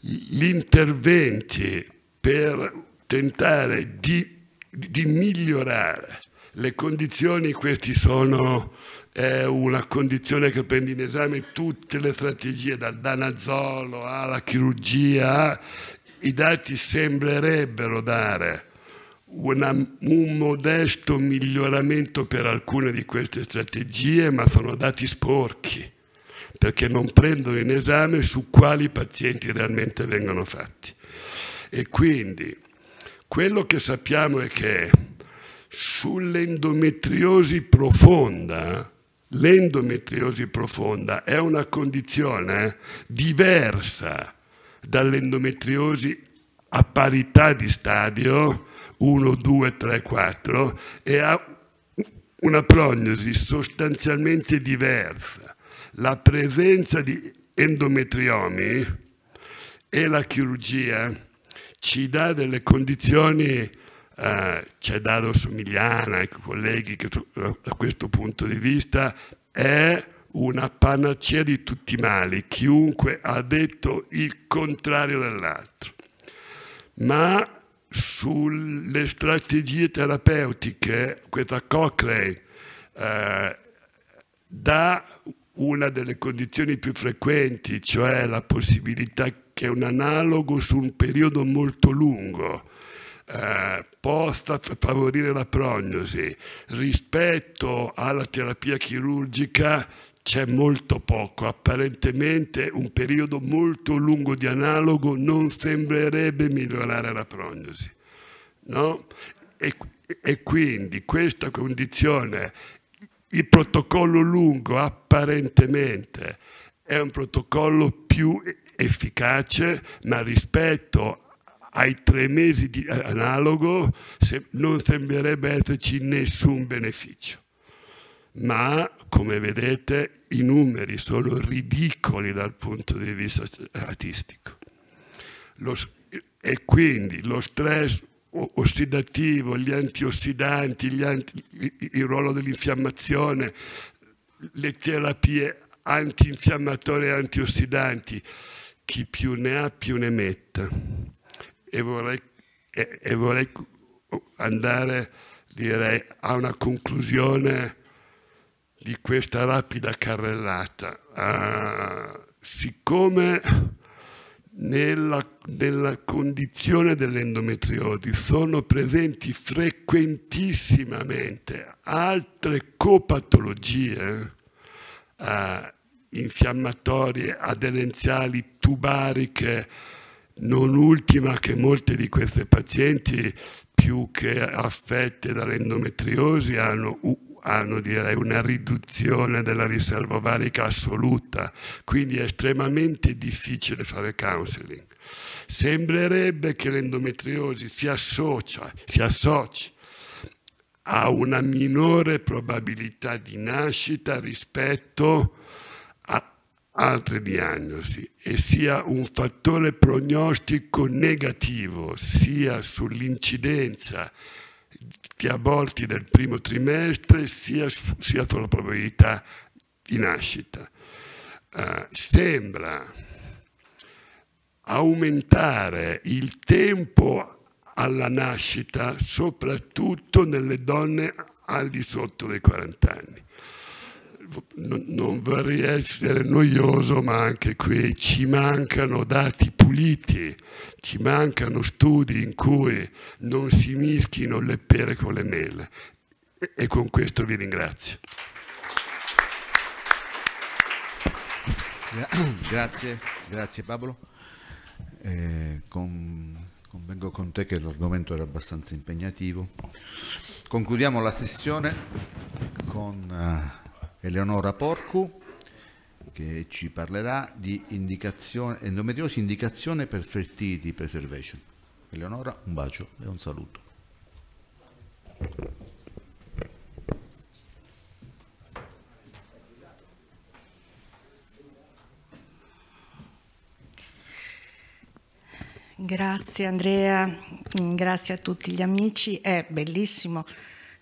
gli interventi per tentare di, di migliorare le condizioni, questi sono è una condizione che prende in esame tutte le strategie, dal danazolo alla chirurgia, i dati sembrerebbero dare una, un modesto miglioramento per alcune di queste strategie, ma sono dati sporchi, perché non prendono in esame su quali pazienti realmente vengono fatti. E quindi quello che sappiamo è che sull'endometriosi profonda, L'endometriosi profonda è una condizione eh, diversa dall'endometriosi a parità di stadio 1, 2, 3, 4 e ha una prognosi sostanzialmente diversa. La presenza di endometriomi e la chirurgia ci dà delle condizioni eh, c'è Dado Somigliana ecco, colleghi che da questo punto di vista è una panacea di tutti i mali, chiunque ha detto il contrario dell'altro. Ma sulle strategie terapeutiche, questa Cochrane eh, dà una delle condizioni più frequenti, cioè la possibilità che un analogo su un periodo molto lungo eh, posta a favorire la prognosi. Rispetto alla terapia chirurgica c'è molto poco, apparentemente un periodo molto lungo di analogo non sembrerebbe migliorare la prognosi. No? E, e quindi questa condizione, il protocollo lungo apparentemente è un protocollo più efficace, ma rispetto ai tre mesi di analogo non sembrerebbe esserci nessun beneficio. Ma, come vedete, i numeri sono ridicoli dal punto di vista statistico. Lo, e quindi lo stress ossidativo, gli antiossidanti, gli anti, il ruolo dell'infiammazione, le terapie antinfiammatorie e antiossidanti, chi più ne ha più ne metta e vorrei, e, e vorrei andare direi, a una conclusione di questa rapida carrellata. Uh, siccome nella, nella condizione dell'endometriosi sono presenti frequentissimamente altre copatologie uh, infiammatorie, aderenziali, tubariche, non ultima che molte di queste pazienti più che affette dall'endometriosi hanno hanno direi, una riduzione della riserva ovarica assoluta, quindi è estremamente difficile fare counseling. Sembrerebbe che l'endometriosi si, si associ a una minore probabilità di nascita rispetto altre diagnosi e sia un fattore prognostico negativo sia sull'incidenza di aborti del primo trimestre sia, sia sulla probabilità di nascita. Uh, sembra aumentare il tempo alla nascita soprattutto nelle donne al di sotto dei 40 anni non vorrei essere noioso, ma anche qui ci mancano dati puliti, ci mancano studi in cui non si mischino le pere con le mele. E con questo vi ringrazio. <coughs> Grazie, grazie Pablo. Eh, con, convengo con te che l'argomento era abbastanza impegnativo. Concludiamo la sessione con... Uh, Eleonora Porcu che ci parlerà di indicazione, endometriosi indicazione per fertility preservation. Eleonora, un bacio e un saluto. Grazie Andrea, grazie a tutti gli amici, è bellissimo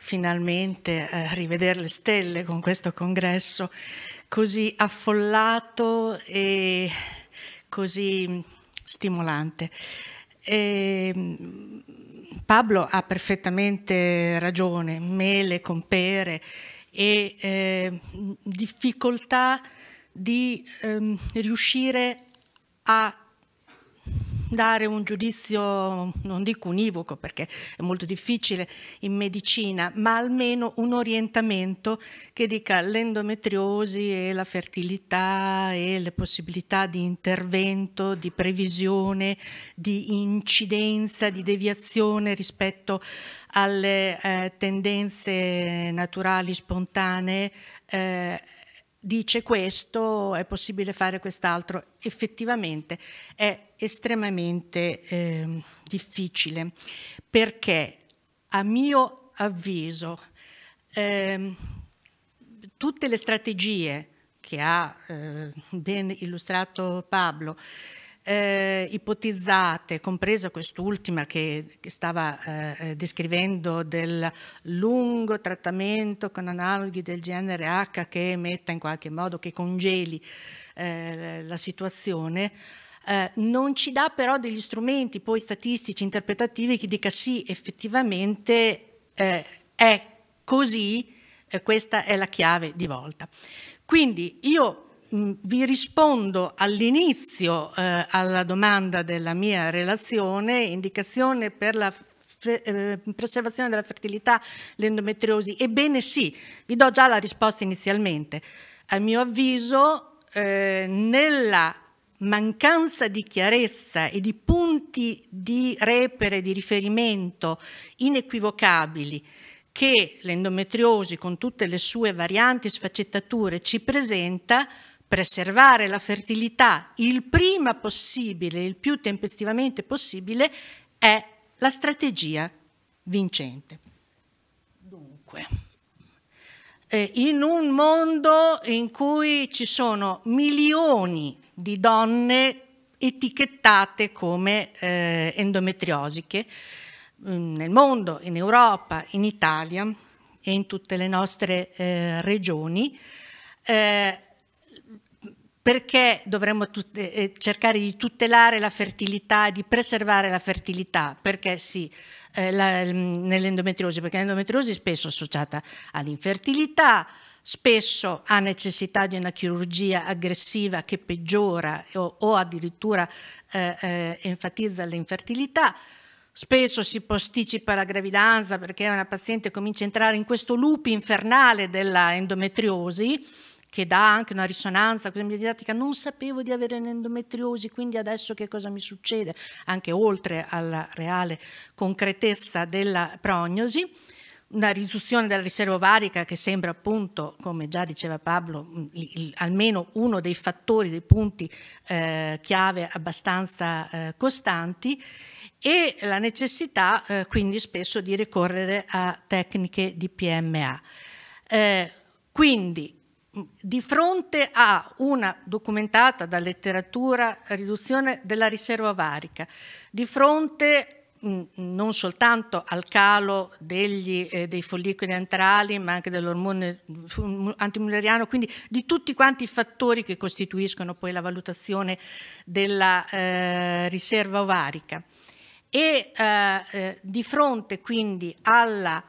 finalmente eh, rivedere le stelle con questo congresso così affollato e così stimolante. E ehm, Pablo ha perfettamente ragione, mele con pere e eh, difficoltà di ehm, riuscire a dare un giudizio, non dico univoco perché è molto difficile in medicina, ma almeno un orientamento che dica l'endometriosi e la fertilità e le possibilità di intervento, di previsione, di incidenza, di deviazione rispetto alle eh, tendenze naturali spontanee. Eh, dice questo, è possibile fare quest'altro, effettivamente è estremamente eh, difficile perché a mio avviso eh, tutte le strategie che ha eh, ben illustrato Pablo eh, ipotizzate, compresa quest'ultima che, che, stava eh, eh descrivendo del lungo trattamento con analoghi del genere H che metta in qualche modo, che congeli eh, la situazione, eh, non ci dà però degli strumenti poi statistici, interpretativi che dica sì, effettivamente eh, è così, eh, questa è la chiave di volta. Quindi io mh, mm, vi rispondo all'inizio eh, alla domanda della mia relazione, indicazione per la eh, preservazione della fertilità, l'endometriosi? Ebbene sì, vi do già la risposta inizialmente. A mio avviso, eh, nella mancanza di chiarezza e di punti di repere, di riferimento inequivocabili che l'endometriosi con tutte le sue varianti e sfaccettature ci presenta, preservare la fertilità il prima possibile, il più tempestivamente possibile, è la strategia vincente. Dunque, eh, in un mondo in cui ci sono milioni di di donne etichettate come eh, endometriosiche mm, nel mondo, in Europa, in Italia e in tutte le nostre eh, regioni, eh, perché dovremmo eh, cercare di tutelare la fertilità di preservare la fertilità? Perché sì, eh, mm, nell'endometriosi, perché l'endometriosi è spesso associata all'infertilità, spesso ha necessità di una chirurgia aggressiva che peggiora o, o addirittura eh, eh, enfatizza l'infertilità. Spesso si posticipa la gravidanza perché una paziente comincia a entrare in questo loop infernale dell'endometriosi che dà anche una risonanza così mediatica, non sapevo di avere un'endometriosi, quindi adesso che cosa mi succede? Anche oltre alla reale concretezza della prognosi una riduzione della riserva ovarica che sembra appunto, come già diceva Pablo, il, il, almeno uno dei fattori, dei punti eh, chiave abbastanza eh, costanti e la necessità eh, quindi spesso di ricorrere a tecniche di PMA. Eh, quindi di fronte a una documentata da letteratura riduzione della riserva ovarica, di fronte non soltanto al calo degli, eh, dei follicoli antrali, ma anche dell'ormone antimulleriano, quindi di tutti quanti i fattori che costituiscono poi la valutazione della eh, riserva ovarica. E eh, eh di fronte quindi alla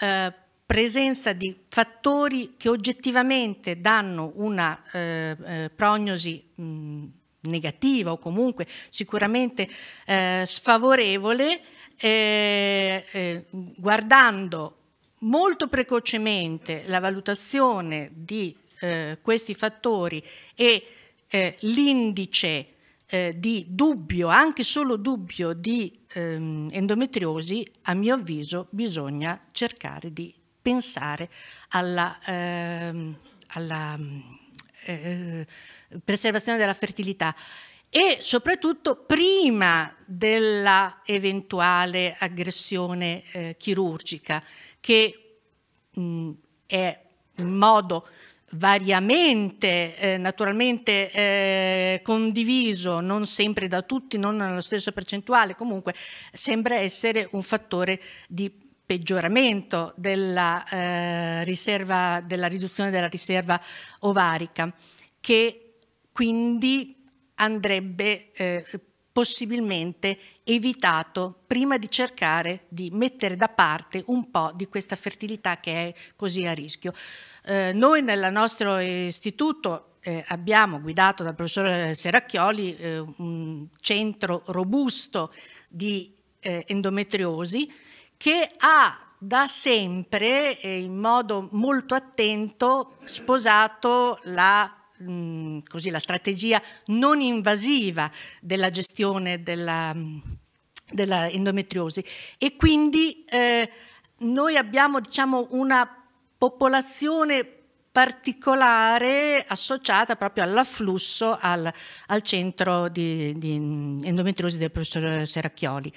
eh, presenza di fattori che oggettivamente danno una eh, prognosi mh, negativa o comunque sicuramente eh, sfavorevole, eh, eh, guardando molto precocemente la valutazione di eh, questi fattori e eh, l'indice eh, di dubbio, anche solo dubbio di ehm, endometriosi, a mio avviso bisogna cercare di pensare alla, ehm, alla eh, preservazione della fertilità e soprattutto prima della eventuale aggressione eh, chirurgica che mh, mm, è in modo variamente eh, naturalmente eh, condiviso, non sempre da tutti, non nella stesso percentuale, comunque sembra essere un fattore di peggioramento della, eh, riserva, della riduzione della riserva ovarica, che quindi andrebbe eh, possibilmente evitato prima di cercare di mettere da parte un po' di questa fertilità che è così a rischio. Eh, noi nel nostro istituto eh, abbiamo guidato dal professor Seracchioli eh, un centro robusto di eh, endometriosi che ha da sempre eh, in modo molto attento sposato la, mh, mm, così, la strategia non invasiva della gestione della, mm, della endometriosi e quindi eh, noi abbiamo diciamo, una popolazione particolare associata proprio all'afflusso al, al, centro di, di mm, endometriosi del professor Seracchioli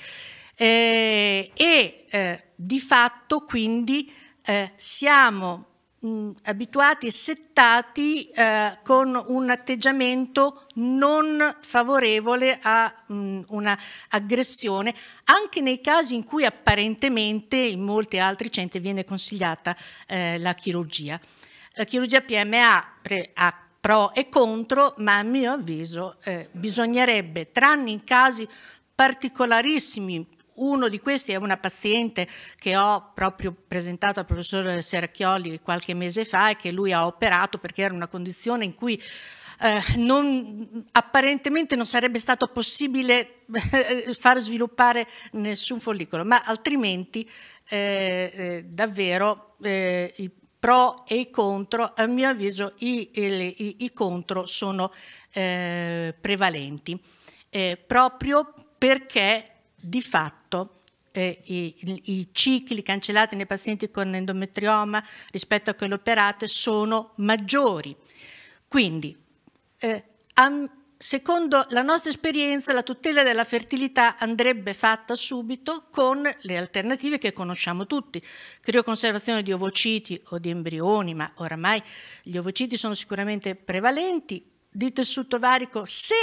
eh, e eh, di fatto quindi eh, siamo mh, mm, abituati e settati eh, con un atteggiamento non favorevole a mm, un'aggressione, anche nei casi in cui apparentemente in molti altri centri viene consigliata eh, la chirurgia. La chirurgia PMA ha pro e contro, ma a mio avviso eh, bisognerebbe, tranne in casi particolarissimi uno di questi è una paziente che ho proprio presentato al professor Seracchioli qualche mese fa e che lui ha operato perché era una condizione in cui eh, non, apparentemente non sarebbe stato possibile eh, far sviluppare nessun follicolo, ma altrimenti eh, eh, davvero eh, i pro e i contro, a mio avviso i, i, i, i contro sono eh, prevalenti, proprio perché di fatto eh, i, i, cicli cancellati nei pazienti con endometrioma rispetto a quelli operati sono maggiori. Quindi, eh, secondo la nostra esperienza, la tutela della fertilità andrebbe fatta subito con le alternative che conosciamo tutti, crioconservazione di ovociti o di embrioni, ma oramai gli ovociti sono sicuramente prevalenti, di tessuto varico se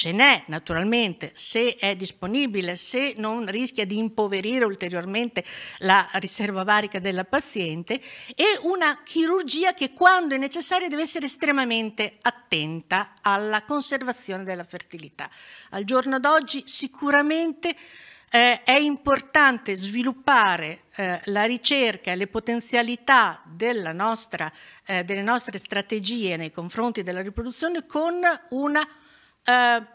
ce n'è naturalmente se è disponibile, se non rischia di impoverire ulteriormente la riserva varica della paziente e una chirurgia che quando è necessaria deve essere estremamente attenta alla conservazione della fertilità. Al giorno d'oggi sicuramente eh, è importante sviluppare eh, la ricerca e le potenzialità nostra, eh, delle nostre strategie nei confronti della riproduzione con una eh,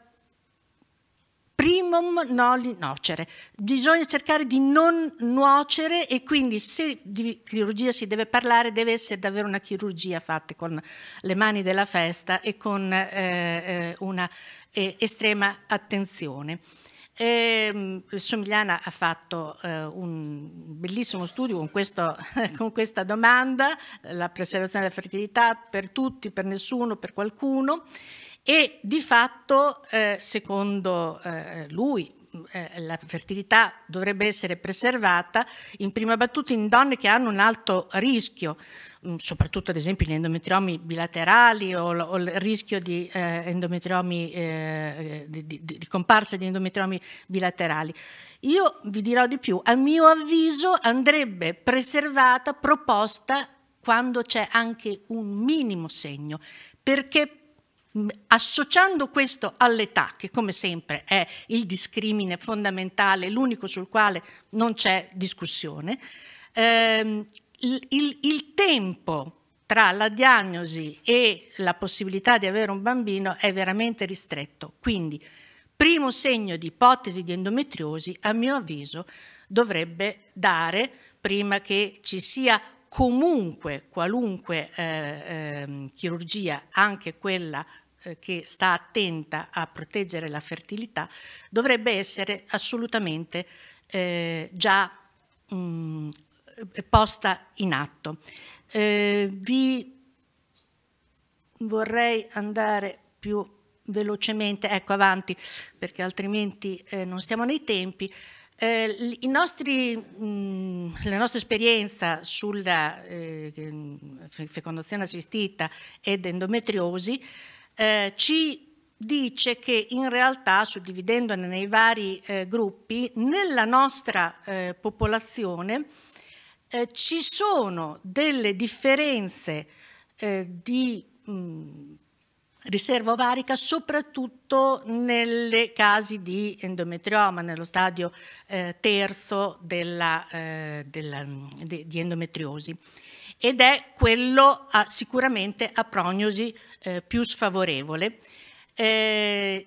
primum noli nuocere. bisogna cercare di non nuocere e quindi se di chirurgia si deve parlare deve essere davvero una chirurgia fatta con le mani della festa e con eh, eh una eh, estrema attenzione. E, ehm, Somigliana ha fatto eh, un bellissimo studio con, questo, <laughs> con, questa domanda, la preservazione della fertilità per tutti, per nessuno, per qualcuno, e di fatto, eh, secondo eh, lui, eh, la fertilità dovrebbe essere preservata in prima battuta in donne che hanno un alto rischio, mm, soprattutto ad esempio gli endometriomi bilaterali o, il rischio di, eh, endometriomi, eh, di comparsa di endometriomi bilaterali. Io vi dirò di più, a mio avviso andrebbe preservata, proposta quando c'è anche un minimo segno, perché Associando questo all'età, che come sempre è il discrimine fondamentale, l'unico sul quale non c'è discussione, ehm, il, il, il tempo tra la diagnosi e la possibilità di avere un bambino è veramente ristretto. Quindi, primo segno di ipotesi di endometriosi, a mio avviso, dovrebbe dare prima che ci sia comunque qualunque eh, eh, chirurgia, anche quella eh, che sta attenta a proteggere la fertilità dovrebbe essere assolutamente eh, già mh, mm, posta in atto. Eh, vi vorrei andare più velocemente, ecco avanti, perché altrimenti eh, non stiamo nei tempi. Eh, nostri, mh, mm, la nostra esperienza sulla eh, mm, fecondazione assistita ed endometriosi eh, ci dice che in realtà, suddividendone nei vari eh, gruppi, nella nostra eh, popolazione eh, ci sono delle differenze eh, di mh, mm, riserva ovarica soprattutto nelle casi di endometrioma, nello stadio eh, terzo della, della, de, di endometriosi ed è quello a, ah, sicuramente a prognosi eh, più sfavorevole. Eh,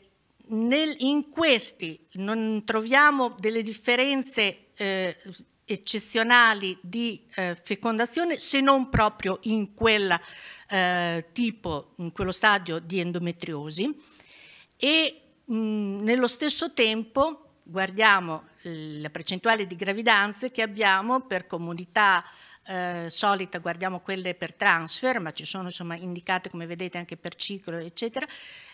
nel, in questi non troviamo delle differenze eh, eccezionali di eh, fecondazione se non proprio in quel eh, tipo, in quello stadio di endometriosi e mh, nello stesso tempo guardiamo eh, la percentuale di gravidanze che abbiamo per comunità eh, solita guardiamo quelle per transfer, ma ci sono insomma indicate come vedete anche per ciclo, eccetera.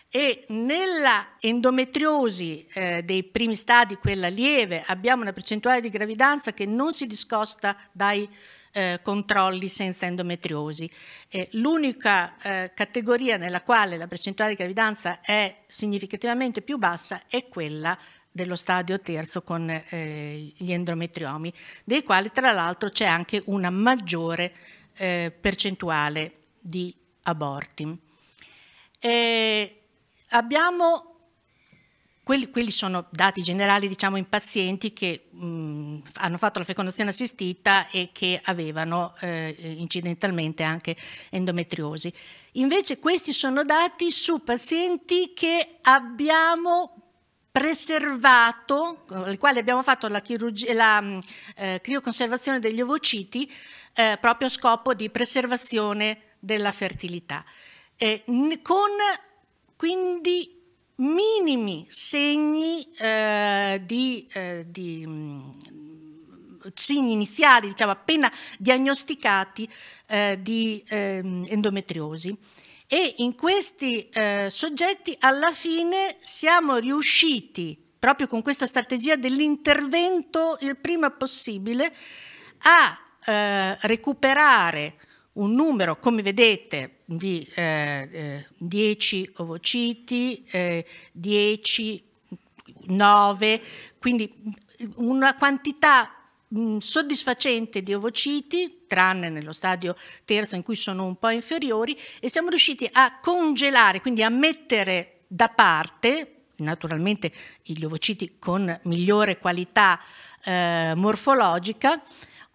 E nella endometriosi eh, dei primi stadi, quella lieve, abbiamo una percentuale di gravidanza che non si discosta dai eh, controlli senza endometriosi. l'unica eh, categoria nella quale la percentuale di gravidanza è significativamente più bassa è quella dello stadio terzo con eh, gli endometriomi, dei quali tra l'altro c'è anche una maggiore eh, percentuale di aborti. E abbiamo quelli, quelli, sono dati generali diciamo, in pazienti che mh, hanno fatto la fecondazione assistita e che avevano eh, incidentalmente anche endometriosi. Invece questi sono dati su pazienti che abbiamo preservato, con il quale abbiamo fatto la, la mm, eh, crioconservazione degli ovociti, eh, proprio a scopo di preservazione della fertilità, eh, con quindi minimi segni eh, di, eh, di mm, segni iniziali, diciamo appena diagnosticati, eh, di ehm, endometriosi e in questi eh, soggetti alla fine siamo riusciti, proprio con questa strategia dell'intervento il prima possibile, a eh, recuperare un numero, come vedete, di 10 eh, eh ovociti, 10, eh, 9, quindi una quantità mh, soddisfacente di ovociti tranne nello stadio terzo in cui sono un po' inferiori, e siamo riusciti a congelare, quindi a mettere da parte, naturalmente gli ovociti con migliore qualità eh, morfologica,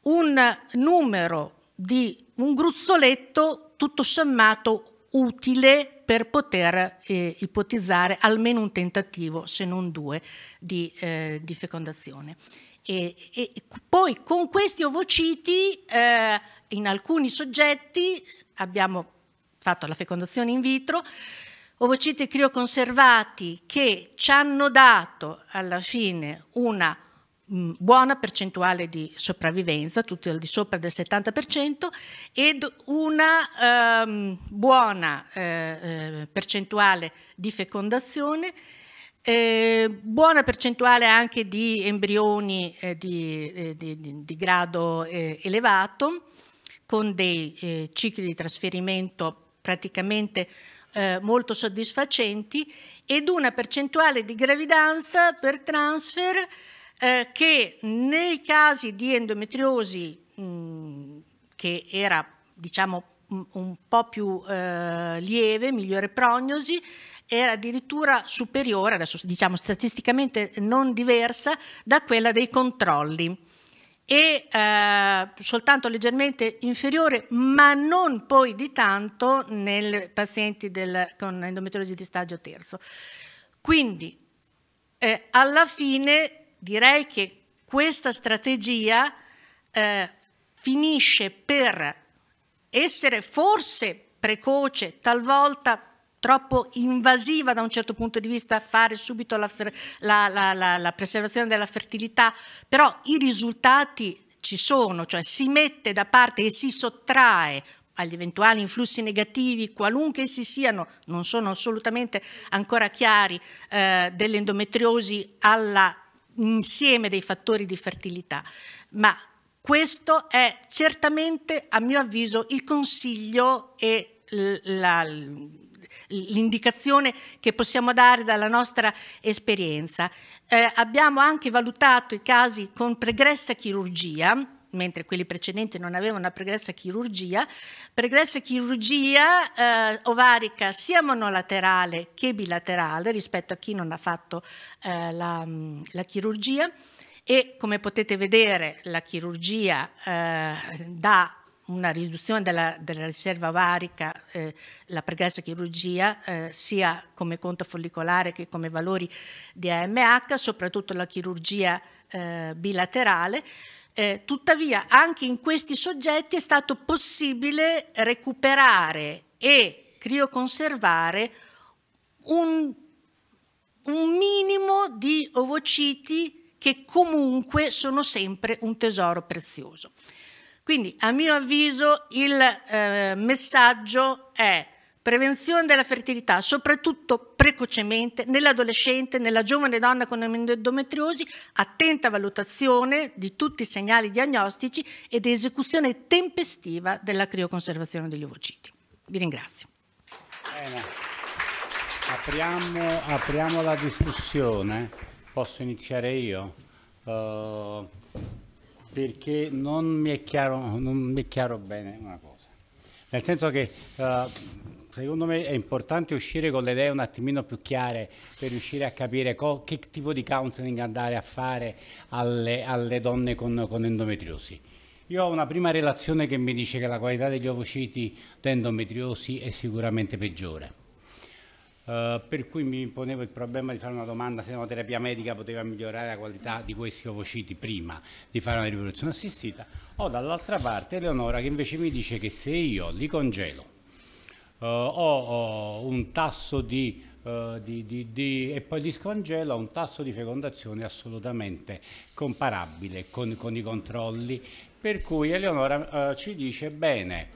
un numero di un gruzzoletto tutto sommato utile per poter eh, ipotizzare almeno un tentativo, se non due, di, eh, di fecondazione. E, e poi con questi ovociti eh, in alcuni soggetti abbiamo fatto la fecondazione in vitro, ovociti crioconservati che ci hanno dato alla fine una mm, buona percentuale di sopravvivenza, tutti al di sopra del 70%, ed una ehm, buona eh, eh percentuale di fecondazione eh, buona percentuale anche di embrioni eh, di, eh, di, di, grado eh, elevato, con dei eh, cicli di trasferimento praticamente eh, molto soddisfacenti ed una percentuale di gravidanza per transfer che nei casi di endometriosi, mh, che era diciamo un po' più lieve, migliore prognosi, era addirittura superiore, adesso diciamo statisticamente non diversa, da quella dei controlli e eh, soltanto leggermente inferiore, ma non poi di tanto nei pazienti del, con endometriosi di stadio terzo. Quindi, eh, alla fine direi che questa strategia eh, finisce per essere forse precoce, talvolta troppo invasiva da un certo punto di vista fare subito la, la, la, la, preservazione della fertilità, però i risultati ci sono, cioè si mette da parte e si sottrae agli eventuali influssi negativi, qualunque essi siano, non sono assolutamente ancora chiari, eh, dell'endometriosi all'insieme dei fattori di fertilità. Ma questo è certamente, a mio avviso, il consiglio e la, l'indicazione che possiamo dare dalla nostra esperienza. Eh, abbiamo anche valutato i casi con pregressa chirurgia, mentre quelli precedenti non avevano una pregressa chirurgia, pregressa chirurgia eh, ovarica sia monolaterale che bilaterale rispetto a chi non ha fatto eh, la, la, chirurgia e come potete vedere la chirurgia eh, dà una riduzione della, della riserva ovarica, eh, la pregressa chirurgia, eh, sia come conto follicolare che come valori di AMH, soprattutto la chirurgia eh, bilaterale. Eh, tuttavia anche in questi soggetti è stato possibile recuperare e crioconservare un, un minimo di ovociti che comunque sono sempre un tesoro prezioso. Quindi, a mio avviso, il eh, messaggio è prevenzione della fertilità, soprattutto precocemente, nell'adolescente, nella giovane donna con endometriosi, attenta valutazione di tutti i segnali diagnostici ed esecuzione tempestiva della crioconservazione degli ovociti. Vi ringrazio. Bene. Apriamo, apriamo, la discussione. Posso iniziare io? Uh perché non mi è chiaro, mi è chiaro bene una cosa. Nel senso che uh, secondo me è importante uscire con le idee un attimino più chiare per riuscire a capire che tipo di counseling andare a fare alle, alle donne con, con endometriosi. Io ho una prima relazione che mi dice che la qualità degli ovociti da endometriosi è sicuramente peggiore eh, per cui mi ponevo il problema di fare una domanda se una terapia medica poteva migliorare la qualità di questi ovociti prima di fare una riproduzione assistita, o dall'altra parte Eleonora che invece mi dice che se io li congelo eh, ho, ho, un tasso di Uh, di, di, di, e poi li scongela un tasso di fecondazione assolutamente comparabile con, con i controlli. Per cui Eleonora uh, ci dice bene,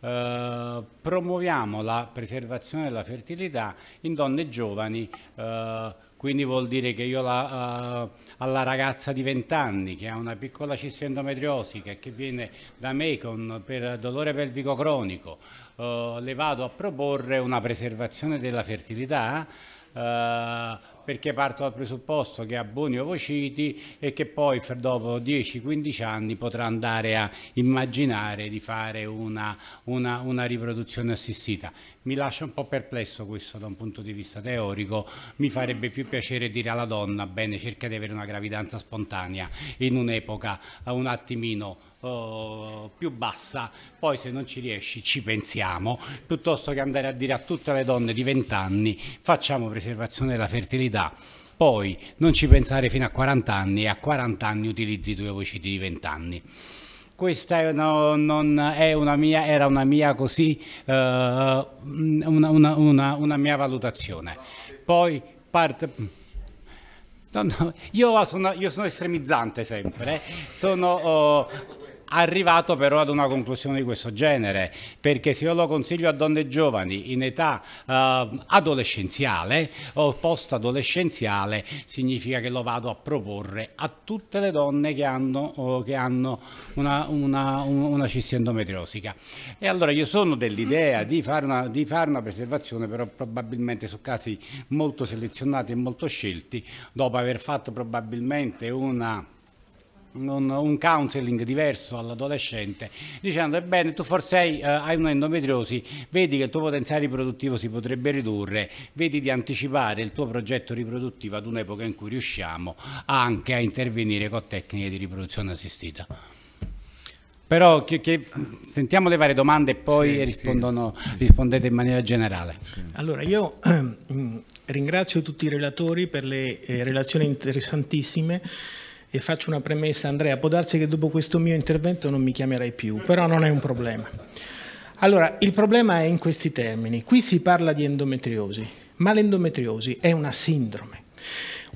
eh, promuoviamo la preservazione della fertilità in donne giovani, eh, quindi vuol dire che io la, eh, alla ragazza di 20 anni che ha una piccola e che viene da me con, per dolore pelvico cronico, eh, le vado a proporre una preservazione della fertilità eh, perché parto dal presupposto che ha buoni ovociti e che poi dopo 10-15 anni potrà andare a immaginare di fare una, una, una riproduzione assistita. Mi lascia un po' perplesso questo da un punto di vista teorico, mi farebbe più piacere dire alla donna, bene, cerca di avere una gravidanza spontanea in un'epoca un attimino più bassa, poi se non ci riesci ci pensiamo, piuttosto che andare a dire a tutte le donne di 20 anni facciamo preservazione della fertilità poi non ci pensare fino a 40 anni e a 40 anni utilizzi i tuoi ovociti di 20 anni. Questa è una, è una mia, era una mia, così, uh, una, una, una, mia valutazione. Poi parte... No, no, io, sono, io, sono, estremizzante sempre, eh. sono, uh, arrivato però ad una conclusione di questo genere, perché se io lo consiglio a donne giovani in età eh, adolescenziale o post-adolescenziale, significa che lo vado a proporre a tutte le donne che hanno, che hanno una, una, una cissi endometriosica. E allora io sono dell'idea di, di, fare una preservazione, però probabilmente su casi molto selezionati e molto scelti, dopo aver fatto probabilmente una un, un counseling diverso all'adolescente dicendo ebbene eh, tu forse hai, eh, hai un'endometriosi, vedi che il tuo potenziale riproduttivo si potrebbe ridurre, vedi di anticipare il tuo progetto riproduttivo ad un'epoca in cui riusciamo anche a intervenire con tecniche di riproduzione assistita. Però che, che, sentiamo le varie domande e poi sì, sì. rispondete in maniera generale. Allora, io ehm, ringrazio tutti i relatori per le eh, relazioni interessantissime e faccio una premessa Andrea, può darsi che dopo questo mio intervento non mi chiamerai più, però non è un problema. Allora, il problema è in questi termini. Qui si parla di endometriosi, ma l'endometriosi è una sindrome.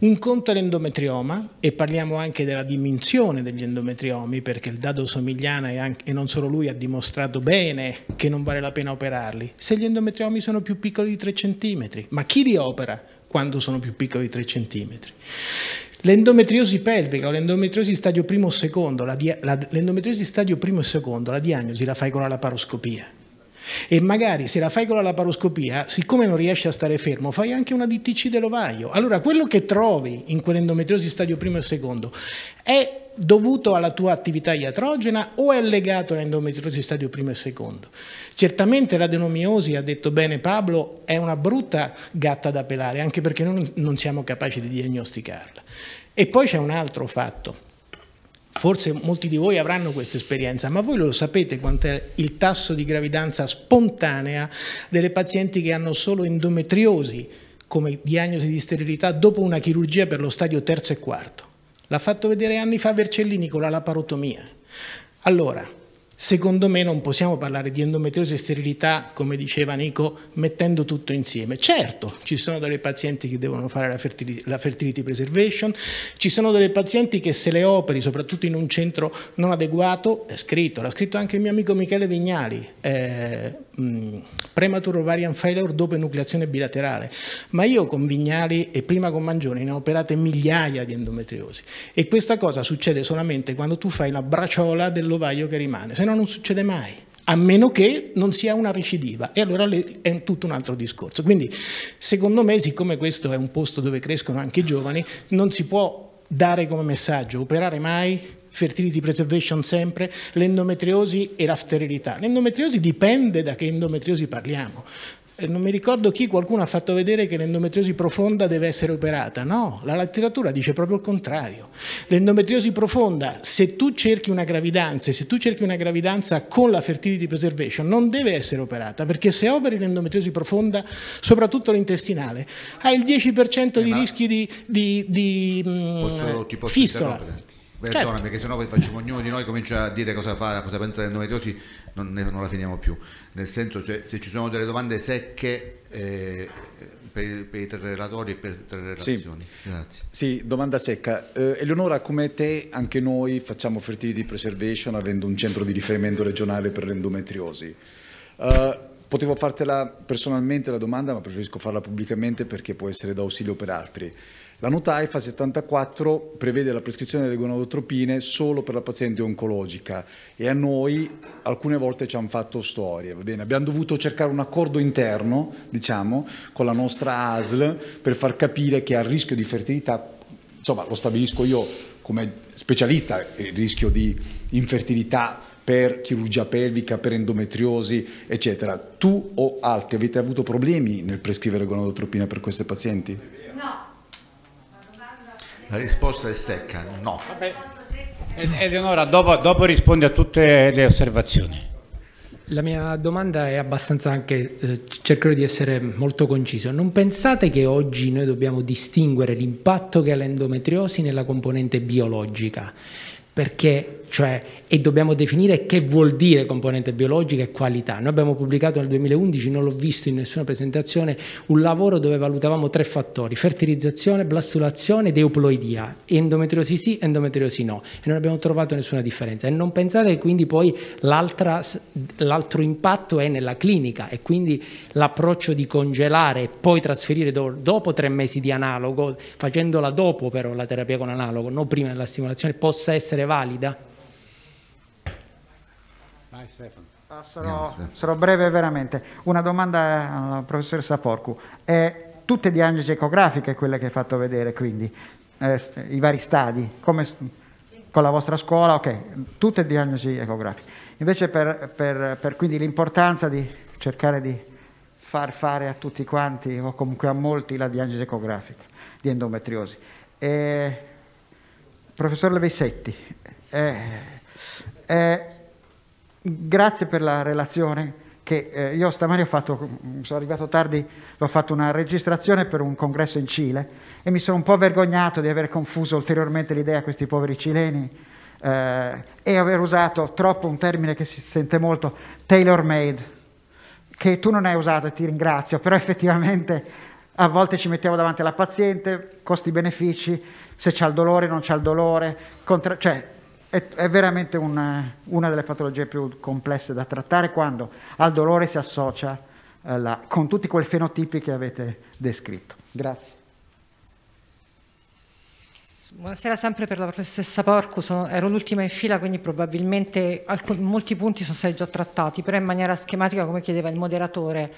Un conto è l'endometrioma e parliamo anche della dimensione degli endometriomi perché il dado somigliana e, anche, e non solo lui ha dimostrato bene che non vale la pena operarli. Se gli endometriomi sono più piccoli di 3 cm, ma chi li opera quando sono più piccoli di 3 cm? L'endometriosi pelvica o l'endometriosi stadio primo o secondo, l'endometriosi stadio primo e secondo, la diagnosi la fai con la laparoscopia. E magari se la fai con la laparoscopia, siccome non riesci a stare fermo, fai anche una DTC dell'ovaio. Allora quello che trovi in quell'endometriosi stadio primo e secondo è dovuto alla tua attività iatrogena o è legato all'endometriosi stadio primo e secondo? Certamente l'adenomiosi, ha detto bene Pablo, è una brutta gatta da pelare, anche perché noi non siamo capaci di diagnosticarla. E poi c'è un altro fatto. Forse molti di voi avranno questa esperienza, ma voi lo sapete quanto è il tasso di gravidanza spontanea delle pazienti che hanno solo endometriosi come diagnosi di sterilità dopo una chirurgia per lo stadio terzo e quarto. L'ha fatto vedere anni fa Vercellini con la laparotomia. Allora, secondo me non possiamo parlare di endometriosi e sterilità, come diceva Nico, mettendo tutto insieme. Certo, ci sono delle pazienti che devono fare la fertility, la fertility preservation, ci sono delle pazienti che se le operi, soprattutto in un centro non adeguato, è scritto, l'ha scritto anche il mio amico Michele Vignali, eh, premature ovarian failure dopo nucleazione bilaterale, ma io con Vignali e prima con Mangioni ne ho operate migliaia di endometriosi e questa cosa succede solamente quando tu fai la braciola dell'ovaio che rimane, se no non succede mai a meno che non sia una recidiva. E allora è tutto un altro discorso. Quindi, secondo me, siccome questo è un posto dove crescono anche i giovani, non si può dare come messaggio operare mai, fertility preservation sempre, l'endometriosi e la sterilità. L'endometriosi dipende da che endometriosi parliamo. Eh, non mi ricordo chi qualcuno ha fatto vedere che l'endometriosi profonda deve essere operata. No, la letteratura dice proprio il contrario. L'endometriosi profonda, se tu cerchi una gravidanza, e se tu cerchi una gravidanza con la fertility preservation, non deve essere operata, perché se operi l'endometriosi profonda, soprattutto l'intestinale, hai il 10% eh, di eh, rischi di, di, di mh, mm, posso, fistola perdona certo. perché sennò poi facciamo ognuno di noi comincia a dire cosa fa, cosa pensa dell'endometriosi, non, non la finiamo più. Nel senso se, se ci sono delle domande secche eh, per, per, i tre relatori e per tre relazioni. Sì. Grazie. Sì, domanda secca. Eh, Eleonora, come te anche noi facciamo fertility preservation avendo un centro di riferimento regionale per l'endometriosi. Eh, potevo fartela personalmente la domanda, ma preferisco farla pubblicamente perché può essere d'ausilio per altri. La Notaifa 74 prevede la prescrizione delle gonadotropine solo per la paziente oncologica e a noi alcune volte ci hanno fatto storie. Abbiamo dovuto cercare un accordo interno, diciamo, con la nostra ASL per far capire che al rischio di fertilità, insomma lo stabilisco io come specialista, il eh, rischio di infertilità per chirurgia pelvica, per endometriosi, eccetera. Tu o altri avete avuto problemi nel prescrivere gonadotropina per queste pazienti? La risposta è secca, no. Eleonora, dopo, dopo rispondi a tutte le osservazioni. La mia domanda è abbastanza anche, eh, cercherò di essere molto conciso. Non pensate che oggi noi dobbiamo distinguere l'impatto che ha l'endometriosi nella componente biologica? Perché cioè, e dobbiamo definire che vuol dire componente biologica e qualità. Noi abbiamo pubblicato nel 2011, non l'ho visto in nessuna presentazione, un lavoro dove valutavamo tre fattori, fertilizzazione, blastulazione ed euploidia, endometriosi sì, endometriosi no, e non abbiamo trovato nessuna differenza. E non pensate che quindi poi l'altro impatto è nella clinica e quindi l'approccio di congelare e poi trasferire do dopo tre mesi di analogo, facendola dopo però la terapia con analogo, non prima della stimolazione, possa essere valida? Ah, sarò, sarò, breve veramente. Una domanda eh, al professor Saporcu. È tutte diagnosi ecografiche quelle che hai fatto vedere, quindi eh, i vari stadi, come con la vostra scuola, ok, tutte diagnosi ecografiche. Invece per, per, per quindi l'importanza di cercare di far fare a tutti quanti o comunque a molti la diagnosi ecografica di endometriosi. Eh, professor Levisetti, eh, eh, Grazie per la relazione che eh, io stamani ho fatto, sono arrivato tardi, ho fatto una registrazione per un congresso in Cile e mi sono un po' vergognato di aver confuso ulteriormente l'idea a questi poveri cileni eh, e aver usato troppo un termine che si sente molto, tailor made, che tu non hai usato e ti ringrazio, però effettivamente a volte ci mettiamo davanti alla paziente, costi-benefici, se c'è il dolore, non c'è il dolore, contra- cioè è, è veramente una, una, delle patologie più complesse da trattare quando al dolore si associa eh, la, con tutti quei fenotipi che avete descritto. Grazie. Buonasera sempre per la professoressa Porco, sono, ero l'ultima in fila quindi probabilmente alcun, molti punti sono stati già trattati, però in maniera schematica come chiedeva il moderatore.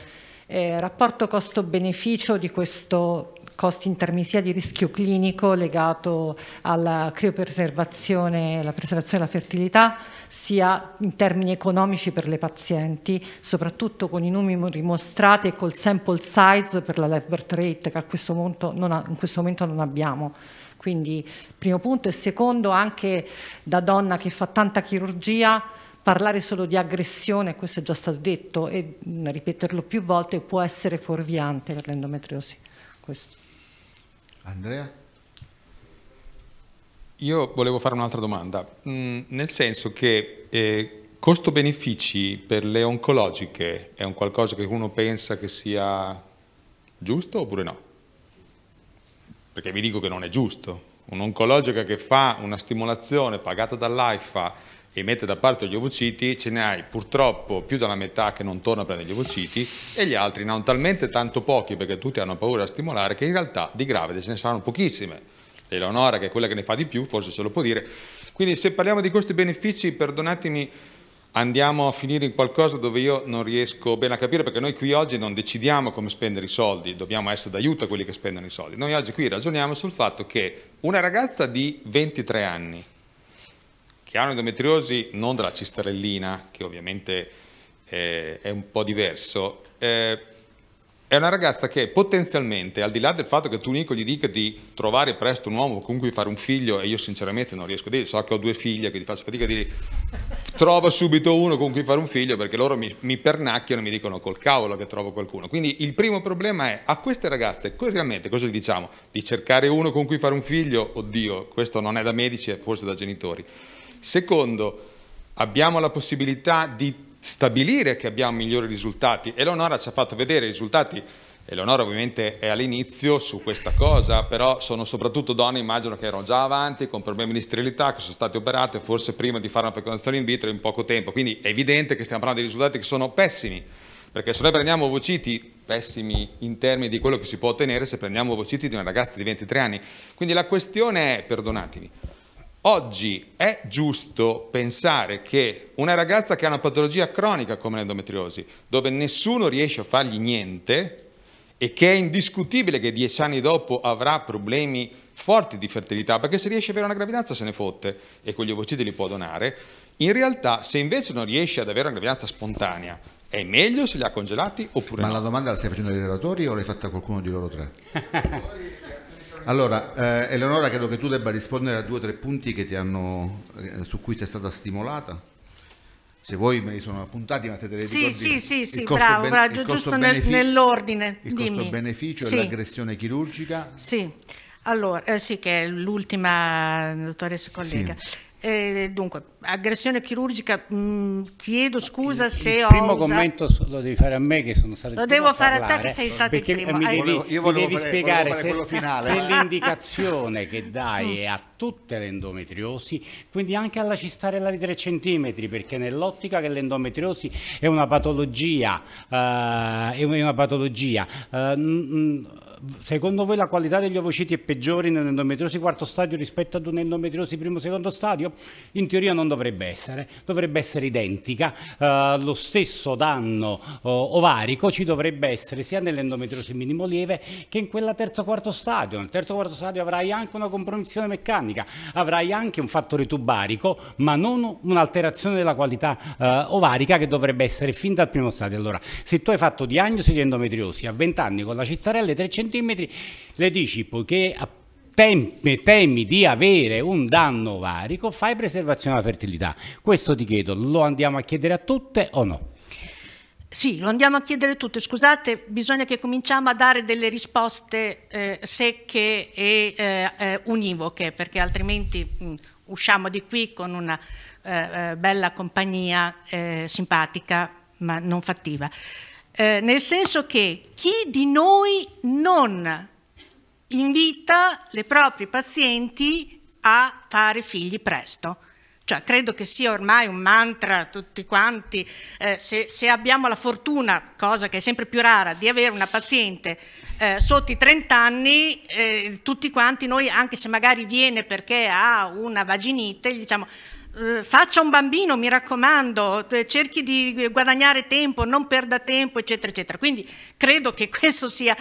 Eh, rapporto costo-beneficio di questo costi in termini sia di rischio clinico legato alla criopreservazione e alla preservazione della fertilità, sia in termini economici per le pazienti, soprattutto con i numeri mostrati e col sample size per la live birth rate che a questo momento non, ha, in questo momento non abbiamo. Quindi primo punto e secondo anche da donna che fa tanta chirurgia parlare solo di aggressione, questo è già stato detto e ripeterlo più volte può essere fuorviante per l'endometriosi. Questo. Andrea? Io volevo fare un'altra domanda, mm, nel senso che eh, costo-benefici per le oncologiche è un qualcosa che uno pensa che sia giusto oppure no? Perché vi dico che non è giusto. Un'oncologica che fa una stimolazione pagata dall'AIFA e mette da parte gli ovociti, ce ne hai purtroppo più della metà che non torna a prendere gli ovociti e gli altri ne hanno talmente tanto pochi perché tutti hanno paura a stimolare che in realtà di gravide ce ne saranno pochissime. Eleonora, che è quella che ne fa di più, forse se lo può dire. Quindi se parliamo di questi benefici, perdonatemi, andiamo a finire in qualcosa dove io non riesco bene a capire perché noi qui oggi non decidiamo come spendere i soldi, dobbiamo essere d'aiuto a quelli che spendono i soldi. Noi oggi qui ragioniamo sul fatto che una ragazza di 23 anni che hanno endometriosi non della cisterellina, che ovviamente eh, è un po' diverso, eh, è una ragazza che potenzialmente, al di là del fatto che tu Nico gli dica di trovare presto un uomo con cui fare un figlio, e io sinceramente non riesco a dire, so che ho due figlie, quindi faccio fatica a dire trova subito uno con cui fare un figlio, perché loro mi, mi pernacchiano e mi dicono col cavolo che trovo qualcuno. Quindi il primo problema è a queste ragazze, realmente cosa gli diciamo? Di cercare uno con cui fare un figlio? Oddio, questo non è da medici, è forse da genitori. Secondo, abbiamo la possibilità di stabilire che abbiamo migliori risultati. Eleonora ci ha fatto vedere i risultati. Eleonora ovviamente è all'inizio su questa cosa, però sono soprattutto donne, immagino che erano già avanti, con problemi di sterilità, che sono state operate forse prima di fare una fecundazione in vitro in poco tempo. Quindi è evidente che stiamo parlando di risultati che sono pessimi, perché se noi prendiamo ovociti, pessimi in termini di quello che si può ottenere se prendiamo ovociti di una ragazza di 23 anni. Quindi la questione è, perdonatemi, Oggi è giusto pensare che una ragazza che ha una patologia cronica come l'endometriosi, dove nessuno riesce a fargli niente e che è indiscutibile che dieci anni dopo avrà problemi forti di fertilità, perché se riesce ad avere una gravidanza se ne fotte e con gli ovociti li può donare, in realtà se invece non riesce ad avere una gravidanza spontanea, è meglio se li ha congelati oppure Ma no. Ma la domanda la stai facendo ai relatori o l'hai fatta a qualcuno di loro tre? <laughs> Allora, eh, Eleonora, credo che tu debba rispondere a due o tre punti hanno, eh, su cui sei stata stimolata. Se vuoi me li sono appuntati, ma te li ricordi? Sì, sì, sì, bravo, bravo giusto nel, nell'ordine. Il costo-beneficio sì. e l'aggressione chirurgica. Sì, allora, eh, sì, che è l'ultima, dottoressa collega. Sì. Eh, dunque, aggressione chirurgica, mh, mm, chiedo scusa il, se il ho. Il primo usato... commento lo devi fare a me, che sono stato. Lo devo fare a te, che sei stato il primo. Mi devi, volevo, io volevo devi fare, spiegare volevo se, se l'indicazione che dai è a tutte le endometriosi, quindi anche alla cistarella di 3 cm, perché nell'ottica che l'endometriosi è una patologia, eh, è una patologia. Eh, mh, secondo voi la qualità degli ovociti è peggiore nell'endometriosi quarto stadio rispetto ad un'endometriosi primo secondo stadio? In teoria non dovrebbe essere, dovrebbe essere identica, uh, lo stesso danno uh, ovarico ci dovrebbe essere sia nell'endometriosi minimo lieve che in quella terzo quarto stadio. Nel terzo quarto stadio avrai anche una compromissione meccanica, avrai anche un fattore tubarico, ma non un'alterazione della qualità uh, ovarica che dovrebbe essere fin dal primo stadio. Allora, se tu hai fatto diagnosi di endometriosi a 20 anni con la cistarella e 300 centimetri, le dici poiché a Temi, temi, di avere un danno varico, fai preservazione della fertilità. Questo ti chiedo, lo andiamo a chiedere a tutte o no? Sì, lo andiamo a chiedere a tutte. Scusate, bisogna che cominciamo a dare delle risposte eh, secche e eh, eh univoche, perché altrimenti mh, mm, usciamo di qui con una eh, eh bella compagnia eh, simpatica, ma non fattiva. Eh, nel senso che chi di noi non invita le proprie pazienti a fare figli presto. Cioè, credo che sia ormai un mantra tutti quanti, eh, se, se, abbiamo la fortuna, cosa che è sempre più rara, di avere una paziente eh, sotto i 30 anni, eh, tutti quanti noi, anche se magari viene perché ha una vaginite, gli diciamo eh, faccia un bambino, mi raccomando, eh, cerchi di guadagnare tempo, non perda tempo, eccetera, eccetera. Quindi credo che <laughs> questo sia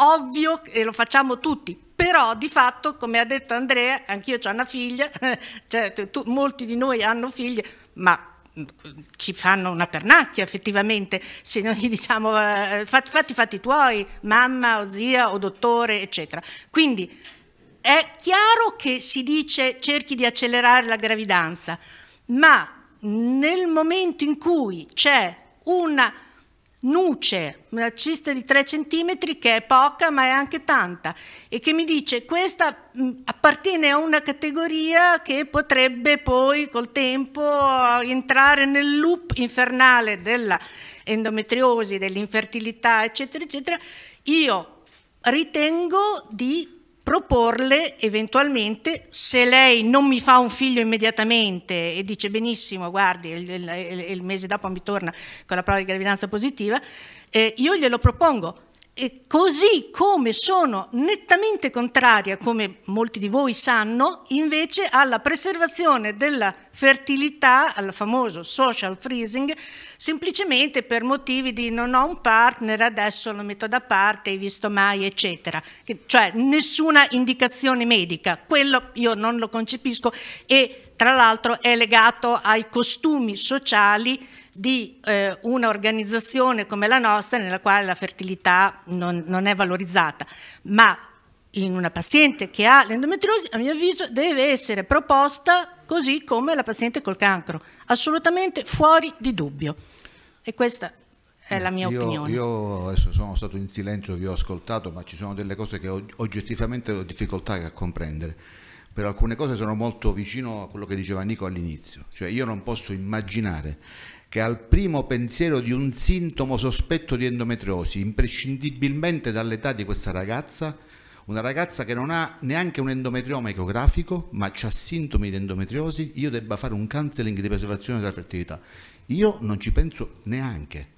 ovvio e lo facciamo tutti. Però di fatto, come ha detto Andrea, anch'io ho una figlia, <laughs> cioè, tu, molti di noi hanno figlie, ma mm, ci fanno una pernacchia effettivamente se noi gli <laughs> diciamo eh, fatti, fatti fatti tuoi, mamma o zia o dottore, eccetera. Quindi è chiaro che si dice cerchi di accelerare la gravidanza, ma nel momento in cui c'è una nuce, una cista di 3 cm che è poca ma è anche tanta e che mi dice questa mm, appartiene a una categoria che potrebbe poi col tempo entrare nel loop infernale dell'endometriosi, dell'infertilità eccetera eccetera, io ritengo di proporle eventualmente se lei non mi fa un figlio immediatamente e dice benissimo guardi il, il, il mese dopo mi torna con la prova di gravidanza positiva eh, io glielo propongo e così come sono nettamente contraria, come molti di voi sanno, invece alla preservazione della fertilità, al famoso social freezing, semplicemente per motivi di non ho un partner, adesso lo metto da parte, hai visto mai, eccetera. Cioè nessuna indicazione medica, quello io non lo concepisco e tra l'altro è legato ai costumi sociali di eh, un'organizzazione come la nostra nella quale la fertilità non, non è valorizzata, ma in una paziente che ha l'endometriosi, a mio avviso, deve essere proposta così come la paziente col cancro, assolutamente fuori di dubbio. E questa è la mia io, opinione. Io sono stato in silenzio, vi ho ascoltato, ma ci sono delle cose che oggettivamente ho difficoltà a comprendere. Per alcune cose sono molto vicino a quello che diceva Nico all'inizio, cioè io non posso immaginare che al primo pensiero di un sintomo sospetto di endometriosi, imprescindibilmente dall'età di questa ragazza, una ragazza che non ha neanche un endometrioma ecografico, ma ha sintomi di endometriosi, io debba fare un counseling di preservazione della fertilità. Io non ci penso neanche.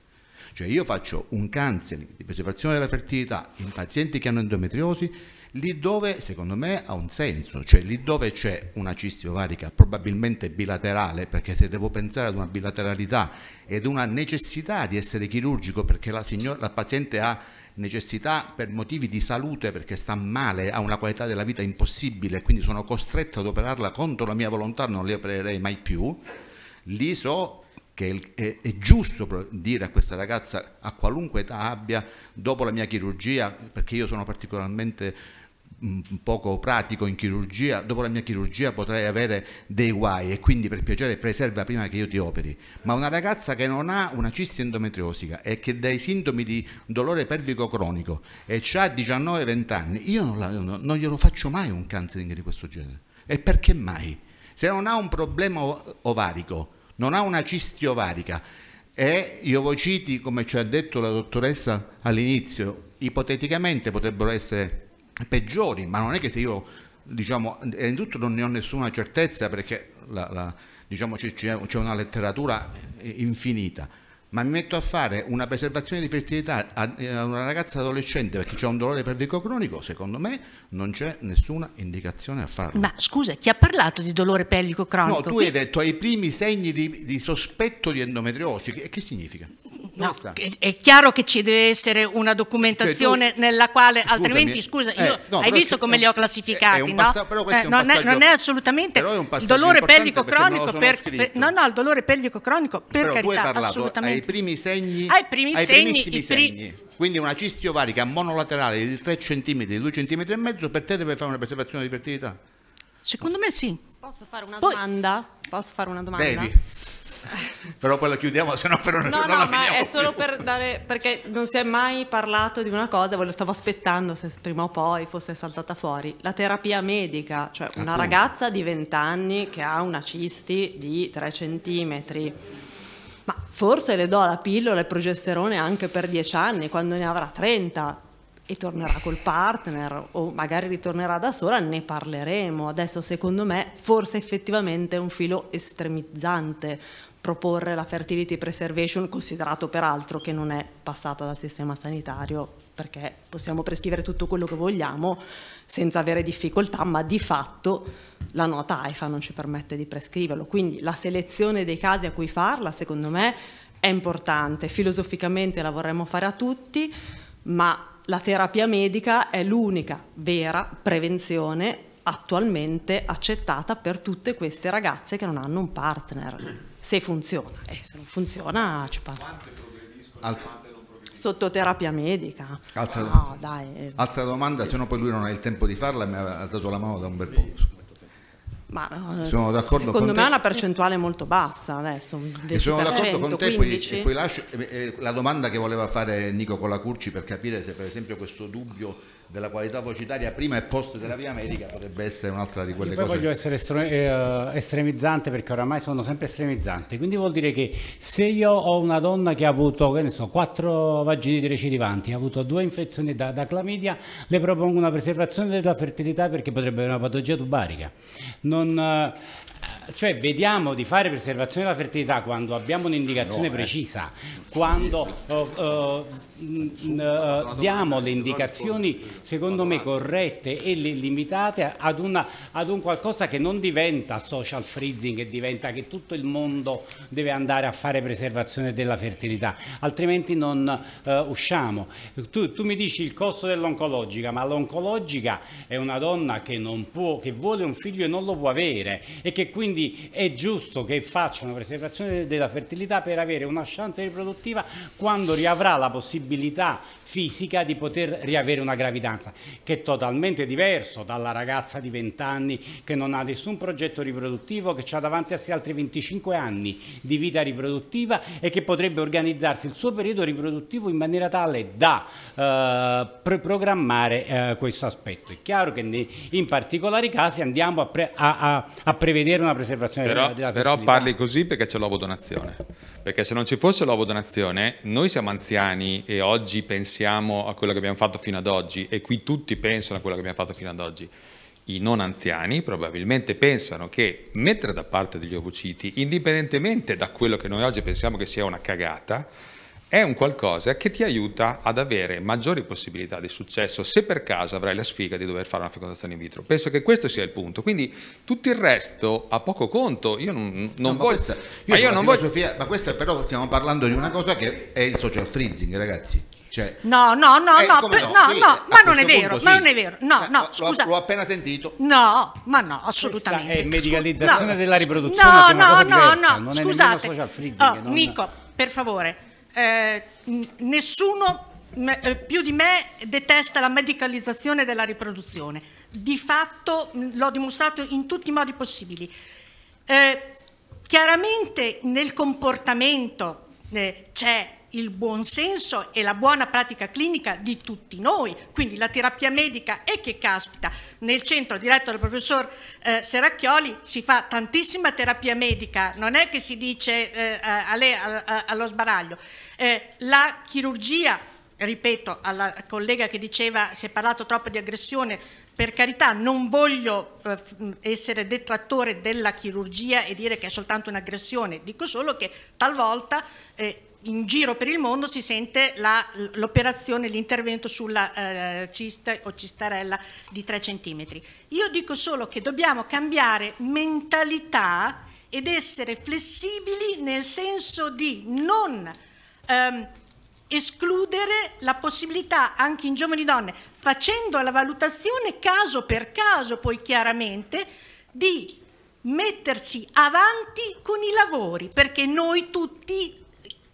Cioè io faccio un counseling di preservazione della fertilità in pazienti che hanno endometriosi lì dove secondo me ha un senso, cioè lì dove c'è una cisti ovarica probabilmente bilaterale, perché se devo pensare ad una bilateralità ed una necessità di essere chirurgico perché la, signora, la paziente ha necessità per motivi di salute perché sta male, ha una qualità della vita impossibile, quindi sono costretto ad operarla contro la mia volontà, non le opererei mai più, lì so che è, è giusto dire a questa ragazza a qualunque età abbia, dopo la mia chirurgia, perché io sono particolarmente poco pratico in chirurgia, dopo la mia chirurgia potrei avere dei guai e quindi per piacere preserva prima che io ti operi. Ma una ragazza che non ha una cisti endometriosica e che dai sintomi di dolore pelvico cronico e ha 19-20 anni, io non, la, non, non glielo faccio mai un cancer di questo genere. E perché mai? Se non ha un problema ovarico, non ha una cisti ovarica, e gli ovociti, come ci ha detto la dottoressa all'inizio, ipoteticamente potrebbero essere peggiori, ma non è che se io diciamo, innanzitutto non ne ho nessuna certezza perché la, la, diciamo, c'è, una letteratura infinita, ma mi metto a fare una preservazione di fertilità a, eh, a una ragazza adolescente perché c'è un dolore pelvico cronico, secondo me non c'è nessuna indicazione a farlo. Ma scusa, chi ha parlato di dolore pelvico cronico? No, tu Questo... hai detto ai primi segni di, di sospetto di endometriosi, che, che significa? No, è chiaro che ci deve essere una documentazione cioè, tu, nella quale, scusami, altrimenti, scusa, eh, io, no, hai visto come li ho classificati, no? Eh, non, è, non è assolutamente il dolore pelvico cronico, per, per, no, no, il dolore pelvico cronico, per però carità, assolutamente ai primi segni, ai, primi ai segni, primissimi segni. Pri quindi una cisti ovarica monolaterale di 3 cm, 2 cm e mezzo, per te deve fare una preservazione di fertilità? Secondo me sì. Posso fare una Poi... domanda? Posso fare una domanda? Devi. <laughs> Però poi la chiudiamo, se no però no, non no, la ma è solo più. per dare perché non si è mai parlato di una cosa, ve lo stavo aspettando se prima o poi fosse saltata fuori, la terapia medica, cioè una ragazza di 20 anni che ha una cisti di 3 centimetri ma forse le do la pillola e progesterone anche per 10 anni, quando ne avrà 30 e tornerà col partner o magari ritornerà da sola, ne parleremo. Adesso secondo me forse effettivamente è un filo estremizzante proporre la fertility preservation, considerato peraltro che non è passata dal sistema sanitario perché possiamo prescrivere tutto quello che vogliamo senza avere difficoltà, ma di fatto la nota AIFA non ci permette di prescriverlo. Quindi la selezione dei casi a cui farla, secondo me, è importante. Filosoficamente la vorremmo fare a tutti, ma la terapia medica è l'unica vera prevenzione attualmente accettata per tutte queste ragazze che non hanno un partner. Se funziona, e se non funziona ci parla. Quante progrediscono? Alt- sotto terapia medica. Altra, no, dai. Eh. altra domanda, se no poi lui non ha il tempo di farla mi ha dato la mano da un bel po'. Ma, eh, sono d'accordo secondo me è una percentuale molto bassa adesso. sono d'accordo con te, poi, e poi lascio eh, eh, la domanda che voleva fare Nico Colacurci per capire se per esempio questo dubbio della qualità vocitaria prima e post terapia medica potrebbe essere un'altra di quelle Io poi cose. voglio essere estre eh, estremizzante perché oramai sono sempre estremizzante, quindi vuol dire che se io ho una donna che ha avuto, che ne so, quattro vaginiti recidivanti, ha avuto due infezioni da, da clamidia, le propongo una preservazione della fertilità perché potrebbe avere una patologia tubarica. Non, eh, cioè vediamo di fare preservazione della fertilità quando abbiamo un'indicazione no, eh. precisa, oh, oh, mm, mm, eh. quando uh, uh, diamo le indicazioni secondo me corrette e limitate ad, una, ad, un qualcosa che non diventa social freezing e diventa che tutto il mondo deve andare a fare preservazione della fertilità, altrimenti non uh, usciamo. Tu, tu mi dici il costo dell'oncologica, ma l'oncologica è una donna che non può, che vuole un figlio e non lo può avere e che quindi quindi è giusto che faccia una preservazione della fertilità per avere una chance riproduttiva quando riavrà la possibilità fisica di poter riavere una gravidanza, che è totalmente diverso dalla ragazza di 20 anni che non ha nessun progetto riproduttivo, che ha davanti a sé altri 25 anni di vita riproduttiva e che potrebbe organizzarsi il suo periodo riproduttivo in maniera tale da eh, programmare eh, questo aspetto. È chiaro che nei, in particolari casi andiamo a, pre a, a, a prevedere una preservazione però, della, vita. Però parli così perché c'è l'ovodonazione perché se non ci fosse l'uovo donazione, noi siamo anziani e oggi pensiamo a quello che abbiamo fatto fino ad oggi e qui tutti pensano a quello che abbiamo fatto fino ad oggi. I non anziani probabilmente pensano che mettere da parte degli ovociti, indipendentemente da quello che noi oggi pensiamo che sia una cagata, è un qualcosa che ti aiuta ad avere maggiori possibilità di successo se per caso avrai la sfiga di dover fare una fecondazione in vitro. Penso che questo sia il punto. Quindi tutto il resto a poco conto. Io non, non no, voglio. Questa, io ma io non voglio. Ma questa, però, stiamo parlando di una cosa che è il social freezing, ragazzi. Cioè, no, no, no, eh, no, per, no, sì, no ma non è vero, punto, ma non è vero. No, eh, no, scusa. L'ho, appena sentito. No, ma no, assolutamente. Questa è medicalizzazione no. della riproduzione. No, no, no, diversa. no. Scusate. Freezing, oh, Nico, per favore eh, nessuno eh, più di me detesta la medicalizzazione della riproduzione. Di fatto mm, l'ho dimostrato in tutti i modi possibili. Eh, chiaramente nel comportamento eh, c'è il buon senso e la buona pratica clinica di tutti noi, quindi la terapia medica è che caspita, nel centro diretto dal professor eh, Seracchioli si fa tantissima terapia medica, non è che si dice eh, a lei, a, a, allo sbaraglio, eh, la chirurgia, ripeto alla collega che diceva si è parlato troppo di aggressione, per carità non voglio eh, essere detrattore della chirurgia e dire che è soltanto un'aggressione, dico solo che talvolta eh, in giro per il mondo si sente l'operazione, l'intervento sulla eh, cista o cistarella di 3 cm. Io dico solo che dobbiamo cambiare mentalità ed essere flessibili nel senso di non ehm, escludere la possibilità anche in giovani donne, facendo la valutazione caso per caso poi chiaramente, di mettersi avanti con i lavori, perché noi tutti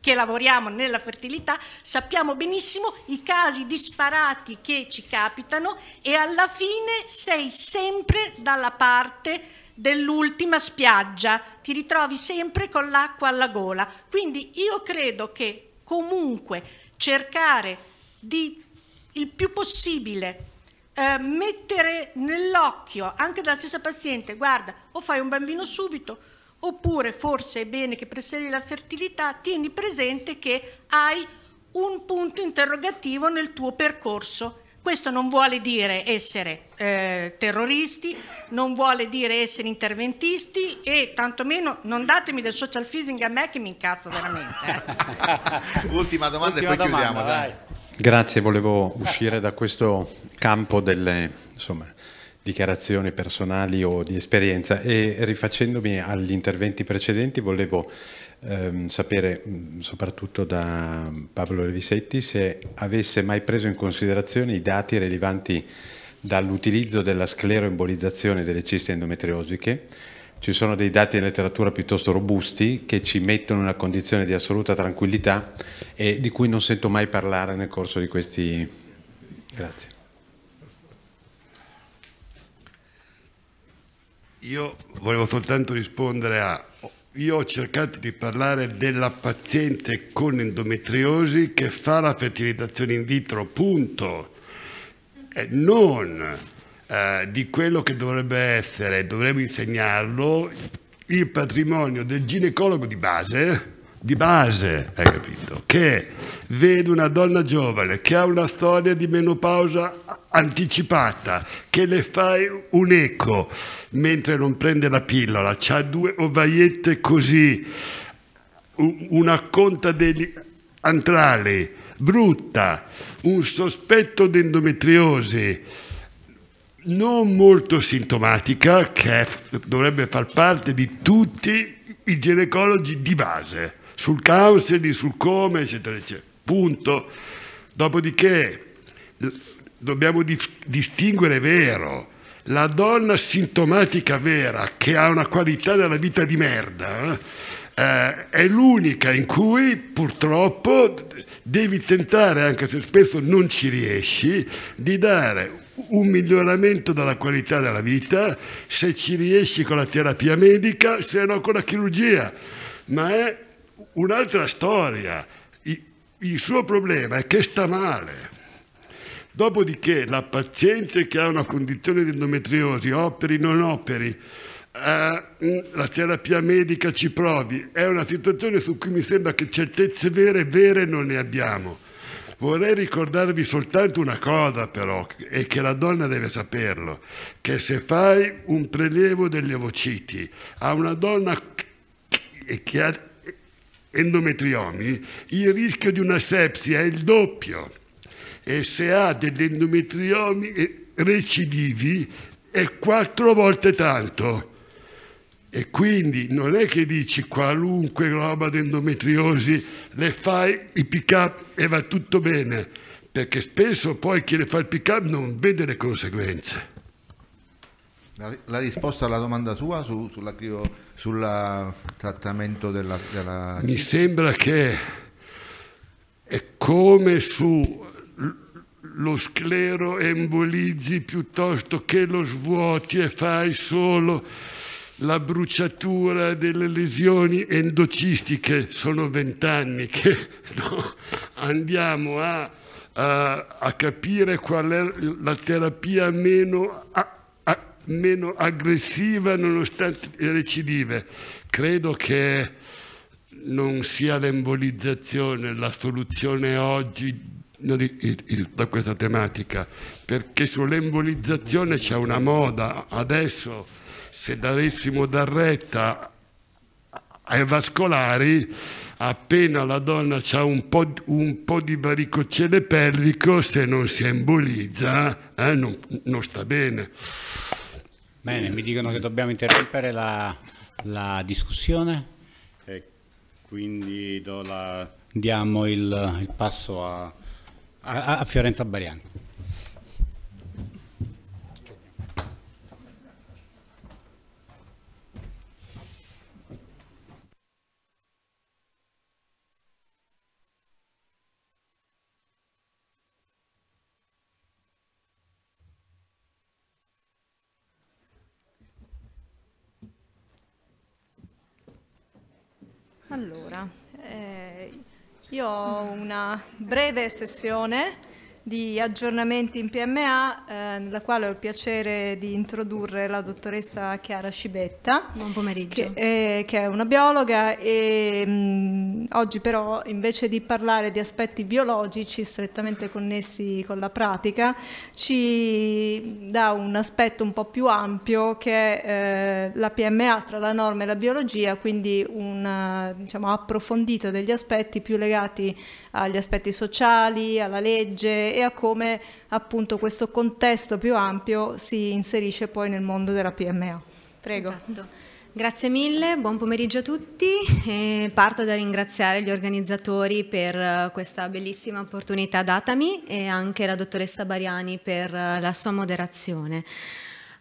che lavoriamo nella fertilità sappiamo benissimo i casi disparati che ci capitano e alla fine sei sempre dalla parte dell'ultima spiaggia, ti ritrovi sempre con l'acqua alla gola. Quindi io credo che comunque cercare di il più possibile eh, mettere nell'occhio anche dalla stessa paziente, guarda, o fai un bambino subito oppure forse è bene che preservi la fertilità, tieni presente che hai un punto interrogativo nel tuo percorso. Questo non vuole dire essere eh, terroristi, non vuole dire essere interventisti e tantomeno non datemi del social phishing a me che mi incazzo veramente. Eh. <laughs> Ultima domanda Ultima e poi domanda, chiudiamo. Grazie, volevo uscire da questo campo delle insomma, dichiarazioni personali o di esperienza e rifacendomi agli interventi precedenti volevo ehm, sapere soprattutto da Paolo Levisetti se avesse mai preso in considerazione i dati rilevanti dall'utilizzo della scleroembolizzazione delle ciste endometriosiche. Ci sono dei dati in letteratura piuttosto robusti che ci mettono in una condizione di assoluta tranquillità e di cui non sento mai parlare nel corso di questi... Grazie. Io volevo soltanto rispondere a... Io ho cercato di parlare della paziente con endometriosi che fa la fertilizzazione in vitro, punto. Eh, non eh, di quello che dovrebbe essere, dovremmo insegnarlo il patrimonio del ginecologo di base, di base, hai capito? Che vede una donna giovane che ha una storia di menopausa anticipata, che le fai un eco mentre non prende la pillola, ha due ovaiette così, una conta degli antrali, brutta, un sospetto di endometriosi, non molto sintomatica, che dovrebbe far parte di tutti i ginecologi di base sul causeli, sul come, eccetera, eccetera. Punto. Dopodiché dobbiamo distinguere, vero, la donna sintomatica vera che ha una qualità della vita di merda eh, è l'unica in cui purtroppo devi tentare, anche se spesso non ci riesci, di dare un miglioramento della qualità della vita se ci riesci con la terapia medica, se no con la chirurgia. Ma è un'altra storia. Il suo problema è che sta male. Dopodiché la paziente che ha una condizione di endometriosi, operi non operi, eh, mm, la terapia medica ci provi, è una situazione su cui mi sembra che certezze vere vere non ne abbiamo. Vorrei ricordarvi soltanto una cosa però, e che la donna deve saperlo, che se fai un prelievo degli ovociti a una donna che ha endometriomi, il rischio di una sepsi è il doppio e se ha degli endometriomi recidivi è quattro volte tanto. E quindi non è che dici qualunque roba di endometriosi, le fai i pick up e va tutto bene, perché spesso poi chi le fa il pick up non vede le conseguenze. La, la risposta alla domanda sua su, sulla crioterapia sul trattamento della, della... Mi sembra che è come su lo sclero embolizzi piuttosto che lo svuoti e fai solo la bruciatura delle lesioni endocistiche. Sono vent'anni che <laughs> no, andiamo a, a, a, capire qual è la terapia meno meno aggressiva nonostante le recidive. Credo che non sia l'embolizzazione la soluzione oggi da questa tematica, perché sull'embolizzazione c'è una moda. Adesso se daressimo dar retta ai vascolari, appena la donna ha un po', un po di varicocele pelvico, se non si embolizza, eh, non, non sta bene. Bene, mi dicono che dobbiamo interrompere la, la discussione. E quindi la... diamo il, il passo a, a, a Fiorenza Bariani. Allora, eh, io ho una breve sessione di aggiornamenti in PMA, eh, nella quale ho il piacere di introdurre la dottoressa Chiara Scibetta. Buon pomeriggio. Che, eh, che è una biologa e mh, mm, oggi però invece di parlare di aspetti biologici strettamente connessi con la pratica, ci dà un aspetto un po' più ampio che è eh, la PMA tra la norma e la biologia, quindi un eh, diciamo, approfondito degli aspetti più legati agli aspetti sociali, alla legge e a come appunto questo contesto più ampio si inserisce poi nel mondo della PMA. Prego. Esatto. Grazie mille, buon pomeriggio a tutti. E parto da ringraziare gli organizzatori per eh, questa bellissima opportunità datami e anche la dottoressa Bariani per eh, la sua moderazione.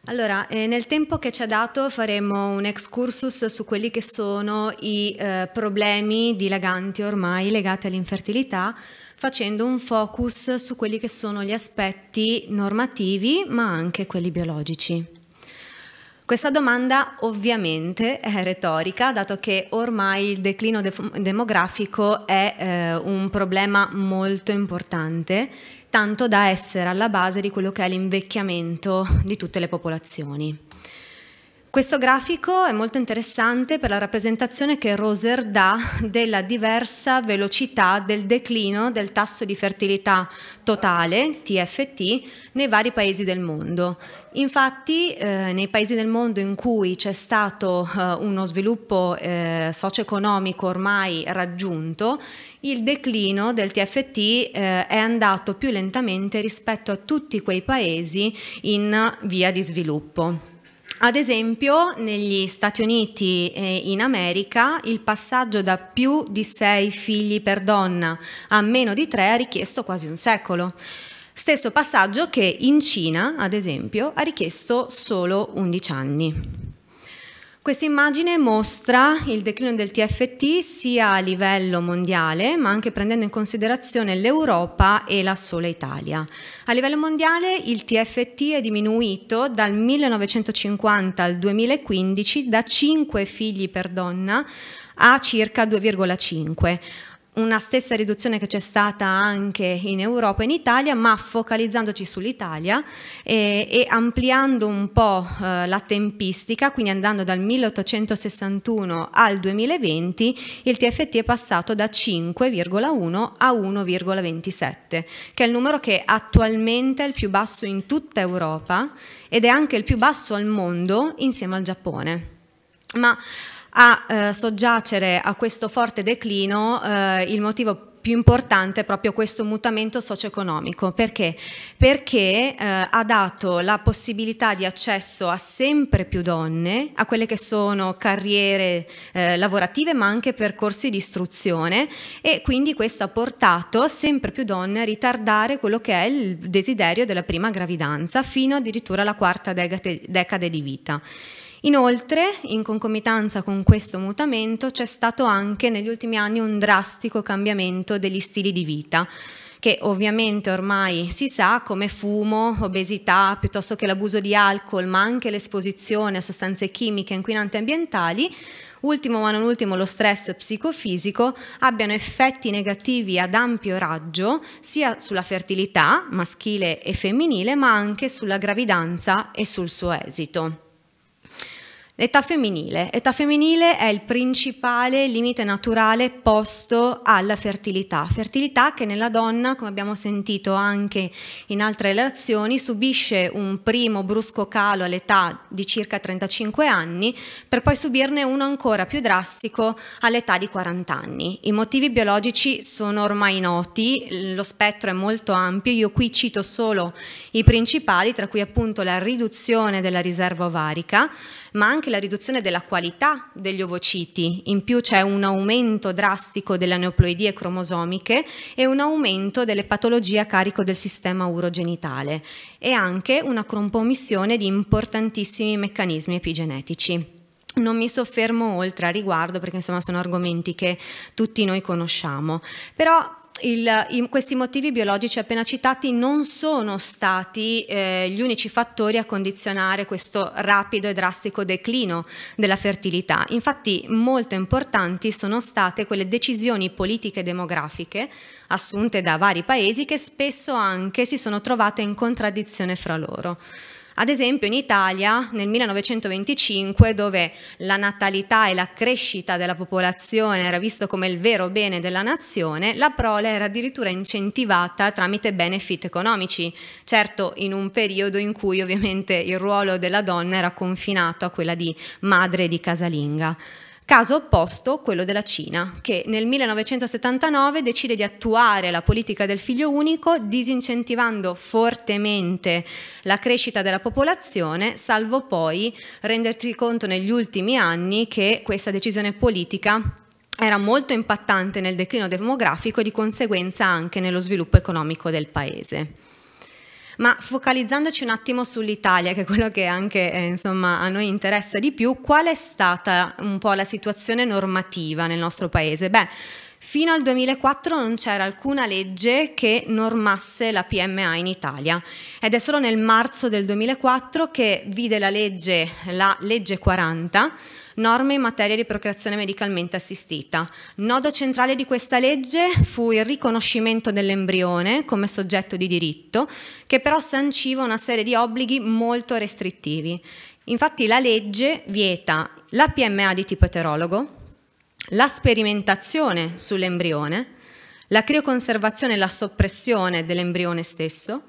Allora, eh, nel tempo che ci ha dato faremo un excursus su quelli che sono i eh, problemi dilaganti ormai legati all'infertilità, facendo un focus su quelli che sono gli aspetti normativi ma anche quelli biologici. Questa domanda ovviamente è retorica, dato che ormai il declino de demografico è eh, un problema molto importante, tanto da essere alla base di quello che è l'invecchiamento di tutte le popolazioni. Questo grafico è molto interessante per la rappresentazione che Roser dà della diversa velocità del declino del tasso di fertilità totale, TFT, nei vari paesi del mondo. Infatti eh, nei paesi del mondo in cui c'è stato eh, uno sviluppo eh, socio-economico ormai raggiunto, il declino del TFT eh, è andato più lentamente rispetto a tutti quei paesi in via di sviluppo. Ad esempio, negli Stati Uniti e in America il passaggio da più di sei figli per donna a meno di tre ha richiesto quasi un secolo. Stesso passaggio che in Cina, ad esempio, ha richiesto solo 11 anni. Questa immagine mostra il declino del TFT sia a livello mondiale, ma anche prendendo in considerazione l'Europa e la sola Italia. A livello mondiale il TFT è diminuito dal 1950 al 2015 da 5 figli per donna a circa 2,5 una stessa riduzione che c'è stata anche in Europa e in Italia, ma focalizzandoci sull'Italia e, eh, e, ampliando un po' eh, la tempistica, quindi andando dal 1861 al 2020, il TFT è passato da 5,1 a 1,27, che è il numero che attualmente è il più basso in tutta Europa ed è anche il più basso al mondo insieme al Giappone. Ma a eh, soggiacere a questo forte declino eh, il motivo più importante è proprio questo mutamento socio-economico. Perché? Perché eh, ha dato la possibilità di accesso a sempre più donne a quelle che sono carriere eh, lavorative ma anche percorsi di istruzione e quindi questo ha portato sempre più donne a ritardare quello che è il desiderio della prima gravidanza fino addirittura alla quarta decade, decade di vita. Inoltre, in concomitanza con questo mutamento, c'è stato anche negli ultimi anni un drastico cambiamento degli stili di vita che ovviamente ormai si sa come fumo, obesità, piuttosto che l'abuso di alcol, ma anche l'esposizione a sostanze chimiche inquinanti ambientali, ultimo ma non ultimo lo stress psicofisico, abbiano effetti negativi ad ampio raggio sia sulla fertilità maschile e femminile, ma anche sulla gravidanza e sul suo esito. L'età femminile. Età femminile è il principale limite naturale posto alla fertilità. Fertilità che nella donna, come abbiamo sentito anche in altre relazioni, subisce un primo brusco calo all'età di circa 35 anni, per poi subirne uno ancora più drastico all'età di 40 anni. I motivi biologici sono ormai noti, lo spettro è molto ampio, io qui cito solo i principali, tra cui appunto la riduzione della riserva ovarica, ma anche anche la riduzione della qualità degli ovociti, in più c'è un aumento drastico delle neoploidie cromosomiche e un aumento delle patologie a carico del sistema urogenitale e anche una compromissione di importantissimi meccanismi epigenetici. Non mi soffermo oltre a riguardo perché insomma sono argomenti che tutti noi conosciamo, però il, i, questi motivi biologici appena citati non sono stati eh, gli unici fattori a condizionare questo rapido e drastico declino della fertilità. Infatti molto importanti sono state quelle decisioni politiche demografiche assunte da vari paesi che spesso anche si sono trovate in contraddizione fra loro. Ad esempio in Italia nel 1925, dove la natalità e la crescita della popolazione era visto come il vero bene della nazione, la prole era addirittura incentivata tramite benefit economici, certo in un periodo in cui ovviamente il ruolo della donna era confinato a quella di madre di casalinga. Caso opposto quello della Cina, che nel 1979 decide di attuare la politica del figlio unico disincentivando fortemente la crescita della popolazione, salvo poi renderti conto negli ultimi anni che questa decisione politica era molto impattante nel declino demografico e di conseguenza anche nello sviluppo economico del paese. Ma focalizzandoci un attimo sull'Italia, che è quello che anche eh, insomma, a noi interessa di più, qual è stata un po' la situazione normativa nel nostro paese? Beh, Fino al 2004 non c'era alcuna legge che normasse la PMA in Italia ed è solo nel marzo del 2004 che vide la legge, la legge 40 norme in materia di procreazione medicalmente assistita. Nodo centrale di questa legge fu il riconoscimento dell'embrione come soggetto di diritto, che però sanciva una serie di obblighi molto restrittivi. Infatti la legge vieta la PMA di tipo eterologo, la sperimentazione sull'embrione, la crioconservazione e la soppressione dell'embrione stesso,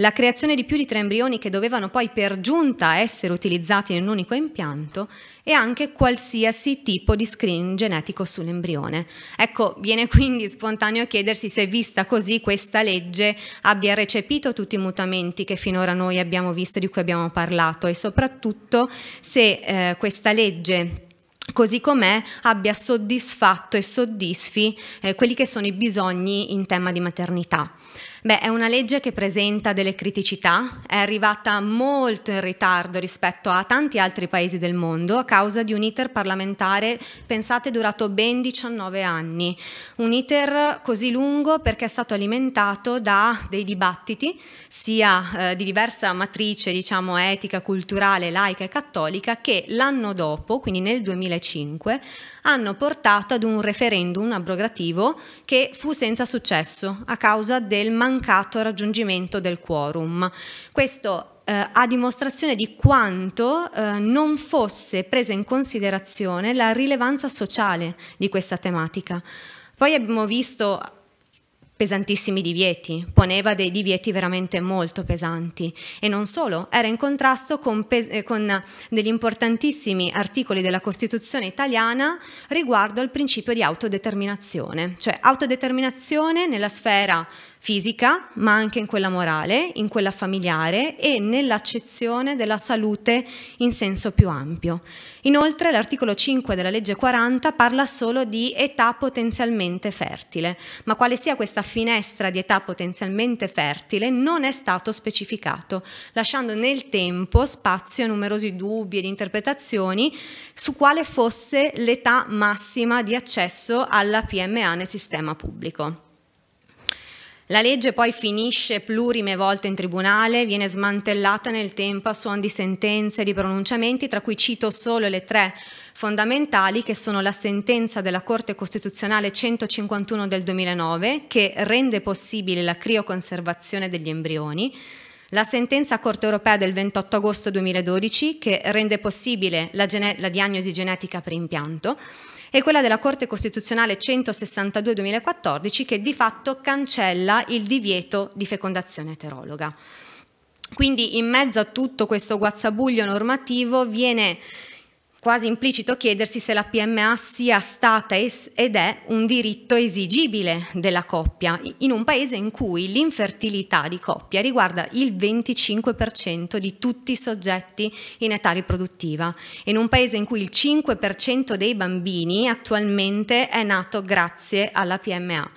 la creazione di più di tre embrioni che dovevano poi per giunta essere utilizzati in un unico impianto e anche qualsiasi tipo di screening genetico sull'embrione. Ecco, viene <laughs> quindi spontaneo chiedersi se vista così questa legge abbia recepito tutti i mutamenti che finora noi abbiamo visto e di cui abbiamo parlato e soprattutto se eh, questa legge così com'è abbia soddisfatto e soddisfi eh, quelli che sono i bisogni in tema di maternità. Beh, è una legge che presenta delle criticità, è arrivata molto in ritardo rispetto a tanti altri paesi del mondo a causa di un iter parlamentare, pensate, durato ben 19 anni. Un iter così lungo perché è stato alimentato da dei dibattiti, sia eh, di diversa matrice, diciamo, etica, culturale, laica e cattolica, che l'anno dopo, quindi nel 2005, hanno portato ad un referendum abrogativo che fu senza successo a causa del mancato raggiungimento del quorum. Questo eh, a dimostrazione di quanto eh, non fosse presa in considerazione la rilevanza sociale di questa tematica. Poi abbiamo visto pesantissimi divieti, poneva dei divieti veramente molto pesanti e non solo, era in contrasto con, eh, con, degli importantissimi articoli della Costituzione italiana riguardo al principio di autodeterminazione, cioè autodeterminazione nella sfera fisica, ma anche in quella morale, in quella familiare e nell'accezione della salute in senso più ampio. Inoltre l'articolo 5 della legge 40 parla solo di età potenzialmente fertile, ma quale sia questa finestra di età potenzialmente fertile non è stato specificato, lasciando nel tempo spazio a numerosi dubbi ed interpretazioni su quale fosse l'età massima di accesso alla PMA nel sistema pubblico. La legge poi finisce plurime volte in tribunale, viene smantellata nel tempo a suon di sentenze e di pronunciamenti, tra cui cito solo le tre fondamentali che sono la sentenza della Corte Costituzionale 151 del 2009 che rende possibile la crioconservazione degli embrioni, la sentenza Corte europea del 28 agosto 2012 che rende possibile la, la diagnosi genetica per impianto, e quella della Corte Costituzionale 162-2014 che di fatto cancella il divieto di fecondazione eterologa. Quindi in mezzo a tutto questo guazzabuglio normativo viene quasi implicito chiedersi se la PMA sia stata ed è un diritto esigibile della coppia, in un paese in cui l'infertilità di coppia riguarda il 25% di tutti i soggetti in età riproduttiva, in un paese in cui il 5% dei bambini attualmente è nato grazie alla PMA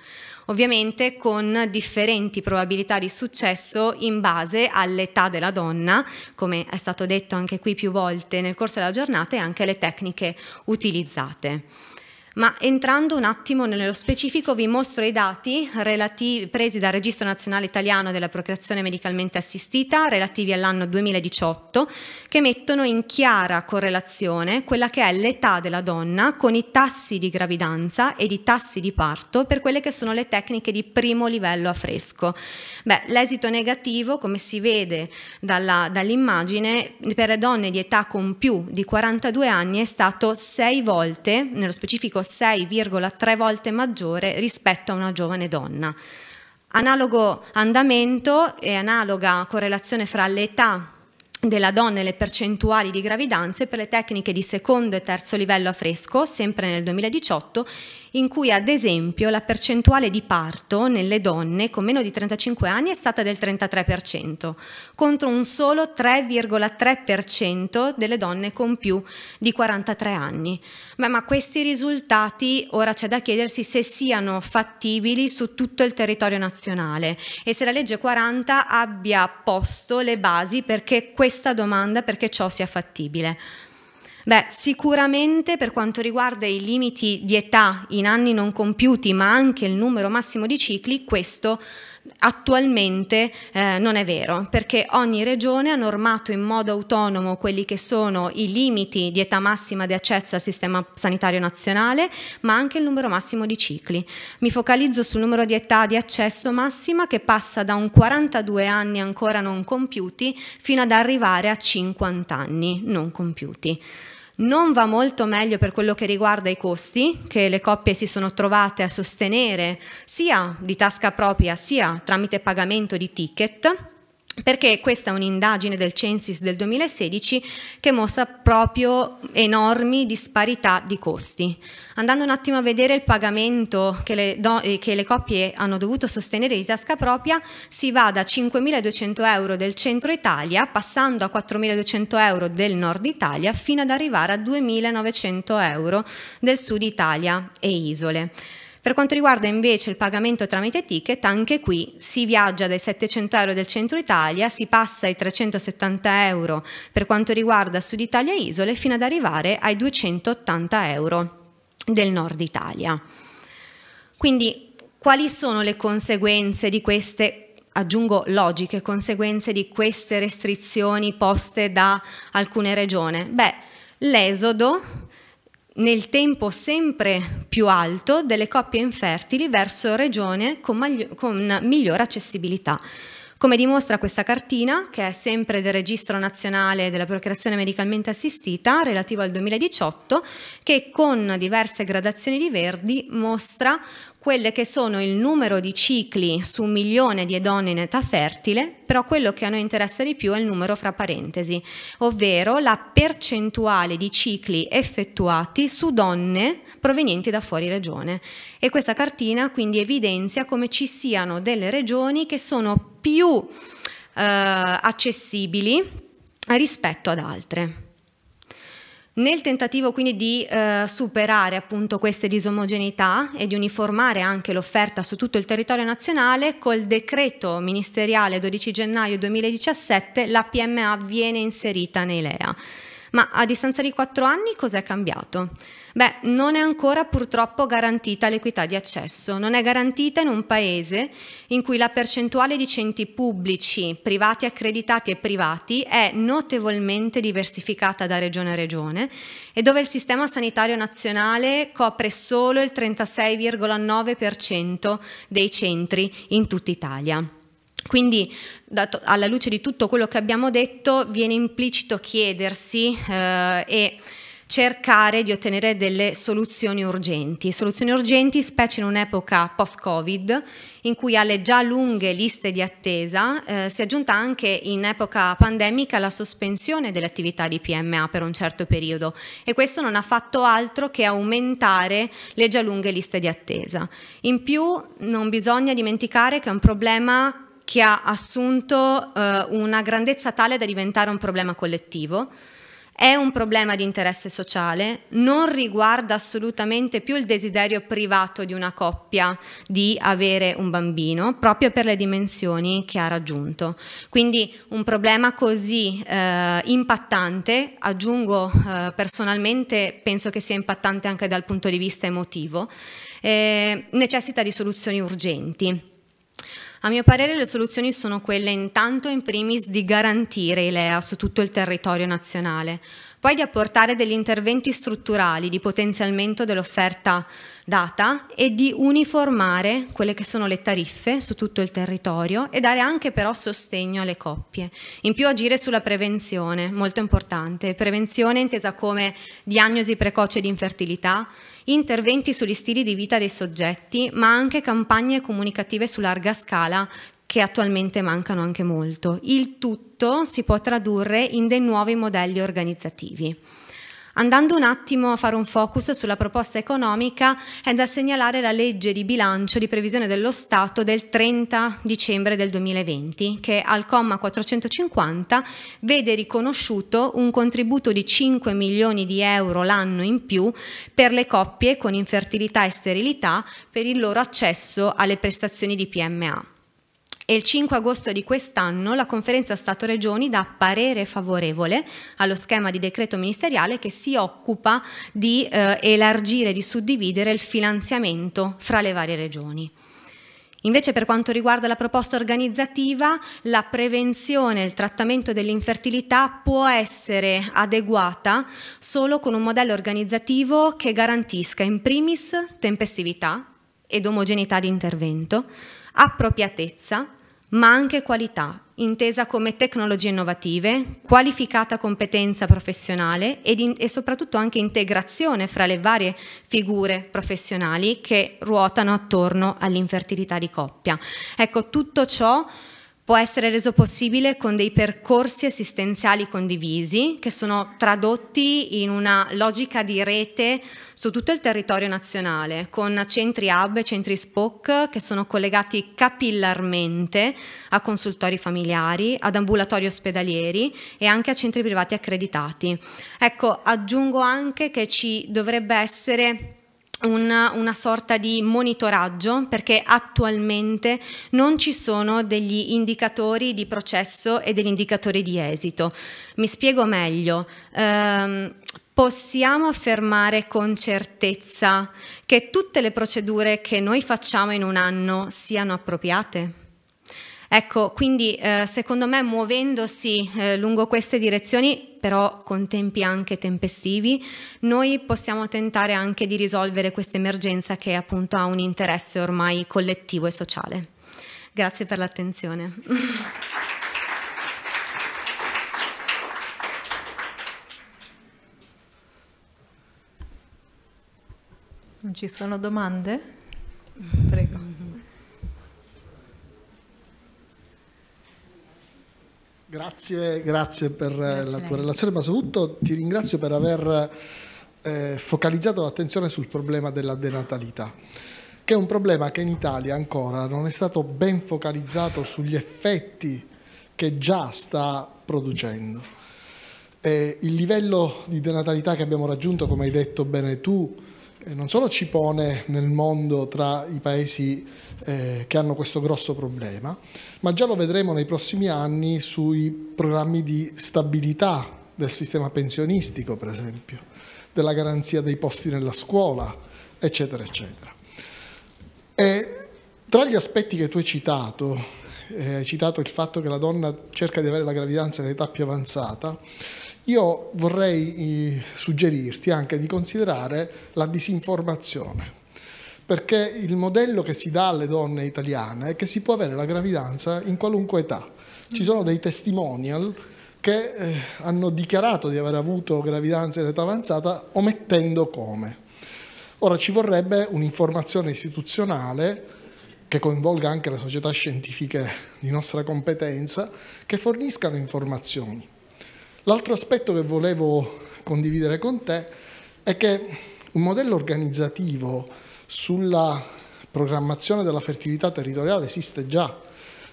ovviamente con differenti probabilità di successo in base all'età della donna, come è stato detto anche qui più volte nel corso della giornata, e anche alle tecniche utilizzate. Ma entrando un attimo nello specifico vi mostro i dati relativi, presi dal Registro Nazionale Italiano della Procreazione Medicalmente Assistita relativi all'anno 2018 che mettono in chiara correlazione quella che è l'età della donna con i tassi di gravidanza e i tassi di parto per quelle che sono le tecniche di primo livello a fresco. l'esito negativo, come si vede dall'immagine, per le donne di età con più di 42 anni è stato 6 volte, nello specifico 6,3 volte maggiore rispetto a una giovane donna. Analogo andamento e analoga correlazione fra l'età della donna e le percentuali di gravidanze per le tecniche di secondo e terzo livello a fresco, sempre nel 2018, in cui ad esempio la percentuale di parto nelle donne con meno di 35 anni è stata del 33%, contro un solo 3,3% delle donne con più di 43 anni. Beh, ma questi risultati ora c'è da chiedersi se siano fattibili su tutto il territorio nazionale e se la legge 40 abbia posto le basi perché questa domanda, perché ciò sia fattibile. Beh, sicuramente per quanto riguarda i limiti di età in anni non compiuti, ma anche il numero massimo di cicli, questo attualmente eh, non è vero, perché ogni regione ha normato in modo autonomo quelli che sono i limiti di età massima di accesso al sistema sanitario nazionale, ma anche il numero massimo di cicli. Mi focalizzo sul numero di età di accesso massima che passa da un 42 anni ancora non compiuti fino ad arrivare a 50 anni non compiuti non va molto meglio per quello che riguarda i costi che le coppie si sono trovate a sostenere sia di tasca propria sia tramite pagamento di ticket perché questa è un'indagine del Censis del 2016 che mostra proprio enormi disparità di costi. Andando un attimo a vedere il pagamento che le, do, eh, che le coppie hanno dovuto sostenere di tasca propria, si va da 5.200 euro del centro Italia, passando a 4.200 euro del nord Italia, fino ad arrivare a 2.900 euro del sud Italia e isole. Per quanto riguarda invece il pagamento tramite ticket, anche qui si viaggia dai 700 euro del centro Italia, si passa ai 370 euro per quanto riguarda Sud Italia e Isole, fino ad arrivare ai 280 euro del nord Italia. Quindi quali sono le conseguenze di queste aggiungo logiche conseguenze di queste restrizioni poste da alcune regioni? Beh, l'esodo nel tempo sempre più alto delle coppie infertili verso regione con, con migliore accessibilità. Come dimostra questa cartina, che è sempre del Registro Nazionale della Procreazione Medicalmente Assistita, relativo al 2018, che con diverse gradazioni di verdi mostra quelle che sono il numero di cicli su un milione di donne in età fertile, però quello che a noi interessa di più è il numero fra parentesi, ovvero la percentuale di cicli effettuati su donne provenienti da fuori regione. E questa cartina quindi evidenzia come ci siano delle regioni che sono più eh, accessibili rispetto ad altre. Nel tentativo quindi di eh, superare appunto queste disomogeneità e di uniformare anche l'offerta su tutto il territorio nazionale, col decreto ministeriale 12 gennaio 2017 la PMA viene inserita nei LEA. Ma a distanza di quattro anni cos'è cambiato? Beh, non è ancora purtroppo garantita l'equità di accesso, non è garantita in un paese in cui la percentuale di centri pubblici, privati accreditati e privati è notevolmente diversificata da regione a regione e dove il sistema sanitario nazionale copre solo il 36,9% dei centri in tutta Italia. Quindi dato, alla luce di tutto quello che abbiamo detto viene implicito chiedersi eh, e cercare di ottenere delle soluzioni urgenti. Soluzioni urgenti specie in un'epoca post-Covid in cui alle già lunghe liste di attesa eh, si è aggiunta anche in epoca pandemica la sospensione delle attività di PMA per un certo periodo e questo non ha fatto altro che aumentare le già lunghe liste di attesa. In più non bisogna dimenticare che è un problema che ha assunto eh, una grandezza tale da diventare un problema collettivo, è un problema di interesse sociale, non riguarda assolutamente più il desiderio privato di una coppia di avere un bambino, proprio per le dimensioni che ha raggiunto. Quindi un problema così eh, impattante, aggiungo eh, personalmente, penso che sia impattante anche dal punto di vista emotivo, eh, necessita di soluzioni urgenti. A mio parere le soluzioni sono quelle intanto in primis di garantire i LEA su tutto il territorio nazionale, poi di apportare degli interventi strutturali di potenziamento dell'offerta data e di uniformare quelle che sono le tariffe su tutto il territorio e dare anche però sostegno alle coppie. In più agire sulla prevenzione, molto importante, prevenzione intesa come diagnosi precoce di infertilità, interventi sugli stili di vita dei soggetti, ma anche campagne comunicative su larga scala che attualmente mancano anche molto. Il tutto si può tradurre in dei nuovi modelli organizzativi. Andando un attimo a fare un focus sulla proposta economica, è da segnalare la legge di bilancio di previsione dello Stato del 30 dicembre del 2020, che al comma 450 vede riconosciuto un contributo di 5 milioni di euro l'anno in più per le coppie con infertilità e sterilità per il loro accesso alle prestazioni di PMA. E il 5 agosto di quest'anno la Conferenza Stato-Regioni dà parere favorevole allo schema di decreto ministeriale che si occupa di eh, elargire, di suddividere il finanziamento fra le varie regioni. Invece per quanto riguarda la proposta organizzativa, la prevenzione e il trattamento dell'infertilità può essere adeguata solo con un modello organizzativo che garantisca in primis tempestività ed omogeneità di intervento, appropriatezza, ma anche qualità, intesa come tecnologie innovative, qualificata competenza professionale ed in, e soprattutto anche integrazione fra le varie figure professionali che ruotano attorno all'infertilità di coppia. Ecco, tutto ciò può essere reso possibile con dei percorsi assistenziali condivisi che sono tradotti in una logica di rete su tutto il territorio nazionale, con centri hub e centri SPOC che sono collegati capillarmente a consultori familiari, ad ambulatori ospedalieri e anche a centri privati accreditati. Ecco, aggiungo anche che ci dovrebbe essere una, una, sorta di monitoraggio perché attualmente non ci sono degli indicatori di processo e degli indicatori di esito. Mi spiego meglio. Ehm, possiamo affermare con certezza che tutte le procedure che noi facciamo in un anno siano appropriate? Ecco, quindi eh, secondo me muovendosi eh, lungo queste direzioni però con tempi anche tempestivi, noi possiamo tentare anche di risolvere questa emergenza che appunto ha un interesse ormai collettivo e sociale. Grazie per l'attenzione. Non ci sono domande? Prego. Grazie, grazie per grazie la tua relazione, ma soprattutto ti ringrazio per aver eh, focalizzato l'attenzione sul problema della denatalità, che è un problema che in Italia ancora non è stato ben focalizzato sugli effetti che già sta producendo. Eh, il livello di denatalità che abbiamo raggiunto, come hai detto bene tu, eh, non solo ci pone nel mondo tra i paesi eh, che hanno questo grosso problema, ma già lo vedremo nei prossimi anni sui programmi di stabilità del sistema pensionistico, per esempio, della garanzia dei posti nella scuola, eccetera, eccetera. E tra gli aspetti che tu hai citato, eh, hai citato il fatto che la donna cerca di avere la gravidanza in età più avanzata, io vorrei eh, suggerirti anche di considerare la disinformazione, perché il modello che si dà alle donne italiane è che si può avere la gravidanza in qualunque età. Ci sono dei testimonial che eh, hanno dichiarato di aver avuto gravidanza in età avanzata omettendo come. Ora ci vorrebbe un'informazione istituzionale che coinvolga anche le società scientifiche di nostra competenza che forniscano informazioni. L'altro aspetto che volevo condividere con te è che un modello organizzativo sulla programmazione della fertilità territoriale esiste già.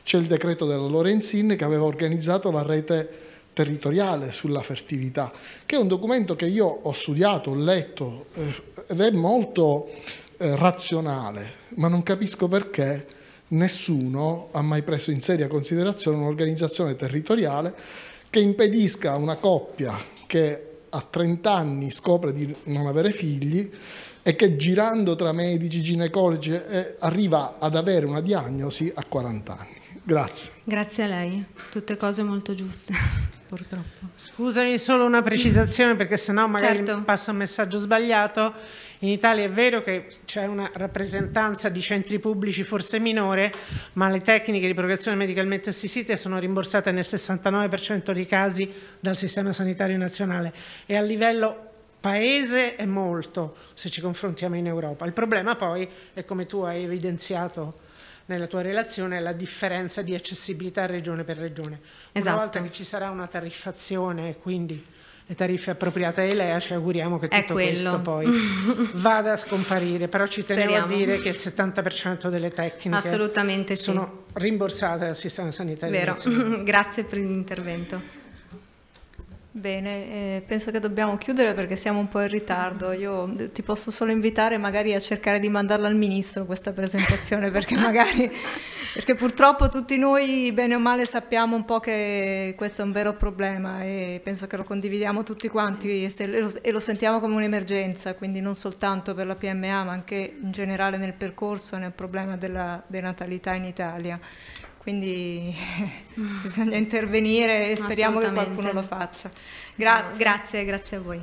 C'è il decreto della Lorenzin che aveva organizzato la rete territoriale sulla fertilità, che è un documento che io ho studiato, ho letto eh, ed è molto eh, razionale, ma non capisco perché nessuno ha mai preso in seria considerazione un'organizzazione territoriale che impedisca a una coppia che a 30 anni scopre di non avere figli e che girando tra medici, ginecologi eh, arriva ad avere una diagnosi a 40 anni. Grazie. Grazie a lei, tutte cose molto giuste <laughs> purtroppo. Scusami solo una precisazione perché sennò magari certo. passa un messaggio sbagliato. In Italia è vero che c'è una rappresentanza di centri pubblici forse minore, ma le tecniche di procreazione medicalmente assistite sono rimborsate nel 69% dei casi dal Sistema Sanitario Nazionale e a livello paese è molto se ci confrontiamo in Europa. Il problema poi è come tu hai evidenziato nella tua relazione la differenza di accessibilità regione per regione. Esatto. Una volta che ci sarà una tariffazione, quindi le tariffe appropriate a LEA ci auguriamo che tutto questo poi <laughs> vada a scomparire, però ci Speriamo. tenevo a dire che il 70% delle tecniche sono sì. rimborsate dal sistema sanitario. Vero, <laughs> grazie per l'intervento. Bene, eh, penso che dobbiamo chiudere perché siamo un po' in ritardo. Io eh, ti posso solo invitare magari a cercare di mandarla al ministro questa presentazione <laughs> perché magari perché purtroppo tutti noi bene o male sappiamo un po' che questo è un vero problema e penso che lo condividiamo tutti quanti e, se, e, lo, e lo, sentiamo come un'emergenza, quindi non soltanto per la PMA ma anche in generale nel percorso e nel problema della denatalità in Italia quindi mm. <laughs> bisogna intervenire e speriamo che qualcuno lo faccia. Gra- grazie, grazie a voi.